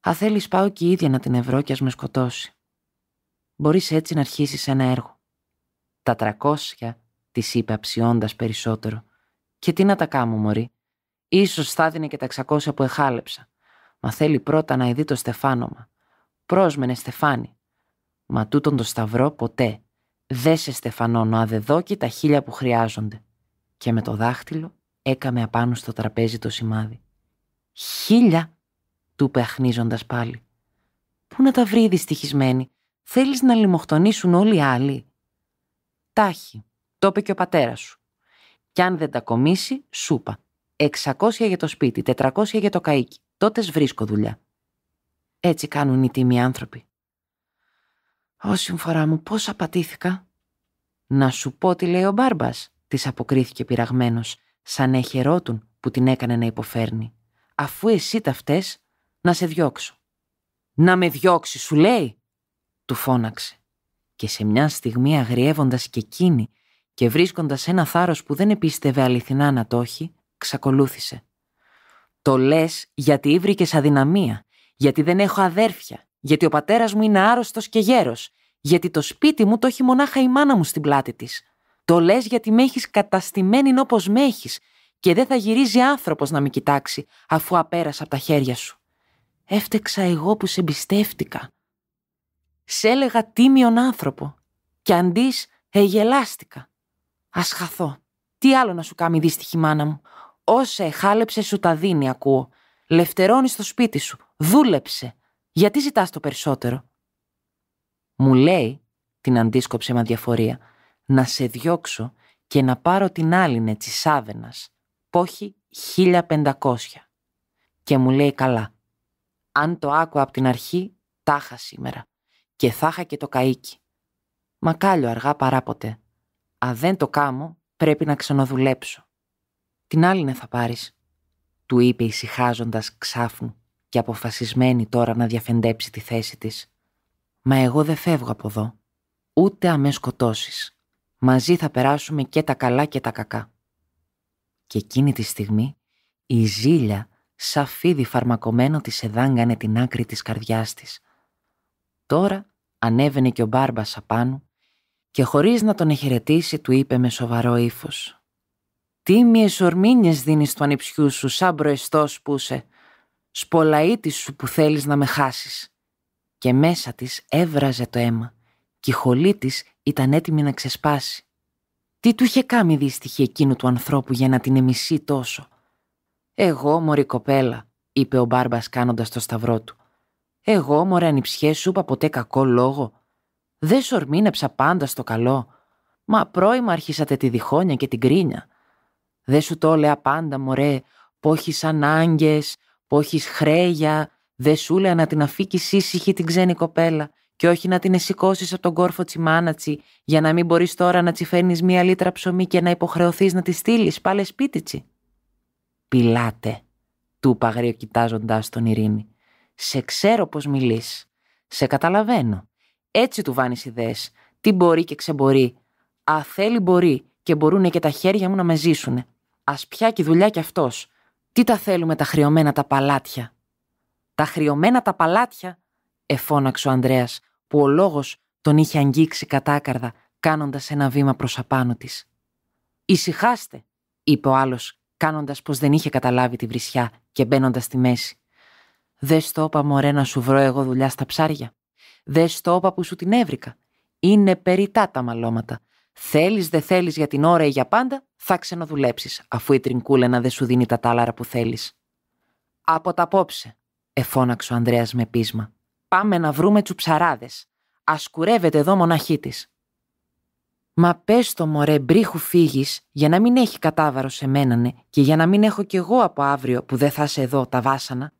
Θα θέλεις πάω και η ίδια να την ευρώ και ας με σκοτώσει. Μπορείς έτσι να αρχίσεις ένα έργο. «Τα τρακόσια», της είπε αψιώντας περισσότερο. «Και τι να τα κάμω, μωρή. Ίσως θα δίνει και τα 600 που εχάλεψα. Μα θέλει πρώτα να ειδεί το στεφάνωμα. Πρόσμενε, Στεφάνη. Μα τούτον το σταυρό ποτέ. Δε σε στεφανώνω αδεδόκι τα χίλια που χρειάζονται. Και με το δάχτυλο έκαμε απάνω στο τραπέζι το σημάδι. Χίλια, του είπε πάλι. Πού να τα βρει δυστυχισμένη. θέλεις να λιμοχτονήσουν όλοι οι άλλοι. Τάχει, το είπε και ο πατέρας σου. Κι αν δεν τα κομίσει, σούπα. 600 για το σπίτι, 400 για το καίκι. Τότε βρίσκω δουλειά. Έτσι κάνουν οι τίμοι άνθρωποι. Ω συμφορά μου, πώς απατήθηκα. Να σου πω τι λέει ο μπάρμπας, της αποκρίθηκε πειραγμένος, σαν έχερότουν που την έκανε να υποφέρνει. Αφού εσύ τα να σε διώξω. Να με διώξει, σου λέει, του φώναξε και σε μια στιγμή αγριεύοντας και εκείνη και βρίσκοντας ένα θάρρος που δεν επίστευε αληθινά να το έχει, ξακολούθησε. «Το λες γιατί βρήκε αδυναμία, γιατί δεν έχω αδέρφια, γιατί ο πατέρας μου είναι άρρωστος και γέρος, γιατί το λες γιατι ηβρικε αδυναμια γιατι δεν εχω αδερφια γιατι ο πατερας μου ειναι αρρωστος και γερος γιατι το σπιτι μου το έχει μονάχα η μάνα μου στην πλάτη της. Το λες γιατί με έχεις καταστημένη όπως με έχεις και δεν θα γυρίζει άνθρωπος να με κοιτάξει αφού απέρασα από τα χέρια σου. Έφτεξα εγώ που σε εμπιστεύτηκα, σε έλεγα τίμιον άνθρωπο και αντίς εγελάστηκα. Ας χαθώ. Τι άλλο να σου κάνει δύστιχη μάνα μου. όσε εχάλεψε σου τα δίνει, ακούω. Λευτερώνεις στο σπίτι σου. Δούλεψε. Γιατί ζητάς το περισσότερο. Μου λέει, την αντίσκοψε με διαφορία, να σε διώξω και να πάρω την άλλη της πόχι πόχη 1500. Και μου λέει καλά. Αν το άκουα από την αρχή, τάχα σήμερα και θα είχα και το καΐκι. Μα κάλιο αργά παράποτε. ποτέ. Αν δεν το κάμω, πρέπει να ξαναδουλέψω. Την άλλη να θα πάρεις, του είπε ησυχάζοντας ξάφνου και αποφασισμένη τώρα να διαφεντέψει τη θέση της. Μα εγώ δεν φεύγω από εδώ. Ούτε αμέ σκοτώσεις. Μαζί θα περάσουμε και τα καλά και τα κακά. Και εκείνη τη στιγμή η ζήλια σαφίδι φαρμακομένο της εδάγκανε την άκρη της καρδιάς της. Τώρα ανέβαινε και ο μπάρμπας απάνω και χωρίς να τον εχαιρετήσει του είπε με σοβαρό ύφος. «Τίμιες ορμήνιες δίνεις του ανιψιού σου σαν προεστός που είσαι, σπολαίτης σου που θέλεις να με χάσεις». Και μέσα της έβραζε το αίμα και η χολή της ήταν έτοιμη να ξεσπάσει. Τι του είχε κάνει η εκείνου του ανθρώπου για να την εμισεί τόσο. «Εγώ, μωρή κοπέλα», είπε ο μπάρμπας κάνοντας το σταυρό του, εγώ, μωρέ ανιψιέ, σου είπα ποτέ κακό λόγο. Δεν σορμήνεψα πάντα στο καλό. Μα πρώιμα αρχίσατε τη διχόνια και την κρίνια. Δε σου το λέω πάντα, μωρέ, ανάγκε, ανάγκες, όχι χρέια. δε σου λέω να την αφήκεις ήσυχη την ξένη κοπέλα και όχι να την εσηκώσεις από τον κόρφο τσιμάνατσι για να μην μπορείς τώρα να τσιφαίνεις μία λίτρα ψωμί και να υποχρεωθείς να τη στείλεις πάλι σπίτι Πιλάτε, του είπα τον ειρήνη. Σε ξέρω πώς μιλείς. Σε καταλαβαίνω. Έτσι του βάνεις ιδέες. Τι μπορεί και ξεμπορεί. Α θέλει μπορεί και μπορούν και τα χέρια μου να με ζήσουν. Α πια και δουλειά κι αυτός. Τι τα θέλουμε τα χρεωμένα τα παλάτια. Τα χρεωμένα τα παλάτια, εφώναξε ο Ανδρέας, που ο λόγος τον είχε αγγίξει κατάκαρδα, κάνοντας ένα βήμα προς απάνω της. Ησυχάστε, είπε ο άλλος, κάνοντας πως δεν είχε καταλάβει τη βρισιά και μπαίνοντας στη μέση. Δες το όπα, μωρέ, να σου βρω εγώ δουλειά στα ψάρια. Δες το όπα που σου την έβρικα. Είναι περιτά τα μαλώματα. Θέλεις, δε θέλεις για την ώρα ή για πάντα, θα ξενοδουλέψει, αφού η τρινκούλενα δε σου δίνει τα τάλαρα που θέλεις. Από τα απόψε, εφώναξε ο Ανδρέας με πείσμα. Πάμε να βρούμε τσουψαράδες. Α κουρεύεται εδώ μοναχή της. Μα πες το μωρέ, μπρίχου φύγεις, για να μην έχει κατάβαρο σε μένανε ναι, και για να μην έχω κι εγώ από αύριο που δεν θα σε εδώ τα βάσανα,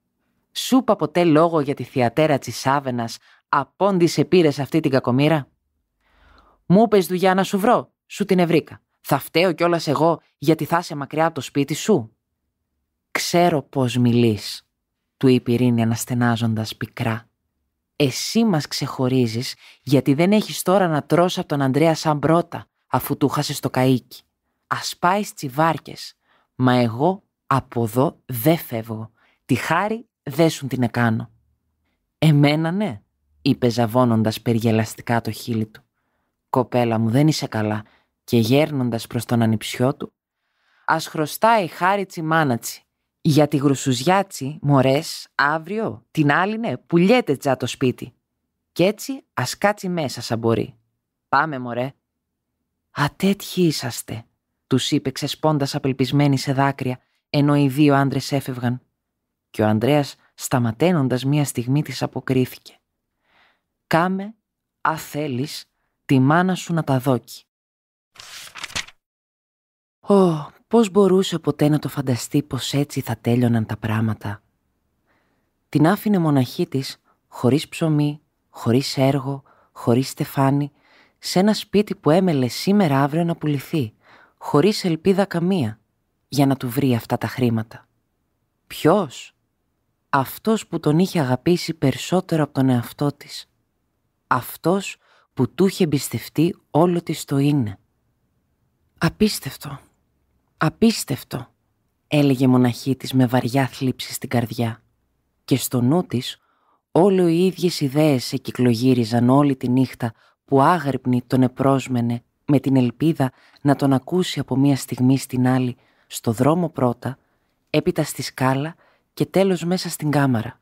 «Σου είπα ποτέ λόγο για τη θεατέρα της Άβενας, σε πήρες αυτή την κακομήρα. Μου πες δουλειά να σου βρω, σου την ευρήκα. Θα φταίω κιόλας εγώ γιατί θα είσαι μακριά από το σπίτι σου. Ξέρω πώς μιλείς, του είπε η Ειρήνη αναστενάζοντας πικρά. Εσύ μας ξεχωρίζεις γιατί δεν έχεις τώρα να τρως από τον Αντρέα σαν πρώτα, αφού του χάσες το καΐκι. Ας πάει στις βάρκε, μα εγώ από εδώ δεν φεύγω. Τη χάρη «Δέσουν την εκάνω». Εμένα ναι, είπε ζαβώνοντας περιγελαστικά το χείλι του. Κοπέλα μου δεν είσαι καλά και γέρνοντας προς τον ανιψιό του. ας χρωστάει χάριτσι μάνατσι. Για τη γρουσουζιάτσι, μωρές, αύριο, την άλλη ναι, πουλιέται τζά το σπίτι. Κι έτσι ας κάτσει μέσα σαν μπορεί. Πάμε μωρέ. «Α, τέτοιοι είσαστε», τους είπε ξεσπώντας απελπισμένοι σε δάκρυα, ενώ οι δύο άντρες έφευγαν και ο Ανδρέας σταματένοντας μία στιγμή της αποκρίθηκε. «Κάμε, α θέλεις, τη μάνα σου να τα δόκει». Ω, oh, πώς μπορούσε ποτέ να το φανταστεί πως έτσι θα τέλειωναν τα πράγματα. Την άφηνε μοναχή της, χωρίς ψωμί, χωρίς έργο, χωρίς στεφάνι, σε ένα σπίτι που έμελε σήμερα αύριο να πουληθεί, χωρίς ελπίδα καμία, για να του βρει αυτά τα χρήματα. Ποιος? αυτός που τον είχε αγαπήσει περισσότερο από τον εαυτό της. Αυτός που του είχε εμπιστευτεί όλο της το είναι. «Απίστευτο, απίστευτο», έλεγε μοναχή της με βαριά θλίψη στην καρδιά. Και στο νου της όλο οι ίδιες ιδέες εκυκλογύριζαν όλη τη νύχτα που άγρυπνη τον επρόσμενε με την ελπίδα να τον ακούσει από μία στιγμή στην άλλη, στο δρόμο πρώτα, έπειτα στη σκάλα και τέλος μέσα στην κάμαρα.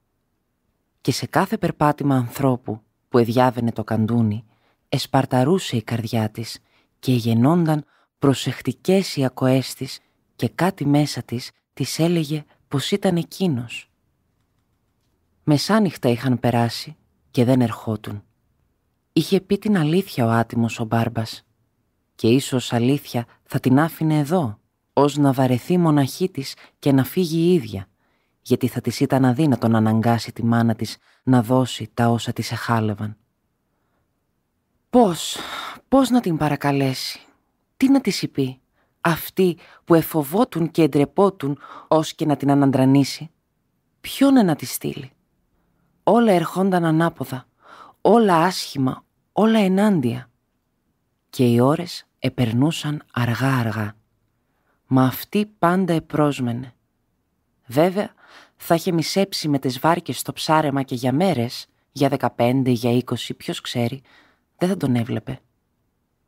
Και σε κάθε περπάτημα ανθρώπου που εδιάβαινε το καντούνι, εσπαρταρούσε η καρδιά της και γεννόνταν προσεκτικές οι ακοές της και κάτι μέσα της της έλεγε πως ήταν εκείνος. Μεσάνυχτα είχαν περάσει και δεν ερχότουν. Είχε πει την αλήθεια ο άτιμος ο Μπάρμπας και ίσως αλήθεια θα την άφηνε εδώ, ως να βαρεθεί μοναχή της και να φύγει η ίδια γιατί θα της ήταν αδύνατο να αναγκάσει τη μάνα της να δώσει τα όσα της εχάλευαν. Πώς, πώς να την παρακαλέσει, τι να της είπε, αυτή που εφοβότουν και εντρεπότουν ως και να την αναντρανίσει. Ποιον να της στείλει. Όλα ερχόνταν ανάποδα, όλα άσχημα, όλα ενάντια. Και οι ώρες επερνούσαν αργά-αργά. Μα αυτή πάντα επρόσμενε. Βέβαια, θα είχε μισέψει με τις βάρκες στο ψάρεμα και για μέρες, για δεκαπέντε, για είκοσι, ποιος ξέρει, δεν θα τον έβλεπε.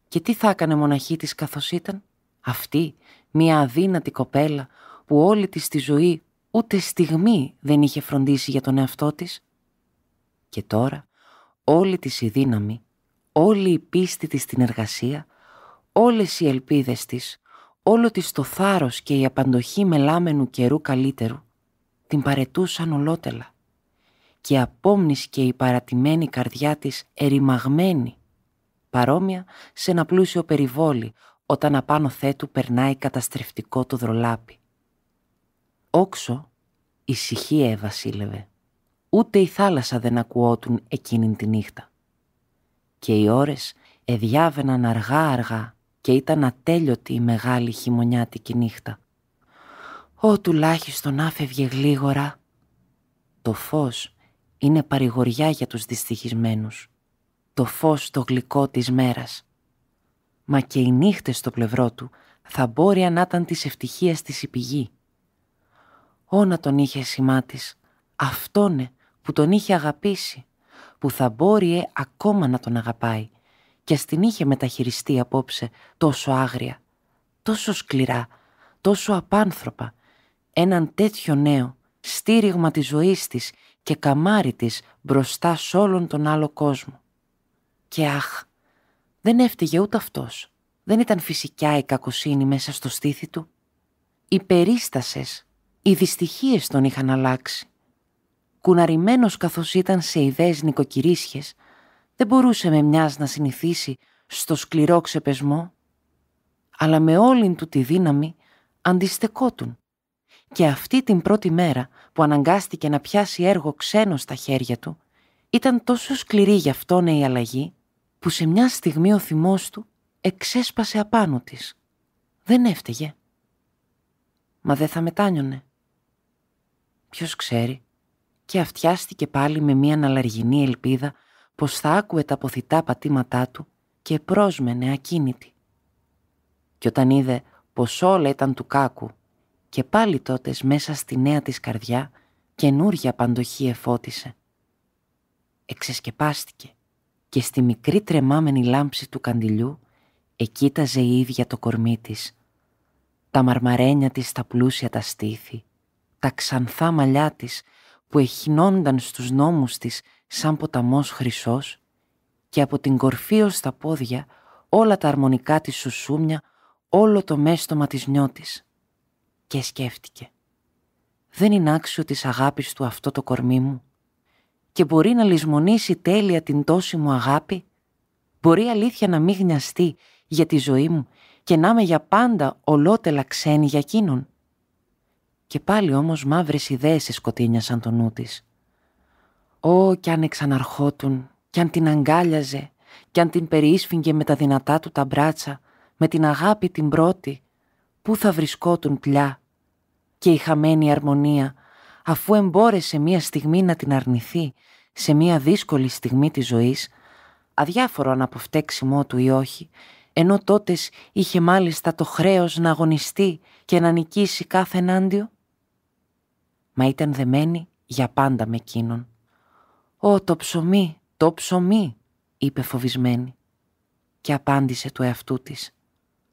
Και τι θα έκανε μοναχή της καθώς ήταν, αυτή, μια αδύνατη κοπέλα που όλη της τη ζωή ούτε στιγμή δεν είχε φροντίσει για τον εαυτό της. Και τώρα, όλη της η δύναμη, όλη η πίστη της στην εργασία, όλες οι ελπίδες της, όλο της το θάρρος και η απαντοχή μελάμενου καιρού καλύτερου, την παρετούσαν ολότελα και απόμνησκε η παρατημένη καρδιά της ερημαγμένη, παρόμοια σε ένα πλούσιο περιβόλι όταν απάνω θέτου περνάει καταστρεφτικό το δρολάπι. Όξο, ησυχία ευασίλευε. Ούτε η θάλασσα δεν ακουότουν εκείνη τη νύχτα. Και οι ώρες εδιάβαιναν αργά-αργά και ήταν ατέλειωτη η μεγάλη χειμωνιάτικη νύχτα. Ω τουλάχιστον άφευγε γλίγορα. Το φως είναι παρηγοριά για τους δυστυχισμένους. Το φως το γλυκό της μέρας. Μα και οι νύχτες στο πλευρό του θα μπορεί να ήταν της ευτυχίας της η πηγή. Ω να τον είχε σημά αυτόνε που τον είχε αγαπήσει, που θα μπορεί ε, ακόμα να τον αγαπάει και ας την είχε μεταχειριστεί απόψε τόσο άγρια, τόσο σκληρά, τόσο απάνθρωπα, έναν τέτοιο νέο, στήριγμα της ζωής της και καμάρι της μπροστά σ' όλον τον άλλο κόσμο. Και αχ, δεν έφτυγε ούτε αυτός. Δεν ήταν φυσικά η κακοσύνη μέσα στο στήθι του. Οι περίστασες, οι δυστυχίες τον είχαν αλλάξει. Κουναρημένος καθώς ήταν σε ιδέες νοικοκυρίσχες, δεν μπορούσε με μιας να συνηθίσει στο σκληρό ξεπεσμό, αλλά με όλην του τη δύναμη αντιστεκότουν και αυτή την πρώτη μέρα που αναγκάστηκε να πιάσει έργο ξένο στα χέρια του, ήταν τόσο σκληρή γι' αυτόν η αλλαγή, που σε μια στιγμή ο θυμός του εξέσπασε απάνω της. Δεν έφταιγε. Μα δεν θα μετάνιωνε. Ποιος ξέρει. Και αυτιάστηκε πάλι με μια αναλαργινή ελπίδα πως θα άκουε τα ποθητά πατήματά του και πρόσμενε ακίνητη. Και όταν είδε πως όλα ήταν του κάκου και πάλι τότες μέσα στη νέα της καρδιά καινούρια παντοχή εφώτισε. Εξεσκεπάστηκε και στη μικρή τρεμάμενη λάμψη του καντιλιού εκείταζε η ίδια το κορμί της. Τα μαρμαρένια της τα πλούσια τα στήθη, τα ξανθά μαλλιά της που εχινόνταν στους νόμους της σαν ποταμός χρυσός και από την κορφή ως τα πόδια όλα τα αρμονικά της σουσούμια, όλο το μέστομα της νιώτης και σκέφτηκε. Δεν είναι άξιο της αγάπης του αυτό το κορμί μου και μπορεί να λησμονήσει τέλεια την τόση μου αγάπη. Μπορεί αλήθεια να μην γνιαστεί για τη ζωή μου και να είμαι για πάντα ολότελα ξένη για εκείνον. Και πάλι όμως μαύρες ιδέες σκοτίνιασαν το νου της. Ω, κι αν εξαναρχότουν, κι αν την αγκάλιαζε, κι αν την περιίσφυγγε με τα δυνατά του τα μπράτσα, με την αγάπη την πρώτη, πού θα βρισκότουν πλιά» και η χαμένη αρμονία, αφού εμπόρεσε μία στιγμή να την αρνηθεί σε μία δύσκολη στιγμή της ζωής, αδιάφορο αν αποφτέξιμό του ή όχι, ενώ τότες είχε μάλιστα το χρέος να αγωνιστεί και να νικήσει κάθε ενάντιο. Μα ήταν δεμένη για πάντα με εκείνον. «Ω, το ψωμί, το ψωμί», είπε φοβισμένη. Και απάντησε του εαυτού της.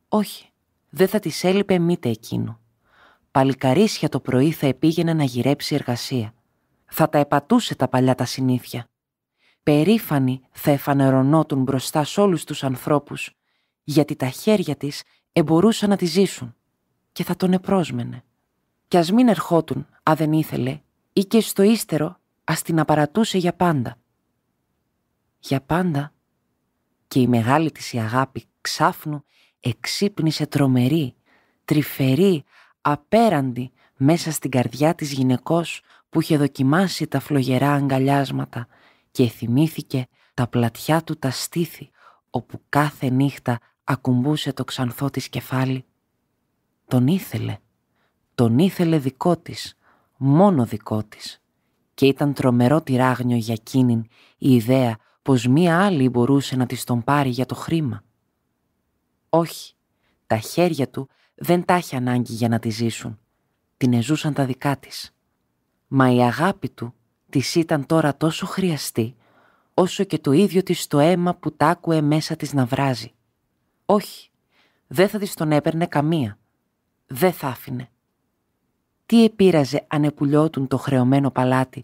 «Όχι, δεν θα της έλειπε μήτε εκείνο παλικαρίσια το πρωί θα επήγαινε να γυρέψει εργασία. Θα τα επατούσε τα παλιά τα συνήθεια. Περήφανη θα εφανερωνόταν μπροστά σε όλους τους ανθρώπους, γιατί τα χέρια της εμπορούσαν να τη ζήσουν και θα τον επρόσμενε. Κι ας μην ερχότουν, αν δεν ήθελε, ή και στο ύστερο ας την απαρατούσε για πάντα. Για πάντα και η μεγάλη της η αγάπη ξάφνου εξύπνησε τρομερή, τρυφερή απέραντη μέσα στην καρδιά της γυναικός που είχε δοκιμάσει τα φλογερά αγκαλιάσματα και θυμήθηκε τα πλατιά του τα στήθη όπου κάθε νύχτα ακουμπούσε το ξανθό της κεφάλι. Τον ήθελε. Τον ήθελε δικό της. Μόνο δικό της. Και ήταν τρομερό τυράγνιο για εκείνην η ιδέα πως μία άλλη μπορούσε να της τον πάρει για το χρήμα. Όχι. Τα χέρια του δεν τα έχει ανάγκη για να τη ζήσουν. Την εζούσαν τα δικά της. Μα η αγάπη του της ήταν τώρα τόσο χρειαστή, όσο και το ίδιο της το αίμα που τ' άκουε μέσα της να βράζει. Όχι, δεν θα της τον έπαιρνε καμία. Δεν θα άφηνε. Τι επήραζε αν το χρεωμένο παλάτι,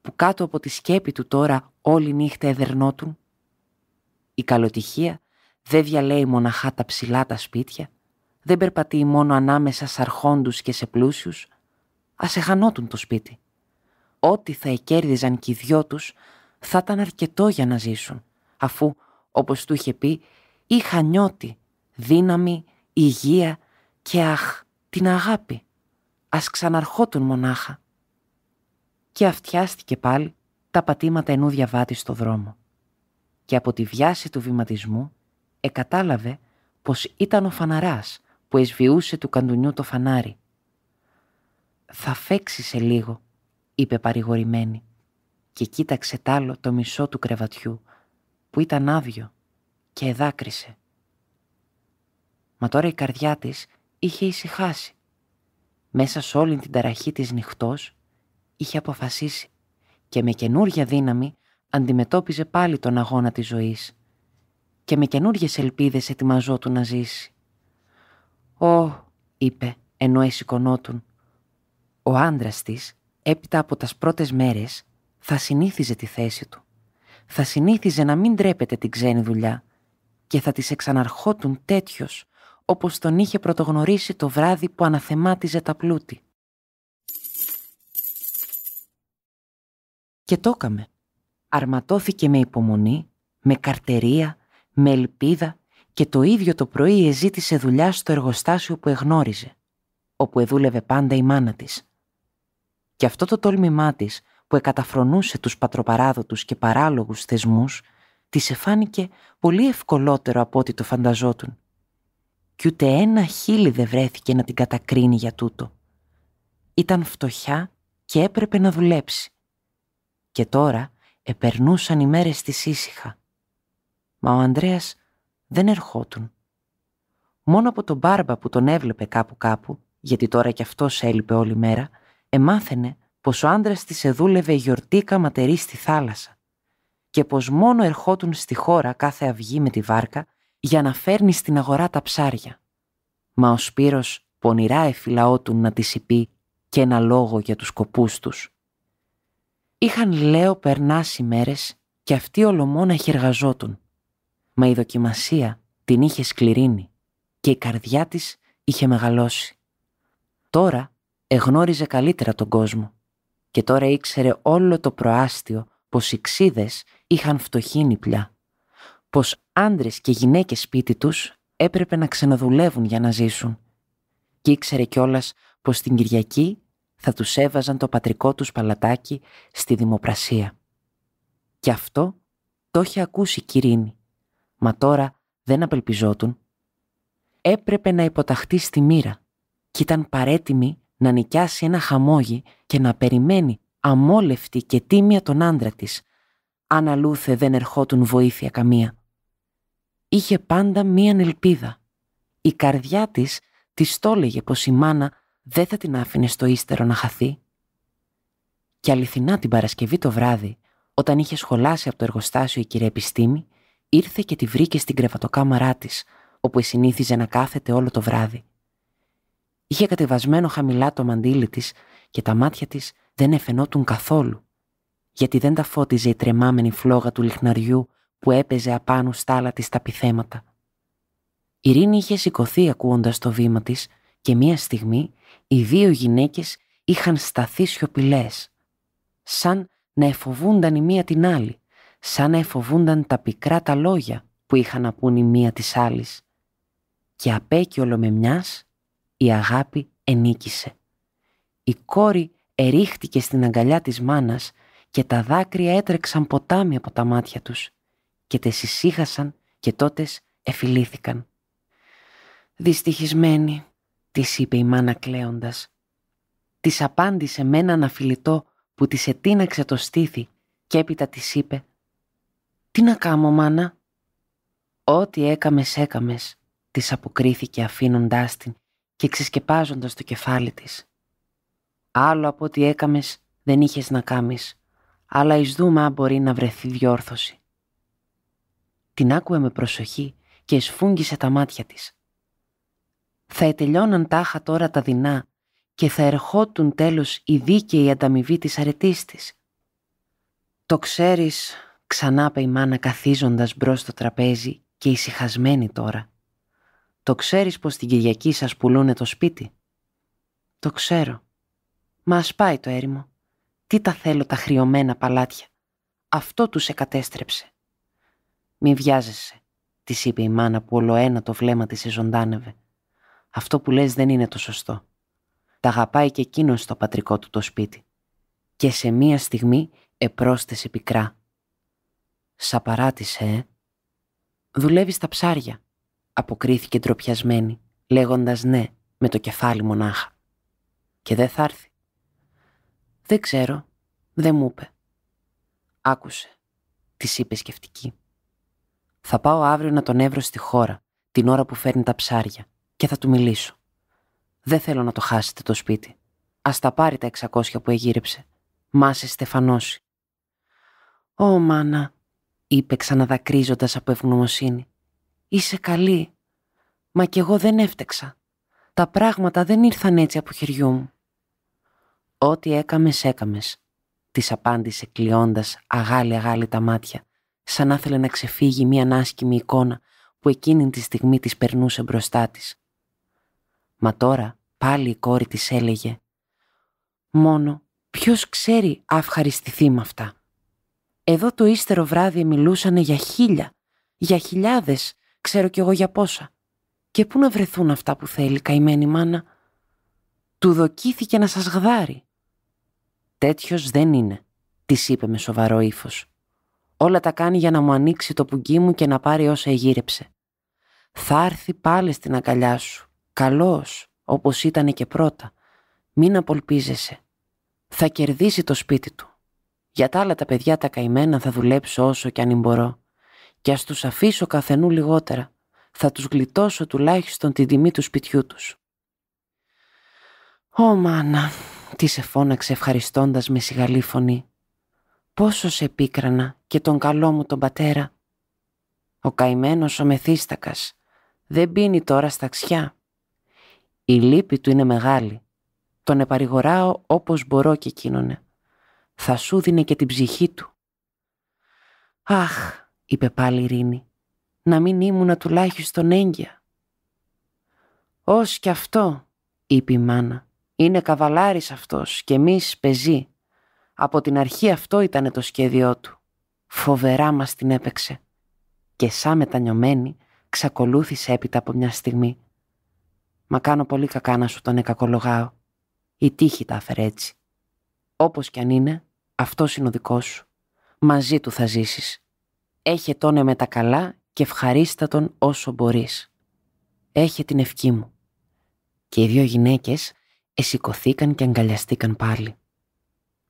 που κάτω από τη σκέπη του τώρα όλη νύχτα εδερνότουν. Η καλοτυχία δεν διαλέει μοναχά τα ψηλά τα σπίτια, δεν περπατεί μόνο ανάμεσα σ' αρχόντους και σε πλούσιους, ας εχανότουν το σπίτι. Ό,τι θα εκέρδιζαν κι οι δυο τους θα ήταν αρκετό για να ζήσουν, αφού, όπως του είχε πει, είχαν νιώτη, δύναμη, υγεία και αχ, την αγάπη. Ας ξαναρχόντουν μονάχα. Και αυτιάστηκε πάλι τα πατήματα ενού διαβάτη στο δρόμο. Και από τη βιάση του βηματισμού εκατάλαβε πως ήταν ο φαναράς που εσβιούσε του καντουνιού το φανάρι. «Θα φέξει σε λίγο», είπε παρηγορημένη και κοίταξε τ' άλλο το μισό του κρεβατιού που ήταν άδειο και εδάκρισε. Μα τώρα η καρδιά της είχε ησυχάσει. Μέσα σε όλη την ταραχή της νυχτός είχε αποφασίσει και με καινούργια δύναμη αντιμετώπιζε πάλι τον αγώνα της ζωής και με καινούργιες ελπίδες ετοιμαζόταν να ζήσει. «Ω», είπε, ενώ εσηκωνότουν. Ο άντρας της, έπειτα από τις πρώτες μέρες, θα συνήθιζε τη θέση του. Θα συνήθιζε να μην τρέπεται την ξένη δουλειά και θα τις εξαναρχότουν τέτοιος όπως τον είχε πρωτογνωρίσει το βράδυ που αναθεμάτιζε τα πλούτη. Και το έκαμε. Αρματώθηκε με υπομονή, με καρτερία, με ελπίδα και το ίδιο το πρωί εζήτησε δουλειά στο εργοστάσιο που εγνώριζε, όπου εδούλευε πάντα η μάνα της. Και αυτό το τόλμημά της, που εκαταφρονούσε τους πατροπαράδοτους και παράλογους θεσμούς, της εφάνηκε πολύ ευκολότερο από ό,τι το φανταζότουν. Κι ούτε ένα χίλι δεν βρέθηκε να την κατακρίνει για τούτο. Ήταν φτωχιά και έπρεπε να δουλέψει. Και τώρα επερνούσαν οι μέρες της ήσυχα. Μα ο Ανδρέας δεν ερχότουν. Μόνο από τον μπάρμπα που τον έβλεπε κάπου κάπου, γιατί τώρα κι αυτός έλειπε όλη μέρα, εμάθαινε πως ο άντρας της εδούλευε γιορτή καματερή στη θάλασσα και πως μόνο ερχότουν στη χώρα κάθε αυγή με τη βάρκα για να φέρνει στην αγορά τα ψάρια. Μα ο Σπύρος πονηρά εφυλαότουν να της υπεί και ένα λόγο για τους σκοπούς τους. Είχαν λέω περνάσει μέρες και αυτοί ολομόνα χεργαζότουν μα η δοκιμασία την είχε σκληρίνει και η καρδιά της είχε μεγαλώσει. Τώρα εγνώριζε καλύτερα τον κόσμο και τώρα ήξερε όλο το προάστιο πως οι ξίδες είχαν φτωχύνει πια, πως άντρες και γυναίκες σπίτι τους έπρεπε να ξαναδουλεύουν για να ζήσουν και ήξερε κιόλας πως την Κυριακή θα τους έβαζαν το πατρικό τους παλατάκι στη δημοπρασία. Και αυτό το είχε ακούσει η Κυρίνη μα τώρα δεν απελπιζότουν. Έπρεπε να υποταχθεί στη μοίρα και ήταν παρέτοιμη να νοικιάσει ένα χαμόγι και να περιμένει αμόλευτη και τίμια τον άντρα της, αν αλλούθε δεν ερχότουν βοήθεια καμία. Είχε πάντα μίαν ελπίδα. Η καρδιά της της έλεγε πως η μάνα δεν θα την άφηνε στο ύστερο να χαθεί. Και αληθινά την Παρασκευή το βράδυ, όταν είχε σχολάσει από το εργοστάσιο η κυρία Επιστήμη, ήρθε και τη βρήκε στην κρεβατοκάμαρά της, όπου συνήθιζε να κάθεται όλο το βράδυ. Είχε κατεβασμένο χαμηλά το μαντίλι της και τα μάτια της δεν εφαινόταν καθόλου, γιατί δεν τα φώτιζε η τρεμάμενη φλόγα του λιχναριού που έπαιζε απάνω στα άλλα της τα πιθέματα. Η Ειρήνη είχε σηκωθεί ακούοντας το βήμα της και μία στιγμή οι δύο γυναίκες είχαν σταθεί σιωπηλές, σαν να εφοβούνταν η μία την άλλη, σαν να εφοβούνταν τα πικρά τα λόγια που είχαν να πούν η μία της άλλης. Και απέκει με η αγάπη ενίκησε. Η κόρη ερίχτηκε στην αγκαλιά της μάνας και τα δάκρυα έτρεξαν ποτάμι από τα μάτια τους και τες συσύχασαν και τότες εφηλήθηκαν. «Δυστυχισμένη», της είπε η μάνα κλαίοντας. Της απάντησε με έναν αφιλητό που της ετίναξε το στήθι και έπειτα της είπε «Τι να κάμω, μάνα» «Ό,τι έκαμες, έκαμες», της αποκρίθηκε αφήνοντάς την και ξεσκεπάζοντας το κεφάλι της. «Άλλο από ό,τι έκαμες δεν είχες να κάμεις, αλλά εις δούμε αν μπορεί να βρεθεί διόρθωση». Την άκουε με προσοχή και σφούγγισε τα μάτια της. Θα ετελειώναν τάχα τώρα τα δεινά και θα ερχότουν τέλος η δίκαιη ανταμοιβή της αρετής της. «Το ξέρεις», Ξανά είπε η μάνα καθίζοντας μπρος στο τραπέζι και ησυχασμένη τώρα. «Το ξέρεις πως την Κυριακή σας πουλούνε το σπίτι» «Το ξέρω. Μα ας πάει το έρημο. Τι τα θέλω τα χρειωμένα παλάτια. Αυτό τους κατέστρεψε. «Μη βιάζεσαι», της είπε η μάνα που ολοένα το βλέμμα της ζωντάνευε. «Αυτό που λες δεν είναι το σωστό. Τα αγαπάει και εκείνος στο πατρικό του το σπίτι». Και σε μία στιγμή επρόσθεσε πικρά. «Σαπαράτησε, ε. Δουλεύει στα ψάρια», αποκρίθηκε ντροπιασμένη, λέγοντας ναι με το κεφάλι μονάχα. «Και δεν θα έρθει». «Δεν ξέρω, δεν μου είπε». «Άκουσε», της είπε σκεφτική. «Θα πάω αύριο να τον έβρω στη χώρα, την ώρα που φέρνει τα ψάρια, και θα του μιλήσω. Δεν θέλω να το χάσετε το σπίτι. Ας τα πάρει τα εξακόσια που εγύρεψε. Μάσε στεφανώσει». Ω, μάνα, είπε ξαναδακρίζοντας από ευγνωμοσύνη. «Είσαι καλή. Μα κι εγώ δεν έφτεξα. Τα πράγματα δεν ήρθαν έτσι από χεριού μου». «Ό,τι έκαμες, έκαμες», της απάντησε κλειώντας αγάλι-αγάλι τα μάτια, σαν να θέλει να ξεφύγει μια άσκημη εικόνα που εκείνη τη στιγμή της περνούσε μπροστά της. Μα τώρα πάλι η κόρη της έλεγε «Μόνο ποιος ξέρει αυχαριστηθεί με αυτά». Εδώ το ύστερο βράδυ μιλούσανε για χίλια, για χιλιάδες, ξέρω κι εγώ για πόσα. Και πού να βρεθούν αυτά που θέλει, καημένη μάνα. Του δοκίθηκε να σας γδάρει. Τέτοιος δεν είναι, της είπε με σοβαρό ύφος. Όλα τα κάνει για να μου ανοίξει το πουγγί μου και να πάρει όσα εγύρεψε. Θα έρθει πάλι στην αγκαλιά σου, καλός, όπως ήταν και πρώτα. Μην απολπίζεσαι. Θα κερδίσει το σπίτι του. Για τα άλλα τα παιδιά τα καημένα θα δουλέψω όσο κι αν μπορώ. Και ας τους αφήσω καθενού λιγότερα. Θα τους γλιτώσω τουλάχιστον την τιμή του σπιτιού τους. «Ω μάνα», τη σε φώναξε με σιγαλή φωνή. «Πόσο σε πίκρανα και τον καλό μου τον πατέρα». Ο καημένος ο μεθύστακας δεν πίνει τώρα στα ξιά. Η λύπη του είναι μεγάλη. Τον επαρηγοράω όπως μπορώ και εκείνονε θα σου δίνε και την ψυχή του. «Αχ», είπε πάλι η Ρήνη, «να μην ήμουνα τουλάχιστον έγκυα». «Ως κι αυτό», είπε η μάνα, «είναι καβαλάρης αυτός και εμείς πεζή. Από την αρχή αυτό ήταν το σχέδιό του. Φοβερά μας την έπαιξε». Και σαν μετανιωμένη, ξακολούθησε έπειτα από μια στιγμή. «Μα κάνω πολύ κακά να σου τον εκακολογάω. Η τύχη τα έφερε έτσι. Όπως κι αν είναι, αυτός είναι ο δικός σου. Μαζί του θα ζήσεις Έχε τόνε με τα καλά και ευχαρίστα τον όσο μπορείς. Έχε την ευκή μου. Και οι δύο γυναίκες εσηκωθήκαν και αγκαλιαστήκαν πάλι.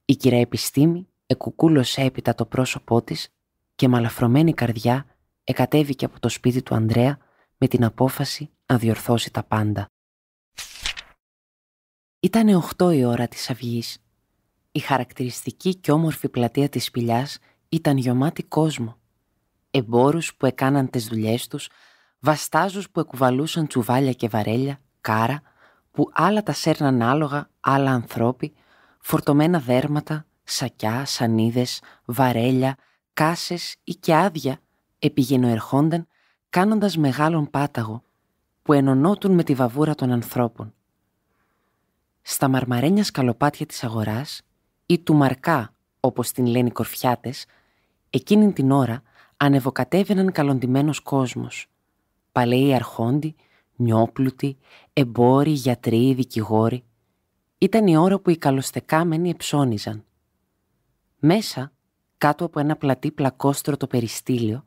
Η κυρία Επιστήμη εκουκούλωσε έπειτα το πρόσωπό της και μαλαφρωμένη καρδιά εκατέβηκε από το σπίτι του Ανδρέα με την απόφαση να διορθώσει τα πάντα. Ήτανε 8 η ώρα της αυγής η χαρακτηριστική και όμορφη πλατεία της σπηλιάς ήταν γεμάτη κόσμο. Εμπόρους που έκαναν τις δουλειές τους, βαστάζους που εκουβαλούσαν τσουβάλια και βαρέλια, κάρα, που άλλα τα σέρναν άλογα, άλλα ανθρώποι, φορτωμένα δέρματα, σακιά, σανίδες, βαρέλια, κάσες ή και άδεια επιγενοερχόνταν κάνοντας μεγάλον πάταγο που ενωνόταν με τη βαβούρα των ανθρώπων. Στα μαρμαρένια σκαλοπάτια της αγοράς ή του Μαρκά, όπως την λένε οι κορφιάτες, εκείνη την ώρα ανεβοκατέβαιναν καλοντημένος κόσμος. Παλαιοί αρχόντι, νιόπλουτοι, εμπόροι, γιατροί, δικηγόροι. Ήταν η ώρα που οι καλοστεκάμενοι εψώνιζαν. Μέσα, κάτω από ένα πλατή το περιστήλιο,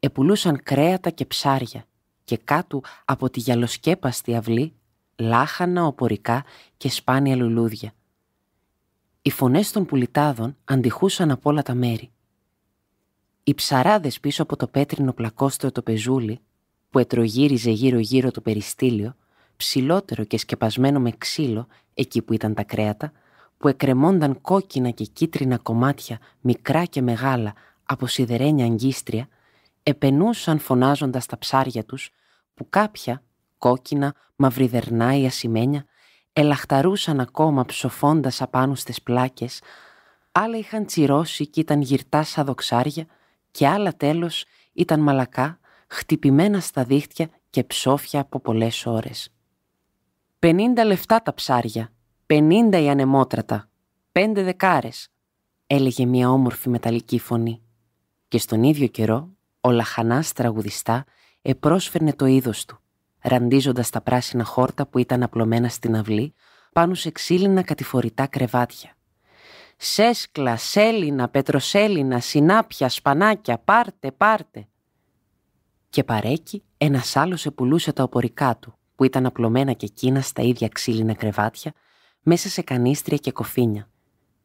επουλούσαν κρέατα και ψάρια και κάτω από τη γυαλοσκέπαστη αυλή λάχανα, οπορικά και σπάνια λουλούδια. Οι φωνές των πουλιτάδων αντιχούσαν από όλα τα μέρη. Οι ψαράδες πίσω από το πέτρινο πλακόστρο το πεζούλι, που ετρογύριζε γύρω-γύρω το περιστήλιο, ψηλότερο και σκεπασμένο με ξύλο εκεί που ήταν τα κρέατα, που εκρεμόνταν κόκκινα και κίτρινα κομμάτια, μικρά και μεγάλα, από σιδερένια αγκίστρια, επενούσαν φωνάζοντας τα ψάρια τους, που κάποια, κόκκινα, μαυριδερνά ή ασημένια, ελαχταρούσαν ακόμα ψοφώντας απάνω στις πλάκες, άλλα είχαν τσιρώσει και ήταν γυρτά σαν δοξάρια και άλλα τέλος ήταν μαλακά, χτυπημένα στα δίχτυα και ψόφια από πολλές ώρες. «Πενήντα λεφτά τα ψάρια, πενήντα οι ανεμότρατα, πέντε δεκάρες», έλεγε μια όμορφη μεταλλική φωνή. Και στον ίδιο καιρό ο λαχανάς τραγουδιστά επρόσφερνε το είδος του ραντίζοντας τα πράσινα χόρτα που ήταν απλωμένα στην αυλή πάνω σε ξύλινα κατηφορητά κρεβάτια. Σέσκλα, σέλινα, πετροσέλινα, συνάπια, σπανάκια, πάρτε, πάρτε. Και παρέκει ένας άλλος επουλούσε τα οπορικά του, που ήταν απλωμένα και εκείνα στα ίδια ξύλινα κρεβάτια, μέσα σε κανίστρια και κοφίνια.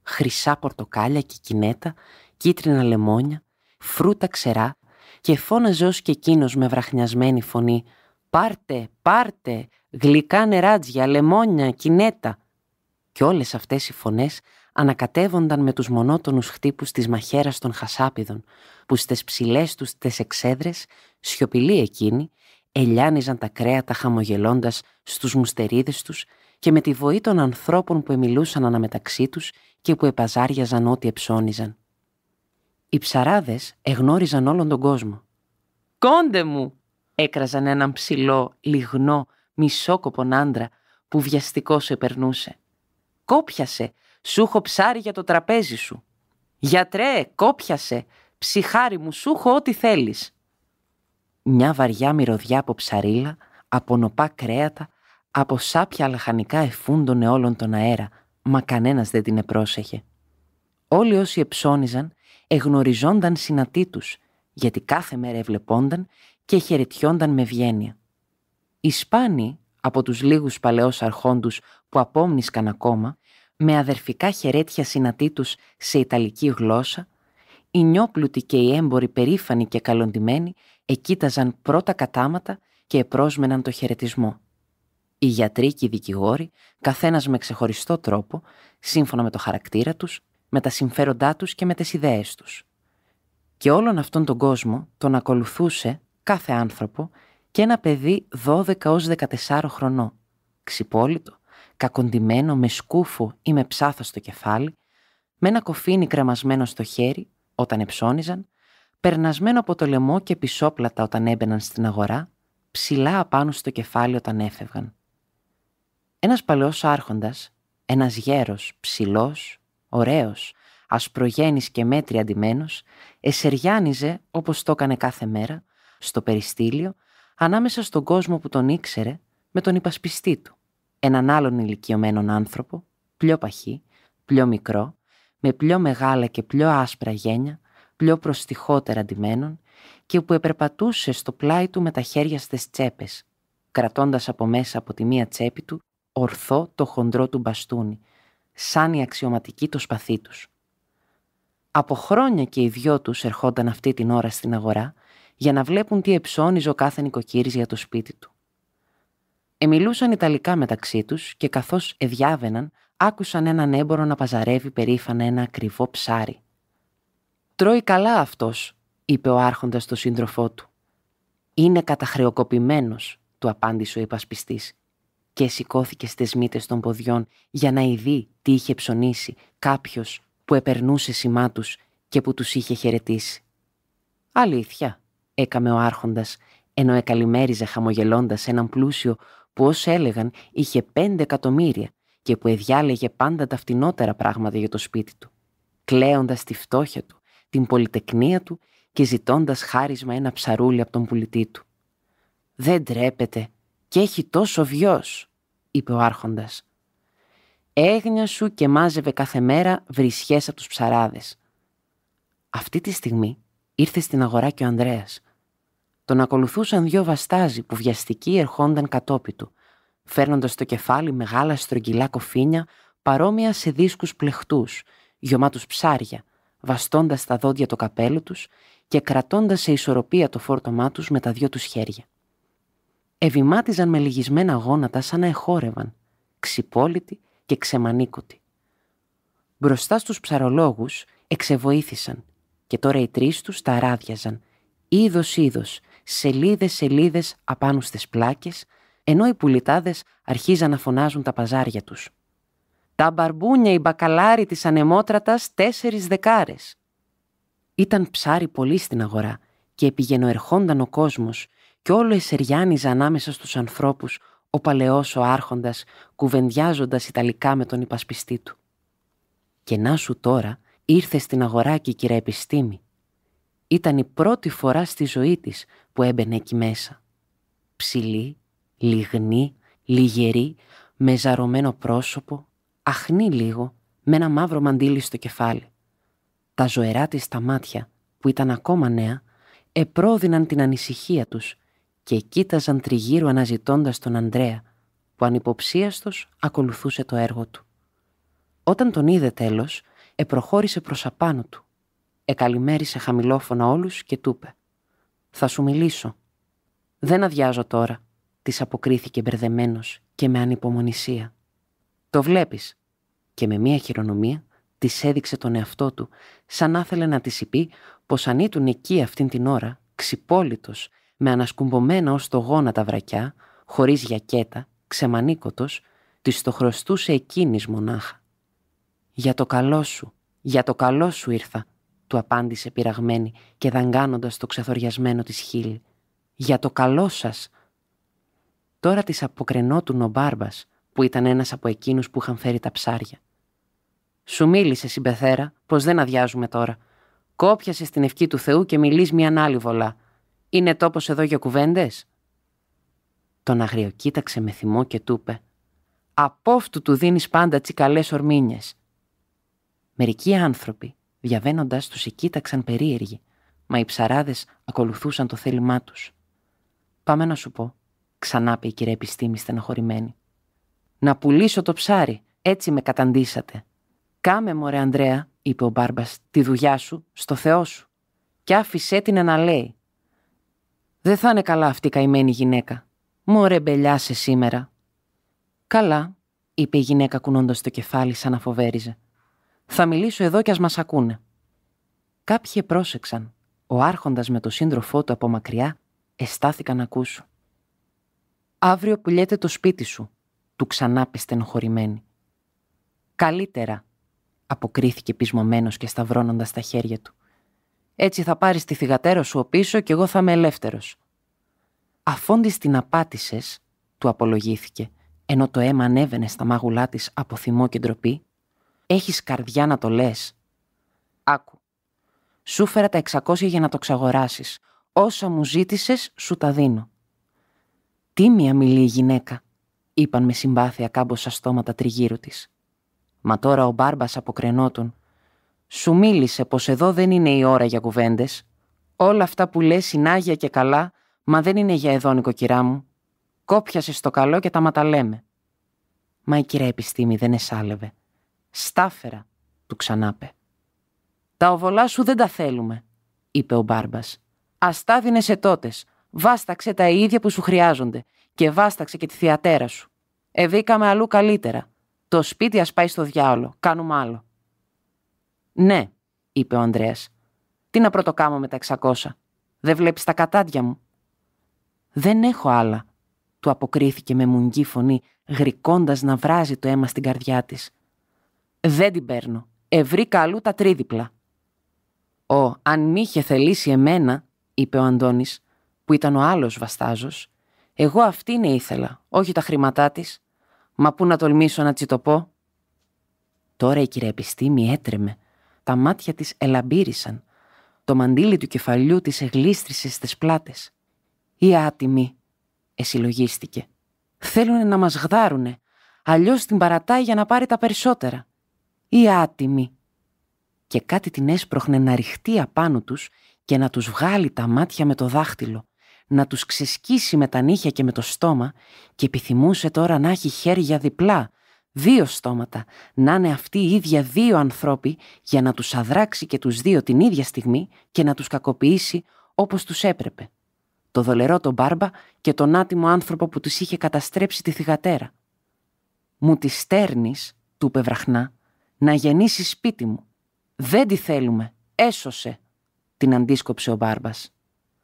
Χρυσά πορτοκάλια και κινέτα, κίτρινα λεμόνια, φρούτα ξερά, και φώναζε ως και εκείνος με βραχνιασμένη φωνή «Πάρτε, πάρτε, γλυκά νεράτζια, λεμόνια, κινέτα». Και όλες αυτές οι φωνές ανακατεύονταν με τους μονότονους χτύπους της μαχαίρας των χασάπιδων, που στις ψηλές τους τις εξέδρες, σιωπηλοί εκείνοι, ελιάνιζαν τα κρέατα χαμογελώντας στους μουστερίδες τους και με τη βοή των ανθρώπων που εμιλούσαν αναμεταξύ τους και που επαζάριαζαν ό,τι εψώνιζαν. Οι ψαράδες εγνώριζαν όλον τον κόσμο. «Κόντε μου», έκραζαν έναν ψηλό, λιγνό, μισόκοπον άντρα που βιαστικό σε περνούσε. «Κόπιασε, σούχο ψάρι για το τραπέζι σου». «Γιατρέ, κόπιασε, ψυχάρι μου, σου έχω ό,τι θέλεις». Μια βαριά μυρωδιά από ψαρίλα, από νοπά κρέατα, από σάπια λαχανικά εφούντωνε όλον τον αέρα, μα κανένας δεν την επρόσεχε. Όλοι όσοι εψώνιζαν, εγνωριζόνταν συνατή τους, γιατί κάθε μέρα ευλεπόνταν και χαιρετιόνταν με ευγένεια. Οι Σπάνοι, από τους λίγους παλαιός αρχόντους που απόμνησκαν ακόμα, με αδερφικά χαιρέτια τους σε Ιταλική γλώσσα, οι νιόπλουτοι και οι έμποροι περήφανοι και καλοντημένοι εκείταζαν πρώτα κατάματα και επρόσμεναν το χαιρετισμό. Οι γιατροί και οι δικηγόροι, καθένας με ξεχωριστό τρόπο, σύμφωνα με το χαρακτήρα τους, με τα συμφέροντά τους και με τις ιδέες τους. Και όλον αυτόν τον κόσμο τον ακολουθούσε κάθε άνθρωπο και ένα παιδί 12 έως 14 χρονών, ξυπόλυτο, κακοντημένο με σκούφο ή με ψάθος στο κεφάλι, με ένα κοφίνι κρεμασμένο στο χέρι όταν εψώνιζαν, περνασμένο από το λαιμό και πισόπλατα όταν έμπαιναν στην αγορά, ψηλά απάνω στο κεφάλι όταν έφευγαν. Ένας παλαιός άρχοντας, ένας γέρος, ψηλός, ωραίος, ασπρογένης και μέτρη αντιμένος, εσεριάνιζε όπως το έκανε κάθε μέρα, στο περιστήλιο, ανάμεσα στον κόσμο που τον ήξερε, με τον υπασπιστή του, έναν άλλον ηλικιωμένον άνθρωπο, πιο παχύ, πιο μικρό, με πιο μεγάλα και πιο άσπρα γένια, πιο προστιχότερα αντιμένων και που επερπατούσε στο πλάι του με τα χέρια στις τσέπες, κρατώντας από μέσα από τη μία τσέπη του ορθό το χοντρό του μπαστούνι, σαν η αξιωματική το σπαθί τους. Από χρόνια και οι δυο τους ερχόνταν αυτή την ώρα στην αγορά για να βλέπουν τι εψώνιζε ο κάθε νοικοκύρης για το σπίτι του. Εμιλούσαν Ιταλικά μεταξύ τους και καθώς εδιάβαιναν, άκουσαν έναν έμπορο να παζαρεύει περήφανα ένα ακριβό ψάρι. Τρώει καλά αυτός, είπε ο Άρχοντας το σύντροφό του. Είναι καταχρεοκοπημένος, του απάντησε ο υπασπιστής, και σηκώθηκε στις μύτες των ποδιών για να ειδεί τι είχε ψωνίσει κάποιος που επερνούσε σημά τους και που τους είχε χαιρετήσει. Αλήθεια, έκαμε ο Άρχοντας ενώ εκαλημέριζε χαμογελώντας έναν πλούσιο που ως έλεγαν είχε πέντε εκατομμύρια και που εδιάλεγε πάντα τα φτηνότερα πράγματα για το σπίτι του, κλαίοντας τη φτώχεια του, την πολυτεκνία του και ζητώντας χάρισμα ένα ψαρούλι από τον πουλητή του. «Δεν τρέπεται και έχει τόσο βιός», είπε ο Άρχοντας. Έγνια σου και μάζευε κάθε μέρα βρισχέ από τους ψαράδες. Αυτή τη στιγμή Ήρθε στην αγορά και ο Ανδρέας. Τον ακολουθούσαν δύο βαστάζοι που βιαστικοί ερχόνταν κατόπι του, φέρνοντας στο κεφάλι μεγάλα στρογγυλά κοφίνια παρόμοια σε δίσκους πλεχτούς, γιωμάτου ψάρια, βαστώντας στα δόντια το καπέλο τους και κρατώντας σε ισορροπία το φόρτωμά τους με τα δυο τους χέρια. Ευημάτιζαν με λυγισμένα γόνατα σαν να εχόρευαν, ξυπόλυτοι και ξεμανίκωτοι. Μπροστά στους ψαρολόγους εξεβοήθησαν και τώρα οι τρεις τους τα αράδιαζαν, είδος-είδος, σελίδες-σελίδες απάνω στις πλάκες, ενώ οι πουλιτάδες αρχίζαν να φωνάζουν τα παζάρια τους. «Τα μπαρμπούνια οι μπακαλάρι της ανεμότρατας τέσσερις δεκάρες». Ήταν ψάρι πολύ στην αγορά και επιγενοερχόνταν ο κόσμος και όλο εσεριάνιζε ανάμεσα στους ανθρώπους ο παλαιός ο άρχοντας κουβεντιάζοντας Ιταλικά με τον υπασπιστή του. Και να σου τώρα Ήρθε στην αγορά και η Επιστήμη. Ήταν η πρώτη φορά στη ζωή της που έμπαινε εκεί μέσα. Ψηλή, λιγνή, λιγερή, με ζαρωμένο πρόσωπο, αχνή λίγο, με ένα μαύρο μαντίλι στο κεφάλι. Τα ζωερά της στα μάτια, που ήταν ακόμα νέα, επρόδυναν την ανησυχία τους και κοίταζαν τριγύρω αναζητώντας τον Ανδρέα, που ανυποψίαστος ακολουθούσε το έργο του. Όταν τον είδε τέλος, επροχώρησε προς απάνω του. Εκαλημέρισε χαμηλόφωνα όλους και του είπε «Θα σου μιλήσω». «Δεν αδειάζω τώρα», της αποκρίθηκε μπερδεμένος και με ανυπομονησία. «Το βλέπεις». Και με μία χειρονομία της έδειξε τον εαυτό του, σαν άθελε να της είπε πως αν εκεί αυτήν την ώρα, ξυπόλυτος, με ανασκουμπωμένα ως το γόνατα βρακιά, χωρίς γιακέτα, ξεμανίκοτο, της το χρωστούσε εκείνης μονάχα. «Για το καλό σου, για το καλό σου ήρθα», του απάντησε πειραγμένη και δαγκάνοντας το ξεθοριασμένο της χείλη. «Για το καλό σας». Τώρα της αποκρενότουν ο Μπάρμπας, που ήταν ένας από εκείνους που είχαν φέρει τα ψάρια. «Σου μίλησε, συμπεθέρα, πως δεν αδειάζουμε τώρα. Κόπιασες την ευχή του Θεού και μιλείς μιαν άλλη βολά. Είναι τόπος εδώ για κουβέντες» Τον αγριοκοίταξε με θυμό και του είπε «Απόφτου του δίνεις πάντα καλές ορμήνιες. Μερικοί άνθρωποι, διαβαίνοντα τους, εκείταξαν περίεργοι, μα οι ψαράδες ακολουθούσαν το θέλημά τους. Πάμε να σου πω, ξανά πει η κυρία Επιστήμη στενοχωρημένη. Να πουλήσω το ψάρι, έτσι με καταντήσατε. Κάμε, μωρέ Ανδρέα, είπε ο Μπάρμπας, τη δουλειά σου, στο Θεό σου. Και άφησέ την να λέει. Δεν θα είναι καλά αυτή η καημένη γυναίκα. Μωρέ μπελιάσε σήμερα. Καλά, είπε η γυναίκα κουνώντας το κεφάλι σαν να φοβέριζε. Θα μιλήσω εδώ κι ας μας ακούνε». Κάποιοι πρόσεξαν. Ο άρχοντας με το σύντροφό του από μακριά εστάθηκαν να ακούσουν. «Αύριο πουλιέται το σπίτι σου», του ξανά στενοχωρημένη. «Καλύτερα», αποκρίθηκε πεισμωμένος και σταυρώνοντας τα χέρια του. «Έτσι θα πάρεις τη θυγατέρα σου πίσω και εγώ θα είμαι ελεύθερος». Αφόντις την απάτησες, του απολογήθηκε, ενώ το αίμα ανέβαινε στα μάγουλά της πισμωμένο και ντροπή, Έχεις καρδιά να το λες. Άκου. Σου φέρα τα 600 για να το ξαγοράσεις. Όσα μου ζήτησες, σου τα δίνω. Τίμια μιλεί η γυναίκα, είπαν με συμπάθεια κάμποσα στόματα τριγύρω της. Μα τώρα ο Μπάρμπας αποκρενόταν. Σου μίλησε πως εδώ δεν είναι η ώρα για κουβέντες. Όλα αυτά που λες είναι άγια και καλά, μα δεν είναι για εδώ νοικοκυρά μου. Κόπιασες στο καλό και τα ματαλέμε. Μα η κυρία Επιστήμη δεν εσάλευε. Στάφερα, του ξανάπε. Τα οβολά σου δεν τα θέλουμε, είπε ο μπάρμπας. τα σε τότες. Βάσταξε τα ίδια που σου χρειάζονται και βάσταξε και τη θεατέρα σου. Εβήκαμε αλλού καλύτερα. Το σπίτι ας πάει στο διάολο. Κάνουμε άλλο. Ναι, είπε ο Ανδρέας. Τι να πρωτοκάμω με τα 600. Δεν βλέπεις τα κατάντια μου. Δεν έχω άλλα, του αποκρίθηκε με μουγγή φωνή, γρικώντας να βράζει το αίμα στην καρδιά της. Δεν την παίρνω. ευρύ καλού τα τρίδιπλα. Ω, αν είχε θελήσει εμένα, είπε ο Αντώνης, που ήταν ο άλλος βαστάζος, εγώ αυτήν ήθελα, όχι τα χρήματά της. Μα πού να τολμήσω να τσιτοπώ. Τώρα η κυρία Επιστήμη έτρεμε. Τα μάτια της ελαμπύρισαν. Το μαντίλι του κεφαλιού της εγλίστρησε στις πλάτες. «Η άτιμη», εσυλογίστηκε. «Θέλουν να μας γδάρουνε, Αλλιώς την παρατάει για να πάρει τα περισσότερα ή άτιμη!» Και κάτι την έσπροχνε να ρηχτεί απάνω τους και να τους βγάλει τα μάτια με το δάχτυλο, να τους ξεσκίσει με τα νύχια και με το στόμα και επιθυμούσε τώρα να έχει χέρια διπλά, δύο στόματα, να είναι αυτοί οι ίδια δύο ανθρώποι για να τους αδράξει και τους δύο την ίδια στιγμή και να τους κακοποιήσει όπως τους έπρεπε. Το δολερό τον μπάρμπα και τον άτιμο άνθρωπο που τους είχε καταστρέψει τη θυγατέρα. «Μου τη στέρνεις», του είπε να γεννήσεις σπίτι μου. Δεν τη θέλουμε. Έσωσε, την αντίσκοψε ο Μπάρμπας.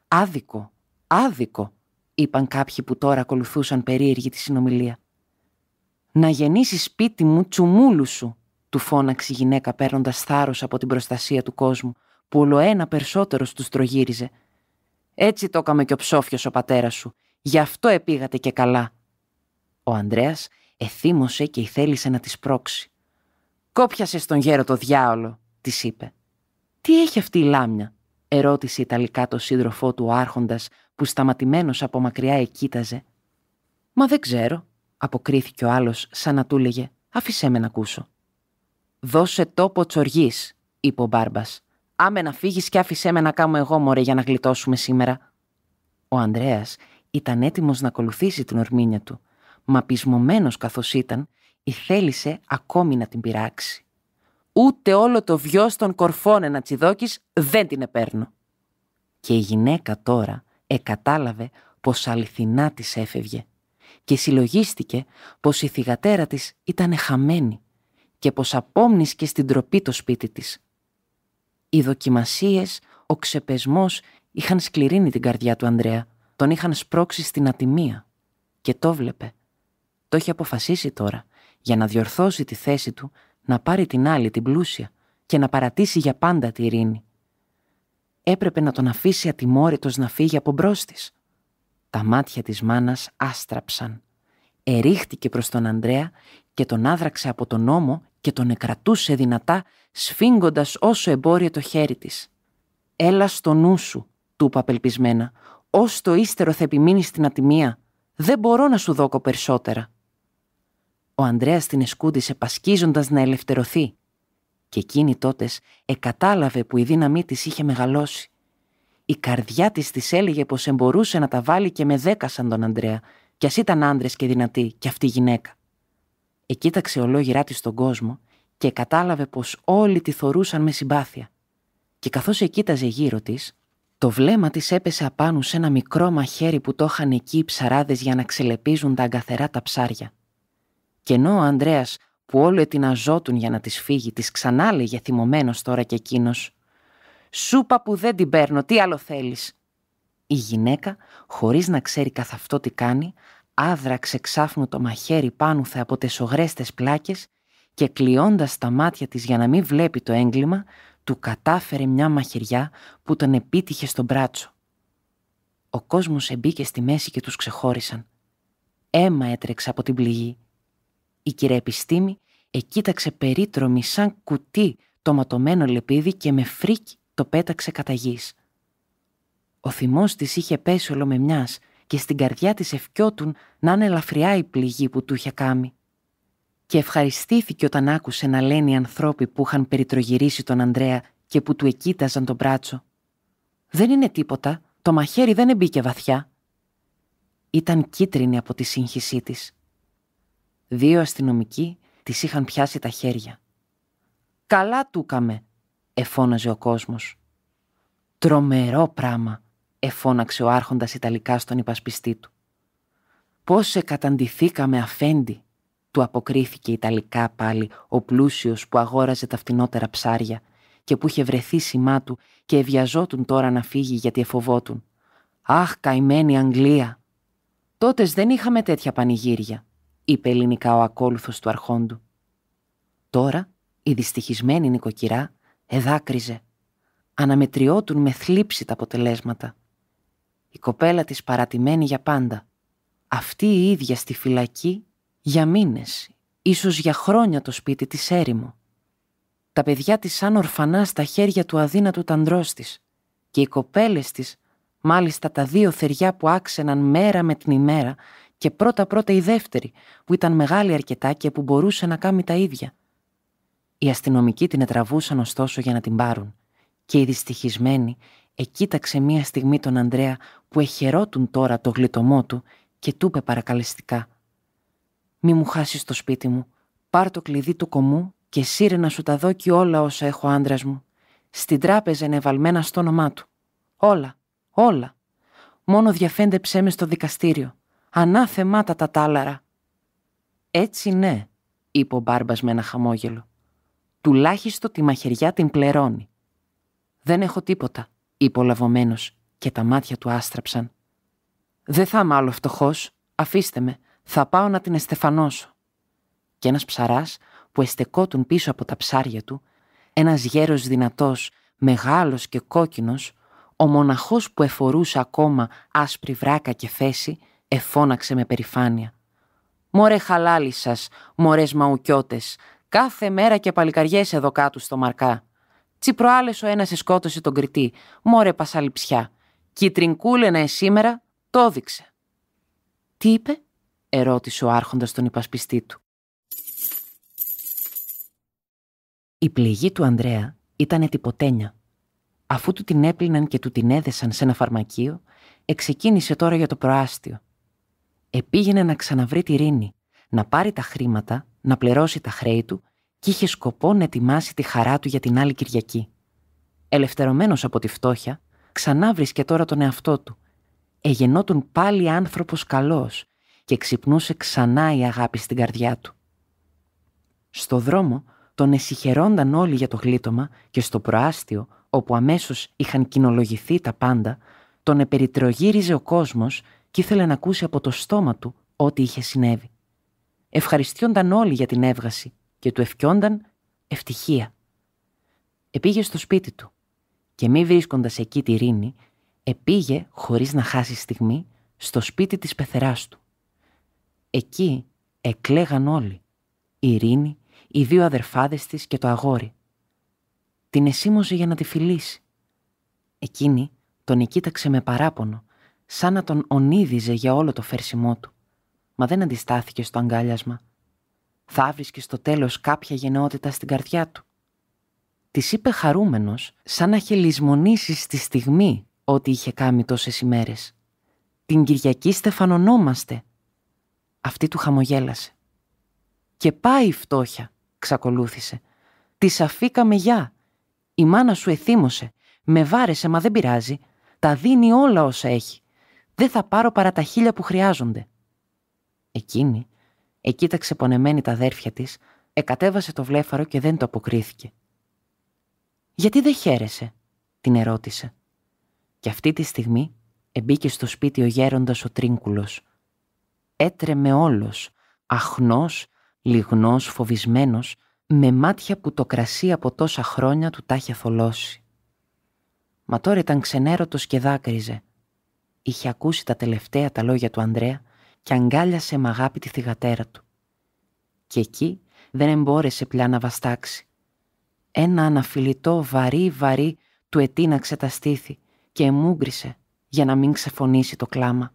Άδικο, άδικο, είπαν κάποιοι που τώρα ακολουθούσαν περίεργη τη συνομιλία. Να γεννήσεις σπίτι μου τσουμούλου σου, του φώναξε η γυναίκα παίρνοντας θάρρος από την προστασία του κόσμου, που ολοένα περισσότερος τους τρογύριζε. Έτσι το έκαμε και ο ψόφιος ο πατέρας σου. Γι' αυτό επήγατε και καλά. Ο Ανδρέας εθύμωσε και θέλησε να της σπρώξει. «Κόπιασε στον γέρο το διάολο», της είπε. «Τι έχει αυτή η λάμια», ερώτησε Ιταλικά το σύντροφό του ο Άρχοντας που σταματημένος από μακριά εκείταζε. «Μα δεν ξέρω», αποκρίθηκε ο άλλος σαν να του έλεγε. «Αφησέ με να ακούσω». «Δώσε τόπο τσοργής», είπε ο Μπάρμπας. «Άμε να φύγεις και άφησέ με να κάνω εγώ, μωρέ, για να γλιτώσουμε σήμερα». Ο Ανδρέας ήταν έτοιμος να ακολουθήσει την ορμήνια του, μα πεισμωμένος καθώς ήταν, ή θέλησε ακόμη να την πειράξει. Ούτε όλο το βιό των κορφών ένα τσιδόκης δεν την επέρνω. Και η γυναίκα τώρα εκατάλαβε πως αληθινά της έφευγε και συλλογίστηκε πως η θυγατέρα της ήταν χαμένη και πως απόμνησκε στην τροπή το σπίτι της. Οι δοκιμασίες, ο ξεπεσμός είχαν σκληρύνει την καρδιά του Ανδρέα, τον είχαν σπρώξει στην ατιμία και το βλέπε. Το είχε αποφασίσει τώρα για να διορθώσει τη θέση του, να πάρει την άλλη την πλούσια και να παρατήσει για πάντα τη ειρήνη. Έπρεπε να τον αφήσει ατιμόρυτος να φύγει από μπρος της. Τα μάτια της μάνας άστραψαν. Ερίχτηκε προς τον Ανδρέα και τον άδραξε από τον ώμο και τον εκρατούσε δυνατά, σφίγγοντας όσο εμπόρια το χέρι της. «Έλα στο νου σου», του είπα απελπισμένα, «ως το ύστερο θα επιμείνεις στην ατιμία. Δεν μπορώ να σου δώκω περισσότερα». Ο Ανδρέας την εσκούντισε πασκίζοντας να ελευθερωθεί. Και εκείνη τότες εκατάλαβε που η δύναμή της είχε μεγαλώσει. Η καρδιά της της έλεγε πως εμπορούσε να τα βάλει και με δέκα σαν τον Ανδρέα, κι ας ήταν άντρε και δυνατή κι αυτή η γυναίκα. Εκοίταξε ολόγυρά της τον κόσμο και κατάλαβε πως όλοι τη θορούσαν με συμπάθεια. Και καθώς εκοίταζε γύρω της, το βλέμμα της έπεσε απάνω σε ένα μικρό μαχαίρι που το είχαν εκεί οι ψαράδες για να ξελεπίζουν τα αγκαθερά τα ψάρια. Και ενώ ο Ανδρέας, που όλο ετοιναζόταν για να της φύγει, της ξανά λέγε θυμωμένος τώρα κι εκείνος: Σούπα που δεν την παίρνω, τι άλλο θέλεις. Η γυναίκα, χωρίς να ξέρει καθ' αυτό τι κάνει, άδραξε ξάφνου το μαχαίρι πάνουθε από τι ογρέστες πλάκες και κλειώντας τα μάτια της για να μην βλέπει το έγκλημα, του κατάφερε μια μαχαιριά που τον επίτυχε στον μπράτσο. Ο κόσμος εμπήκε στη μέση και τους ξεχώρισαν. Έμα έτρεξε από την πληγή η κυρία Επιστήμη εκοίταξε περίτρομη σαν κουτί το ματωμένο λεπίδι και με φρίκι το πέταξε κατά γης. Ο θυμός της είχε πέσει ολομεμιάς και στην καρδιά της ευκιότουν να είναι ελαφριά η πληγή που του είχε κάνει. Και ευχαριστήθηκε όταν άκουσε να λένε οι ανθρώποι που είχαν περιτρογυρίσει τον Ανδρέα και που του εκείταζαν τον μπράτσο. «Δεν είναι τίποτα, το μαχαίρι δεν εμπήκε βαθιά». Ήταν κίτρινη από τη σύγχυσή της. Δύο αστυνομικοί τη είχαν πιάσει τα χέρια. Καλά τούκαμε, εφώναζε ο κόσμος. Τρομερό πράμα, εφώναξε ο Άρχοντας Ιταλικά στον υπασπιστή του. Πώ εκαταντηθήκαμε, αφέντη, του αποκρίθηκε Ιταλικά πάλι ο πλούσιος που αγόραζε τα φτηνότερα ψάρια και που είχε βρεθεί σημά του και ευιαζόταν τώρα να φύγει γιατί εφοβόταν. Αχ, καημένη Αγγλία! Τότες δεν είχαμε τέτοια πανηγύρια είπε ελληνικά ο ακόλουθος του αρχόντου. Τώρα η δυστυχισμένη νοικοκυρά εδάκριζε. Αναμετριότουν με θλίψη τα αποτελέσματα. Η κοπέλα της παρατημένη για πάντα. Αυτή η ίδια στη φυλακή για μήνες, ίσως για χρόνια το σπίτι της έρημο. Τα παιδιά της σαν ορφανά στα χέρια του αδύνατου ταντρός της και οι κοπέλες της, μάλιστα τα δύο θεριά που άξεναν μέρα με την ημέρα, και πρώτα-πρώτα η δεύτερη, που ήταν μεγάλη αρκετά και που μπορούσε να κάνει τα ίδια. Οι αστυνομικοί την ετραβούσαν ωστόσο για να την πάρουν και η δυστυχισμένη εκείταξε μία στιγμή τον Ανδρέα που εχαιρότουν τώρα το γλιτωμό του και του είπε παρακαλεστικά «Μη μου χάσεις το σπίτι μου, πάρ το κλειδί του κομμού και σύρε να σου τα δώ και όλα όσα έχω άντρας μου. Στην τράπεζα είναι βαλμένα στο όνομά του. Όλα, όλα. Μόνο διαφέντεψέ με στο δικαστήριο. «Ανάθεμάτα τα τάλαρα. Έτσι ναι, είπε ο μπάρμπας με ένα χαμόγελο. Τουλάχιστον τη μαχαιριά την πλερώνει». Δεν έχω τίποτα, είπε ο λαβωμένος και τα μάτια του άστραψαν. Δεν θα είμαι άλλο φτωχός. Αφήστε με, θα πάω να την εστεφανώσω. Και ένας ψαράς που εστεκότουν πίσω από τα ψάρια του, ένας γέρος δυνατός, μεγάλος και κόκκινος, ο μοναχός που εφορούσε ακόμα άσπρη βράκα και θέση, εφώναξε με περηφάνεια. «Μωρέ χαλάλι σας, μωρές μαουκιώτες, κάθε μέρα και παλικαριές εδώ κάτω στο μαρκά. Τσι ο ένας σκότωσε τον κριτή, μωρέ πασαλιψιά. τρινκούλενα εσήμερα, το έδειξε». «Τι είπε» ερώτησε ο άρχοντας τον υπασπιστή του. Η πληγή του Ανδρέα ήταν τυποτένια. Αφού του την έπλυναν και του την έδεσαν σε ένα φαρμακείο, εξεκίνησε τώρα για το προάστιο επήγαινε να ξαναβρει τη Ρήνη, να πάρει τα χρήματα, να πληρώσει τα χρέη του και είχε σκοπό να ετοιμάσει τη χαρά του για την άλλη Κυριακή. Ελευθερωμένος από τη φτώχεια, ξανά βρίσκε τώρα τον εαυτό του. Εγενόταν πάλι άνθρωπος καλός και ξυπνούσε ξανά η αγάπη στην καρδιά του. Στο δρόμο τον εσυχερώνταν όλοι για το γλίτωμα και στο προάστιο, όπου αμέσως είχαν κοινολογηθεί τα πάντα, τον επεριτρογύριζε ο κόσμος και ήθελε να ακούσει από το στόμα του ό,τι είχε συνέβη. Ευχαριστιόνταν όλοι για την έβγαση και του ευχιόνταν ευτυχία. Επήγε στο σπίτι του και μη βρίσκοντας εκεί τη Ρήνη, επήγε, χωρίς να χάσει στιγμή, στο σπίτι της πεθεράς του. Εκεί εκλέγαν όλοι, η Ρήνη, οι δύο αδερφάδες της και το αγόρι. Την εσήμωσε για να τη φιλήσει. Εκείνη τον εκείταξε με παράπονο σαν να τον ονίδιζε για όλο το φέρσιμό του. Μα δεν αντιστάθηκε στο αγκάλιασμα. Θα βρίσκει στο τέλος κάποια γενναιότητα στην καρδιά του. Της είπε χαρούμενος, σαν να είχε λησμονήσει στη στιγμή ό,τι είχε κάνει τόσες ημέρες. «Την Κυριακή στεφανωνόμαστε». Αυτή του χαμογέλασε. «Και πάει η φτώχεια», ξακολούθησε. «Της αφήκαμε γεια. Η μάνα σου εθύμωσε. Με βάρεσε, μα δεν πειράζει. Τα δίνει όλα όσα έχει. Δεν θα πάρω παρά τα χίλια που χρειάζονται. Εκείνη, εκείταξε πονεμένη τα αδέρφια της, εκατέβασε το βλέφαρο και δεν το αποκρίθηκε. «Γιατί δεν χαίρεσαι» την ερώτησε. Και αυτή τη στιγμή εμπήκε στο σπίτι ο γέροντας ο Τρίνκουλος. Έτρεμε όλος, αχνός, λιγνός, φοβισμένος, με μάτια που το κρασί από τόσα χρόνια του τα είχε θολώσει. Μα τώρα ήταν ξενέρωτος και δάκρυζε, είχε ακούσει τα τελευταία τα λόγια του Ανδρέα και αγκάλιασε με αγάπη τη θυγατέρα του. Και εκεί δεν εμπόρεσε πια να βαστάξει. Ένα αναφιλητό βαρύ βαρύ του ετίναξε τα στήθη και εμούγκρισε για να μην ξεφωνήσει το κλάμα.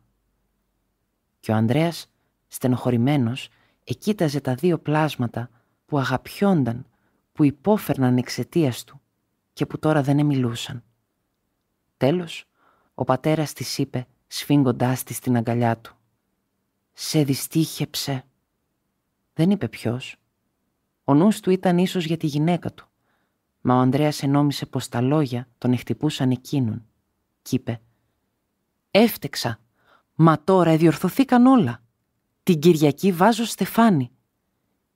Και ο Ανδρέας, στενοχωρημένος, εκείταζε τα δύο πλάσματα που αγαπιόνταν, που υπόφερναν εξαιτίας του και που τώρα δεν εμιλούσαν. Τέλος, ο πατέρας της είπε, σφίγγοντάς της στην αγκαλιά του. «Σε δυστύχεψε». Δεν είπε ποιος. Ο νους του ήταν ίσως για τη γυναίκα του. Μα ο Ανδρέας ενόμισε πως τα λόγια τον εχτυπούσαν εκείνον. Κι είπε «Έφτεξα. Μα τώρα εδιορθωθήκαν όλα. Την Κυριακή βάζω στεφάνι.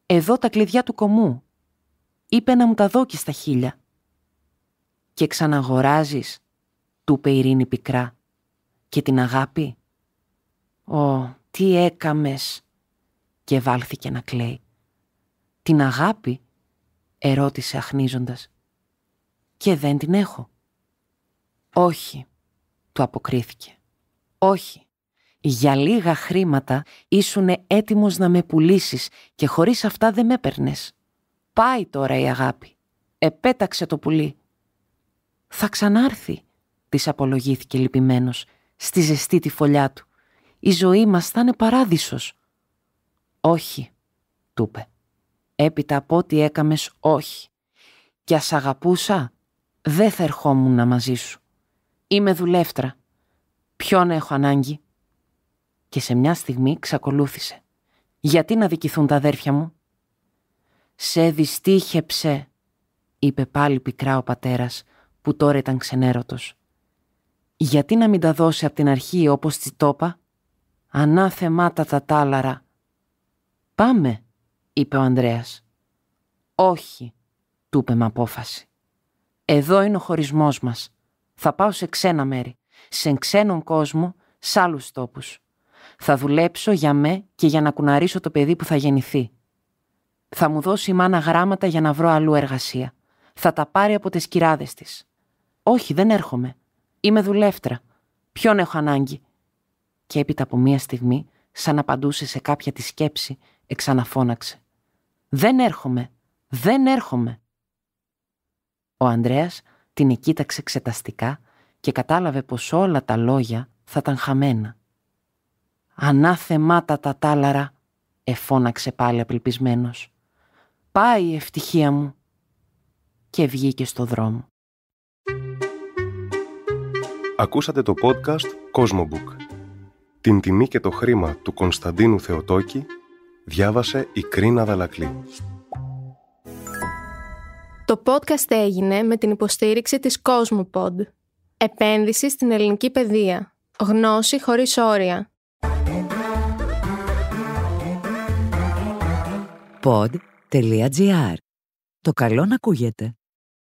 Εδώ τα κλειδιά του κομμού. Είπε να μου τα δω και στα χίλια. Και ξαναγοράζεις του είπε η Ειρήνη πικρά. «Και την αγάπη» «Ω, τι έκαμες» και βάλθηκε να κλαίει. «Την αγάπη» ερώτησε αχνίζοντας. «Και δεν την έχω». «Όχι», του αποκρίθηκε. «Όχι. Για λίγα χρήματα ήσουν έτοιμος να με πουλήσεις και χωρίς αυτά δεν με έπαιρνες. Πάει τώρα η αγάπη. Επέταξε το πουλί. Θα ξανάρθει, Της απολογήθηκε λυπημένος, στη ζεστή τη φωλιά του. «Η ζωή μας θα είναι παράδεισος». «Όχι», του είπε. «Έπειτα από ό,τι έκαμες, όχι. Κι ας αγαπούσα, δεν θα ερχόμουν μαζί σου. Είμαι δουλεύτρα. Ποιον έχω ανάγκη». Και σε μια στιγμή ξακολούθησε. «Γιατί να δικηθούν τα αδέρφια μου». «Σε δυστύχεψε», είπε πάλι πικρά ο πατέρας, που τώρα ήταν ξενέρωτος. Γιατί να μην τα δώσει από την αρχή όπως τη τόπα. Ανάθεμά τα τάλαρα. «Πάμε», είπε ο Ανδρέας. «Όχι», του είπε με απόφαση. «Εδώ είναι ο χωρισμός μας. Θα πάω σε ξένα μέρη, σε ξένον κόσμο, σε άλλους τόπους. Θα δουλέψω για μέ και για να κουναρίσω το παιδί που θα γεννηθεί. Θα μου δώσει η μάνα γράμματα για να βρω αλλού εργασία. Θα τα πάρει από τις κυράδες της. Όχι, δεν έρχομαι. Είμαι δουλεύτρα. Ποιον έχω ανάγκη. Και έπειτα από μία στιγμή, σαν να απαντούσε σε κάποια τη σκέψη, εξαναφώναξε. Δεν έρχομαι. Δεν έρχομαι. Ο Ανδρέας την κοίταξε ξεταστικά και κατάλαβε πως όλα τα λόγια θα ήταν χαμένα. «Ανάθεμάτα τα τάλαρα», εφώναξε πάλι απελπισμένος. «Πάει η ευτυχία μου» και βγήκε στο δρόμο. Ακούσατε το podcast Cosmobook. Την τιμή και το χρήμα του Κωνσταντίνου Θεοτόκη διάβασε η Κρίνα Δαλακλή. Το podcast έγινε με την υποστήριξη της Cosmopod. Επένδυση στην ελληνική παιδεία. Γνώση χωρίς όρια. Pod.gr. Το καλό να ακούγεται.